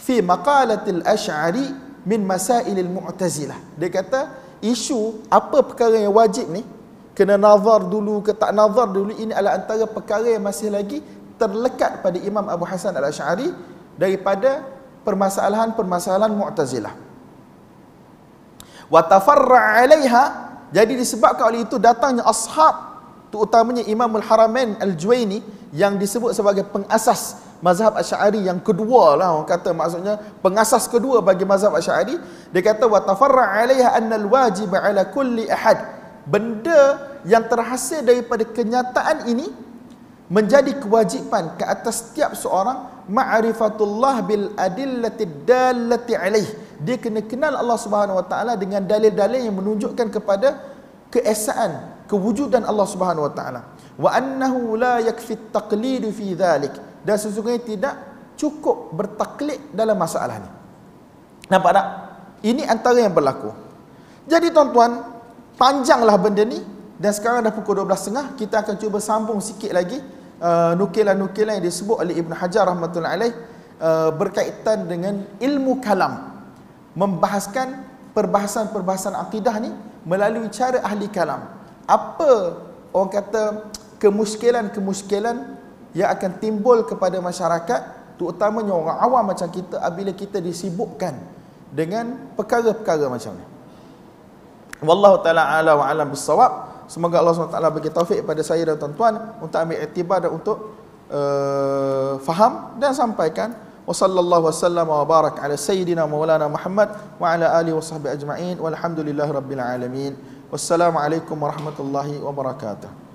Fi maqalatil asyari Min masailil mu'tazilah Dia kata Isu Apa perkara yang wajib ni Kena nazar dulu ke tak nazar dulu Ini adalah antara perkara yang masih lagi Terlekat pada Imam Abu Hasan al-Ash'ari Daripada Permasalahan-permasalahan mu'tazilah wa tafarra 'alayha jadi disebabkan oleh itu datangnya ashab terutamanya Imamul Haramain Al-Juwayni yang disebut sebagai pengasas mazhab Asy'ari yang kedua lah orang kata maksudnya pengasas kedua bagi mazhab Asy'ari dia kata wa tafarra 'alayha annal wajib 'ala kulli ahad benda yang terhasil daripada kenyataan ini menjadi kewajipan ke atas setiap seorang ma'rifatullah bil adillati dallati alaih dia kena kenal Allah Subhanahu wa taala dengan dalil-dalil yang menunjukkan kepada keesaan kewujudan Allah Subhanahu wa taala wa annahu la yakfi taqlid fi dhalik dan sesungguhnya tidak cukup bertaklid dalam masalah ini nampak tak ini antara yang berlaku jadi tuan-tuan panjanglah benda ni dan sekarang dah pukul 12.30 kita akan cuba sambung sikit lagi Uh, nukilan-nukilan yang disebut oleh Ibn Hajar rahmatullahi alaih uh, berkaitan dengan ilmu kalam membahaskan perbahasan-perbahasan akidah ni melalui cara ahli kalam apa orang kata kemuskilan-kemuskilan yang akan timbul kepada masyarakat terutamanya orang awam macam kita apabila kita disibukkan dengan perkara-perkara macam ni wallahu taala ala wa alam bisawab Semoga Allah SWT bagi taufik kepada saya dan tuan-tuan untuk ambil iktibar dan untuk uh, faham dan sampaikan. Wa sallallahu wa sallam wa barak ala sayyidina maulana Muhammad wa ala alihi wa sahbihi ajma'in walhamdulillahi rabbil alamin. Wassalamualaikum warahmatullahi wabarakatuh.